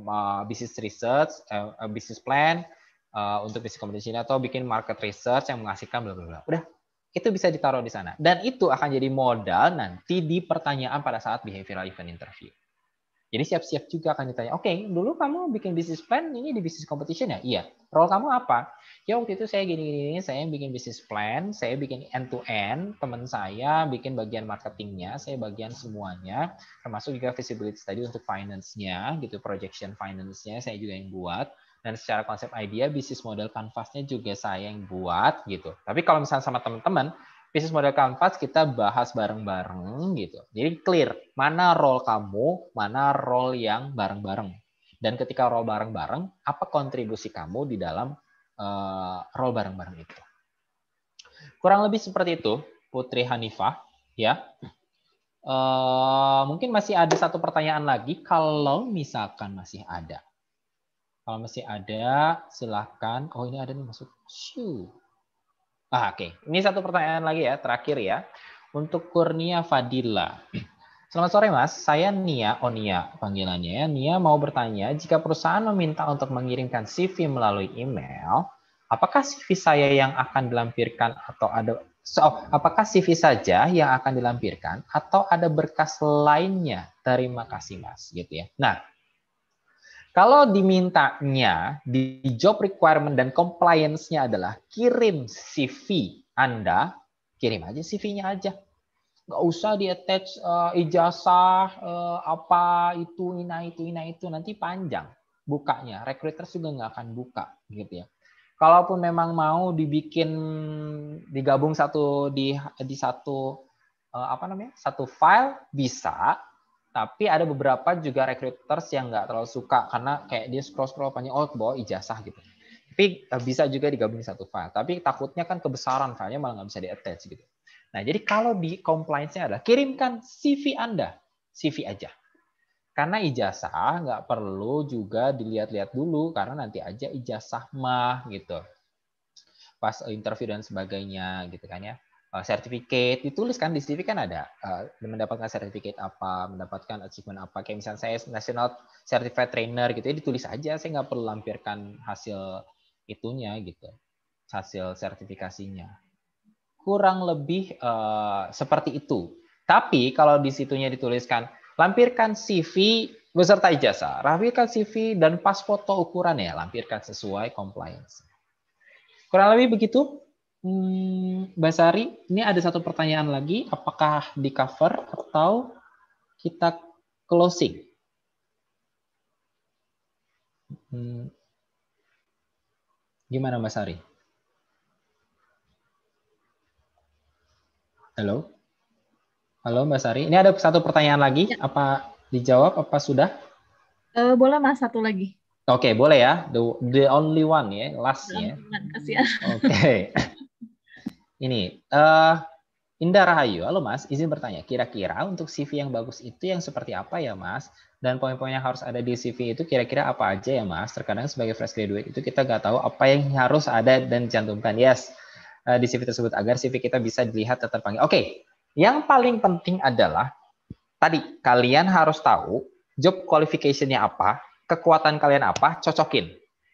uh, business research, uh, business plan untuk bisnis competition atau bikin market research yang menghasilkan bla bla Udah, itu bisa ditaruh di sana. Dan itu akan jadi modal nanti di pertanyaan pada saat behavioral event interview. Jadi siap-siap juga akan ditanya, oke, okay, dulu kamu bikin bisnis plan ini di bisnis competition ya? Iya. Role kamu apa? Ya waktu itu saya gini-gini, saya bikin bisnis plan, saya bikin end-to-end, teman saya bikin bagian marketingnya, saya bagian semuanya, termasuk juga visibility tadi untuk finance-nya, gitu, projection finance-nya saya juga yang buat dan secara konsep idea bisnis model kanvasnya juga saya yang buat gitu. Tapi kalau misalnya sama teman-teman, bisnis model kanvas kita bahas bareng-bareng gitu. Jadi clear mana role kamu, mana role yang bareng-bareng. Dan ketika role bareng-bareng, apa kontribusi kamu di dalam uh, role bareng-bareng itu. Kurang lebih seperti itu, Putri Hanifah. Ya, uh, mungkin masih ada satu pertanyaan lagi. Kalau misalkan masih ada, kalau masih ada, silahkan. Oh ini ada nih masuk. Shoo. Ah, Oke, okay. ini satu pertanyaan lagi ya, terakhir ya. Untuk Kurnia Fadila. (clears throat) Selamat sore Mas, saya Nia oh Nia panggilannya. ya. Nia mau bertanya, jika perusahaan meminta untuk mengirimkan CV melalui email, apakah CV saya yang akan dilampirkan atau ada so, oh, apakah CV saja yang akan dilampirkan atau ada berkas lainnya? Terima kasih Mas, gitu ya. Nah, kalau dimintanya di job requirement dan compliance-nya adalah kirim CV Anda, kirim aja CV-nya aja. Nggak usah di attach uh, eh, ijazah uh, apa itu ina itu ina itu nanti panjang bukanya. Recruiter juga nggak akan buka gitu ya. Kalaupun memang mau dibikin digabung satu di di satu uh, apa namanya? satu file bisa, tapi ada beberapa juga recruiters yang nggak terlalu suka karena kayak dia scroll scroll panjang oh bawa ijazah gitu tapi eh, bisa juga digabung di satu file tapi takutnya kan kebesaran filenya malah nggak bisa di attach gitu nah jadi kalau di compliance-nya adalah kirimkan CV anda CV aja karena ijazah nggak perlu juga dilihat-lihat dulu karena nanti aja ijazah mah gitu pas interview dan sebagainya gitu kan ya Eh, sertifikat ditulis kan di CV kan ada uh, mendapatkan sertifikat apa mendapatkan achievement apa kayak misalnya saya national certified trainer gitu ya ditulis aja saya nggak perlu lampirkan hasil itunya gitu hasil sertifikasinya kurang lebih uh, seperti itu tapi kalau di situnya dituliskan lampirkan CV beserta ijazah lampirkan CV dan pas foto ukuran ya lampirkan sesuai compliance kurang lebih begitu Hmm, Mbak Sari, ini ada satu pertanyaan lagi. Apakah di cover atau kita closing? Hmm. Gimana Mbak Sari? Halo? Halo Mbak Sari, ini ada satu pertanyaan lagi. Ya. Apa dijawab? Apa sudah? Uh, boleh Mas, satu lagi. Oke, okay, boleh ya. The, the only one ya, last ya. Oke. Okay. (laughs) Ini uh, Indah Rahayu, halo Mas, izin bertanya, kira-kira untuk CV yang bagus itu yang seperti apa ya Mas? Dan poin-poin yang harus ada di CV itu kira-kira apa aja ya Mas? Terkadang sebagai fresh graduate itu kita nggak tahu apa yang harus ada dan cantumkan. Yes, uh, di CV tersebut agar CV kita bisa dilihat panggil. Oke, okay. yang paling penting adalah tadi kalian harus tahu job qualification-nya apa, kekuatan kalian apa, cocokin.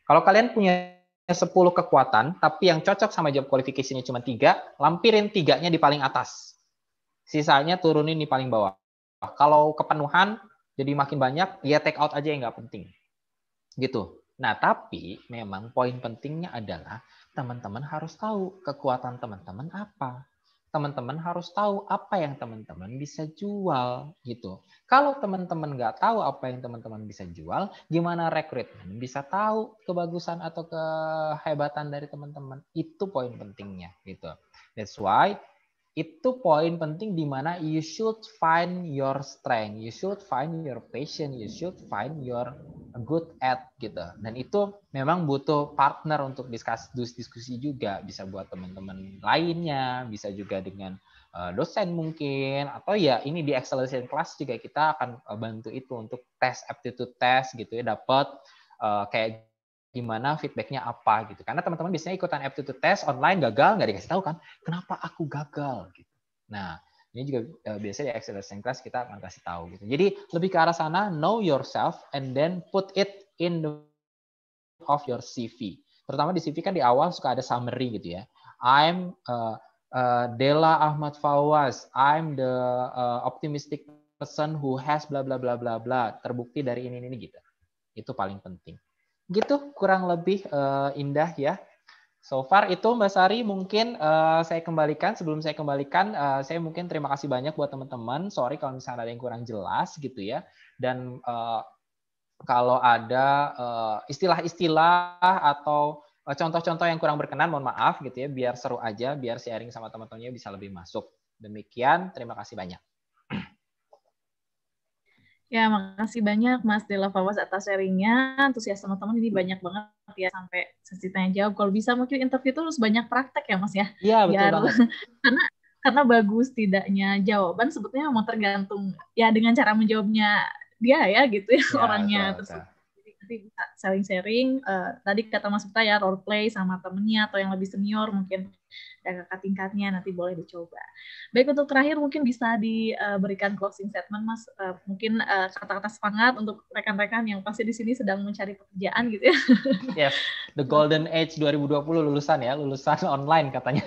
Kalau kalian punya 10 kekuatan, tapi yang cocok sama job qualification cuma tiga. lampirin tiganya di paling atas. Sisanya turunin di paling bawah. Kalau kepenuhan, jadi makin banyak, ya take out aja yang nggak penting. Gitu. Nah, tapi memang poin pentingnya adalah teman-teman harus tahu kekuatan teman-teman apa teman-teman harus tahu apa yang teman-teman bisa jual gitu. Kalau teman-teman nggak tahu apa yang teman-teman bisa jual, gimana rekrutmen bisa tahu kebagusan atau kehebatan dari teman-teman? Itu poin pentingnya gitu. That's why itu poin penting di mana you should find your strength, you should find your passion, you should find your good at gitu. Dan itu memang butuh partner untuk diskus diskusi juga, bisa buat teman-teman lainnya, bisa juga dengan eh, dosen mungkin atau ya ini di acceleration class juga kita akan eh, bantu itu untuk tes aptitude test gitu ya dapat eh, kayak gimana feedbacknya apa gitu. Karena teman-teman biasanya ikutan aptitude test online gagal nggak dikasih tahu kan, kenapa aku gagal gitu. Nah ini juga uh, biasanya di acceleration class kita akan kasih tahu gitu. Jadi lebih ke arah sana know yourself and then put it in the of your CV. Terutama di CV kan di awal suka ada summary gitu ya. I'm uh, eh, uh, eh, Dela Ahmad Fawaz. I'm the uh, optimistic person who has bla bla bla bla bla. Terbukti dari ini ini gitu. Itu paling penting gitu kurang lebih uh, indah ya. So far itu Mbak Sari mungkin uh, saya kembalikan sebelum saya kembalikan uh, saya mungkin terima kasih banyak buat teman-teman. Sorry kalau misalnya ada yang kurang jelas gitu ya. Dan uh, kalau ada istilah-istilah atau contoh-contoh yang kurang berkenan mohon maaf gitu ya biar seru aja, biar sharing sama teman-temannya bisa lebih masuk. Demikian, terima kasih banyak. Ya, makasih banyak Mas Dela Fawas atas sharingnya. Antusias teman-teman ini banyak banget ya sampai sesi tanya jawab. Kalau bisa mungkin interview itu harus banyak praktek ya Mas ya. Iya, betul Biar, banget. (laughs) karena karena bagus tidaknya jawaban sebetulnya mau tergantung ya dengan cara menjawabnya dia ya gitu ya, ya orangnya betul, tersebut nanti bisa sharing-sharing uh, tadi kata Mas Uta ya role play sama temennya atau yang lebih senior mungkin dan kakak tingkatnya nanti boleh dicoba. Baik untuk terakhir mungkin bisa diberikan eh, closing statement Mas uh, mungkin kata kata-kata semangat untuk rekan-rekan yang pasti di sini sedang mencari pekerjaan gitu ya. (laughs) Yes, the golden age 2020 lulusan ya, lulusan (laughs) online katanya.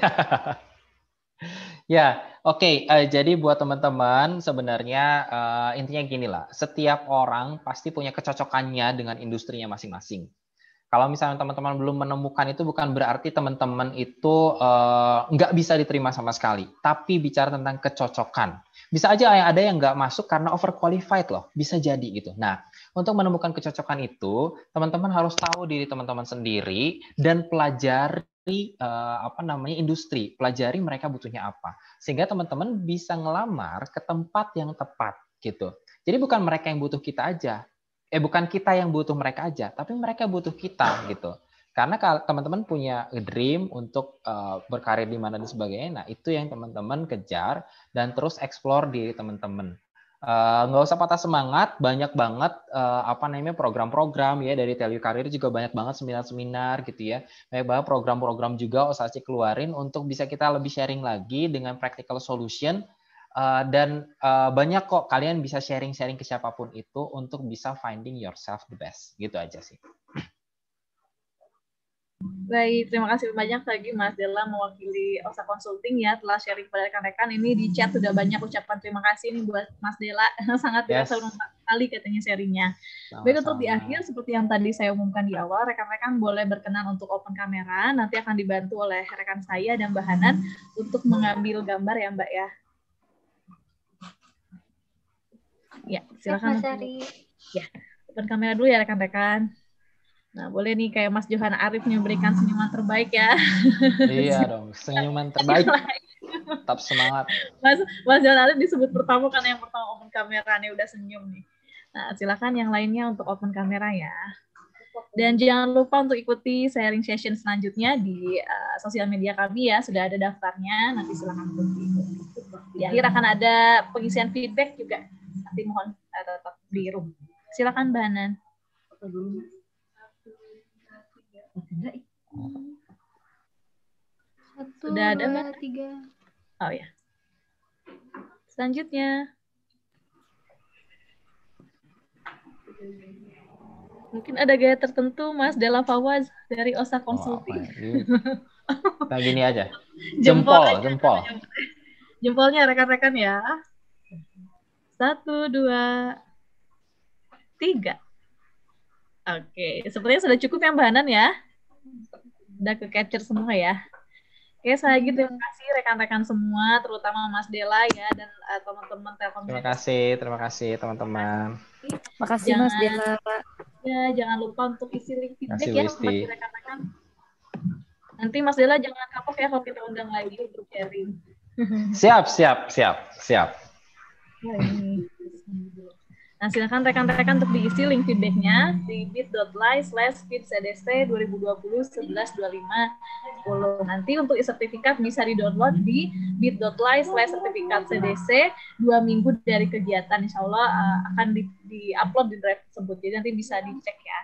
Ya, oke. Okay. Uh, eh, jadi buat teman-teman sebenarnya uh, intinya gini lah. Setiap orang pasti punya kecocokannya dengan industrinya masing-masing. Kalau misalnya teman-teman belum menemukan itu bukan berarti teman-teman itu uh, nggak bisa diterima sama sekali. Tapi bicara tentang kecocokan. Bisa aja ada yang nggak masuk karena overqualified loh. Bisa jadi gitu. Nah, untuk menemukan kecocokan itu, teman-teman harus tahu diri teman-teman sendiri dan pelajari dari uh, eh, apa namanya industri, pelajari mereka butuhnya apa, sehingga teman-teman bisa ngelamar ke tempat yang tepat gitu. Jadi bukan mereka yang butuh kita aja, eh bukan kita yang butuh mereka aja, tapi mereka butuh kita gitu. Karena kalau teman-teman punya dream untuk uh, berkarir di mana dan sebagainya, nah itu yang teman-teman kejar dan terus explore di teman-teman. Eh, nggak uh, usah patah semangat banyak banget uh, apa namanya program-program ya dari Telu Karir juga banyak banget seminar-seminar gitu ya banyak banget program-program juga sih keluarin untuk bisa kita lebih sharing lagi dengan practical solution uh, dan uh, banyak kok kalian bisa sharing-sharing ke siapapun itu untuk bisa finding yourself the best gitu aja sih. Baik, terima kasih banyak lagi Mas Dela mewakili OSA Consulting ya telah sharing kepada rekan-rekan. Ini di chat sudah banyak ucapan terima kasih nih buat Mas Dela. (laughs) Sangat yes. berasa kali katanya sharingnya. Baik untuk di akhir, seperti yang tadi saya umumkan di awal, rekan-rekan boleh berkenan untuk open kamera. Nanti akan dibantu oleh rekan saya dan Mbak Hanan untuk mengambil gambar ya Mbak ya. Ya, silakan. Ya, open kamera dulu ya rekan-rekan. Nah, boleh nih kayak Mas Johan Arif memberikan senyuman terbaik ya. (laughs) Iya (laughs) dong, senyuman terbaik. Tetap semangat. Mas, Mas Johan Arif disebut pertama karena yang pertama open kamera nih udah senyum nih. Nah, silakan yang lainnya untuk open kamera ya. Dan jangan lupa untuk ikuti sharing session selanjutnya di uh, sosial media kami ya. Sudah ada daftarnya, nanti silakan ikuti. Di akhir akan ada pengisian feedback juga. Nanti mohon uh, tetap di room. Silakan Mbak Hanan. Sudah ada dua, tiga. Oh ya. Selanjutnya. Mungkin ada gaya tertentu Mas Dela Fawaz dari Osa oh, Consulting. Oh, ya? Kayak gini aja. (laughs) jempol. Jempol. Jempolnya rekan-rekan ya. Satu, dua, tiga. Oke, sepertinya sudah cukup yang bahanan ya. Sudah ke capture semua ya. Oke, saya lagi terima kasih rekan-rekan semua, terutama Mas Dela ya dan uh, teman-teman Telkom. Terima kasih, terima kasih teman-teman. Terima kasih jangan, Mas Dela. Ya, jangan lupa untuk isi link feedback ya bagi rekan-rekan. Nanti Mas Dela jangan kapok ya kalau kita undang lagi untuk sharing. Siap, siap, siap, siap. Ya, ini. Nah, silakan rekan-rekan untuk diisi link feedbacknya di bit.ly slash feedcdc 2020 1125 Nanti untuk sertifikat bisa di-download di bit.ly slash sertifikat CDC dua minggu dari kegiatan. Insya Allah eh, akan di-upload di, di drive tersebut. Jadi nanti bisa dicek ya.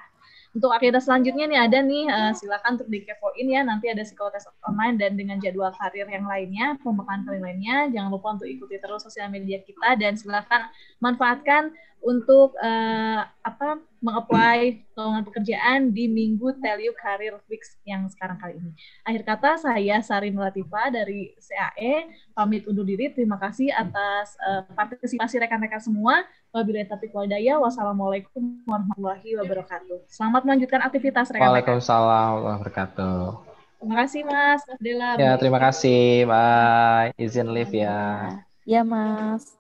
Untuk agenda selanjutnya nih ada nih, uh, silakan untuk dikepoin ya. Nanti ada psikotes online dan dengan jadwal karir yang lainnya, pembekalan karir lainnya. Jangan lupa untuk ikuti terus sosial media kita dan silakan manfaatkan untuk uh, apa mengapply lowongan pekerjaan di Minggu Tell You Career Fix yang sekarang kali ini. Akhir kata saya Sari Latifa dari CAE pamit undur diri. Terima kasih atas uh, partisipasi rekan-rekan semua. Wabillahi taufiq walhidayah. Wassalamualaikum warahmatullahi wabarakatuh. Selamat melanjutkan aktivitas rekan-rekan. Waalaikumsalam warahmatullahi wabarakatuh. Terima kasih Mas Dela. Ya, terima kasih. Bye. Izin live ya. Ya, Mas.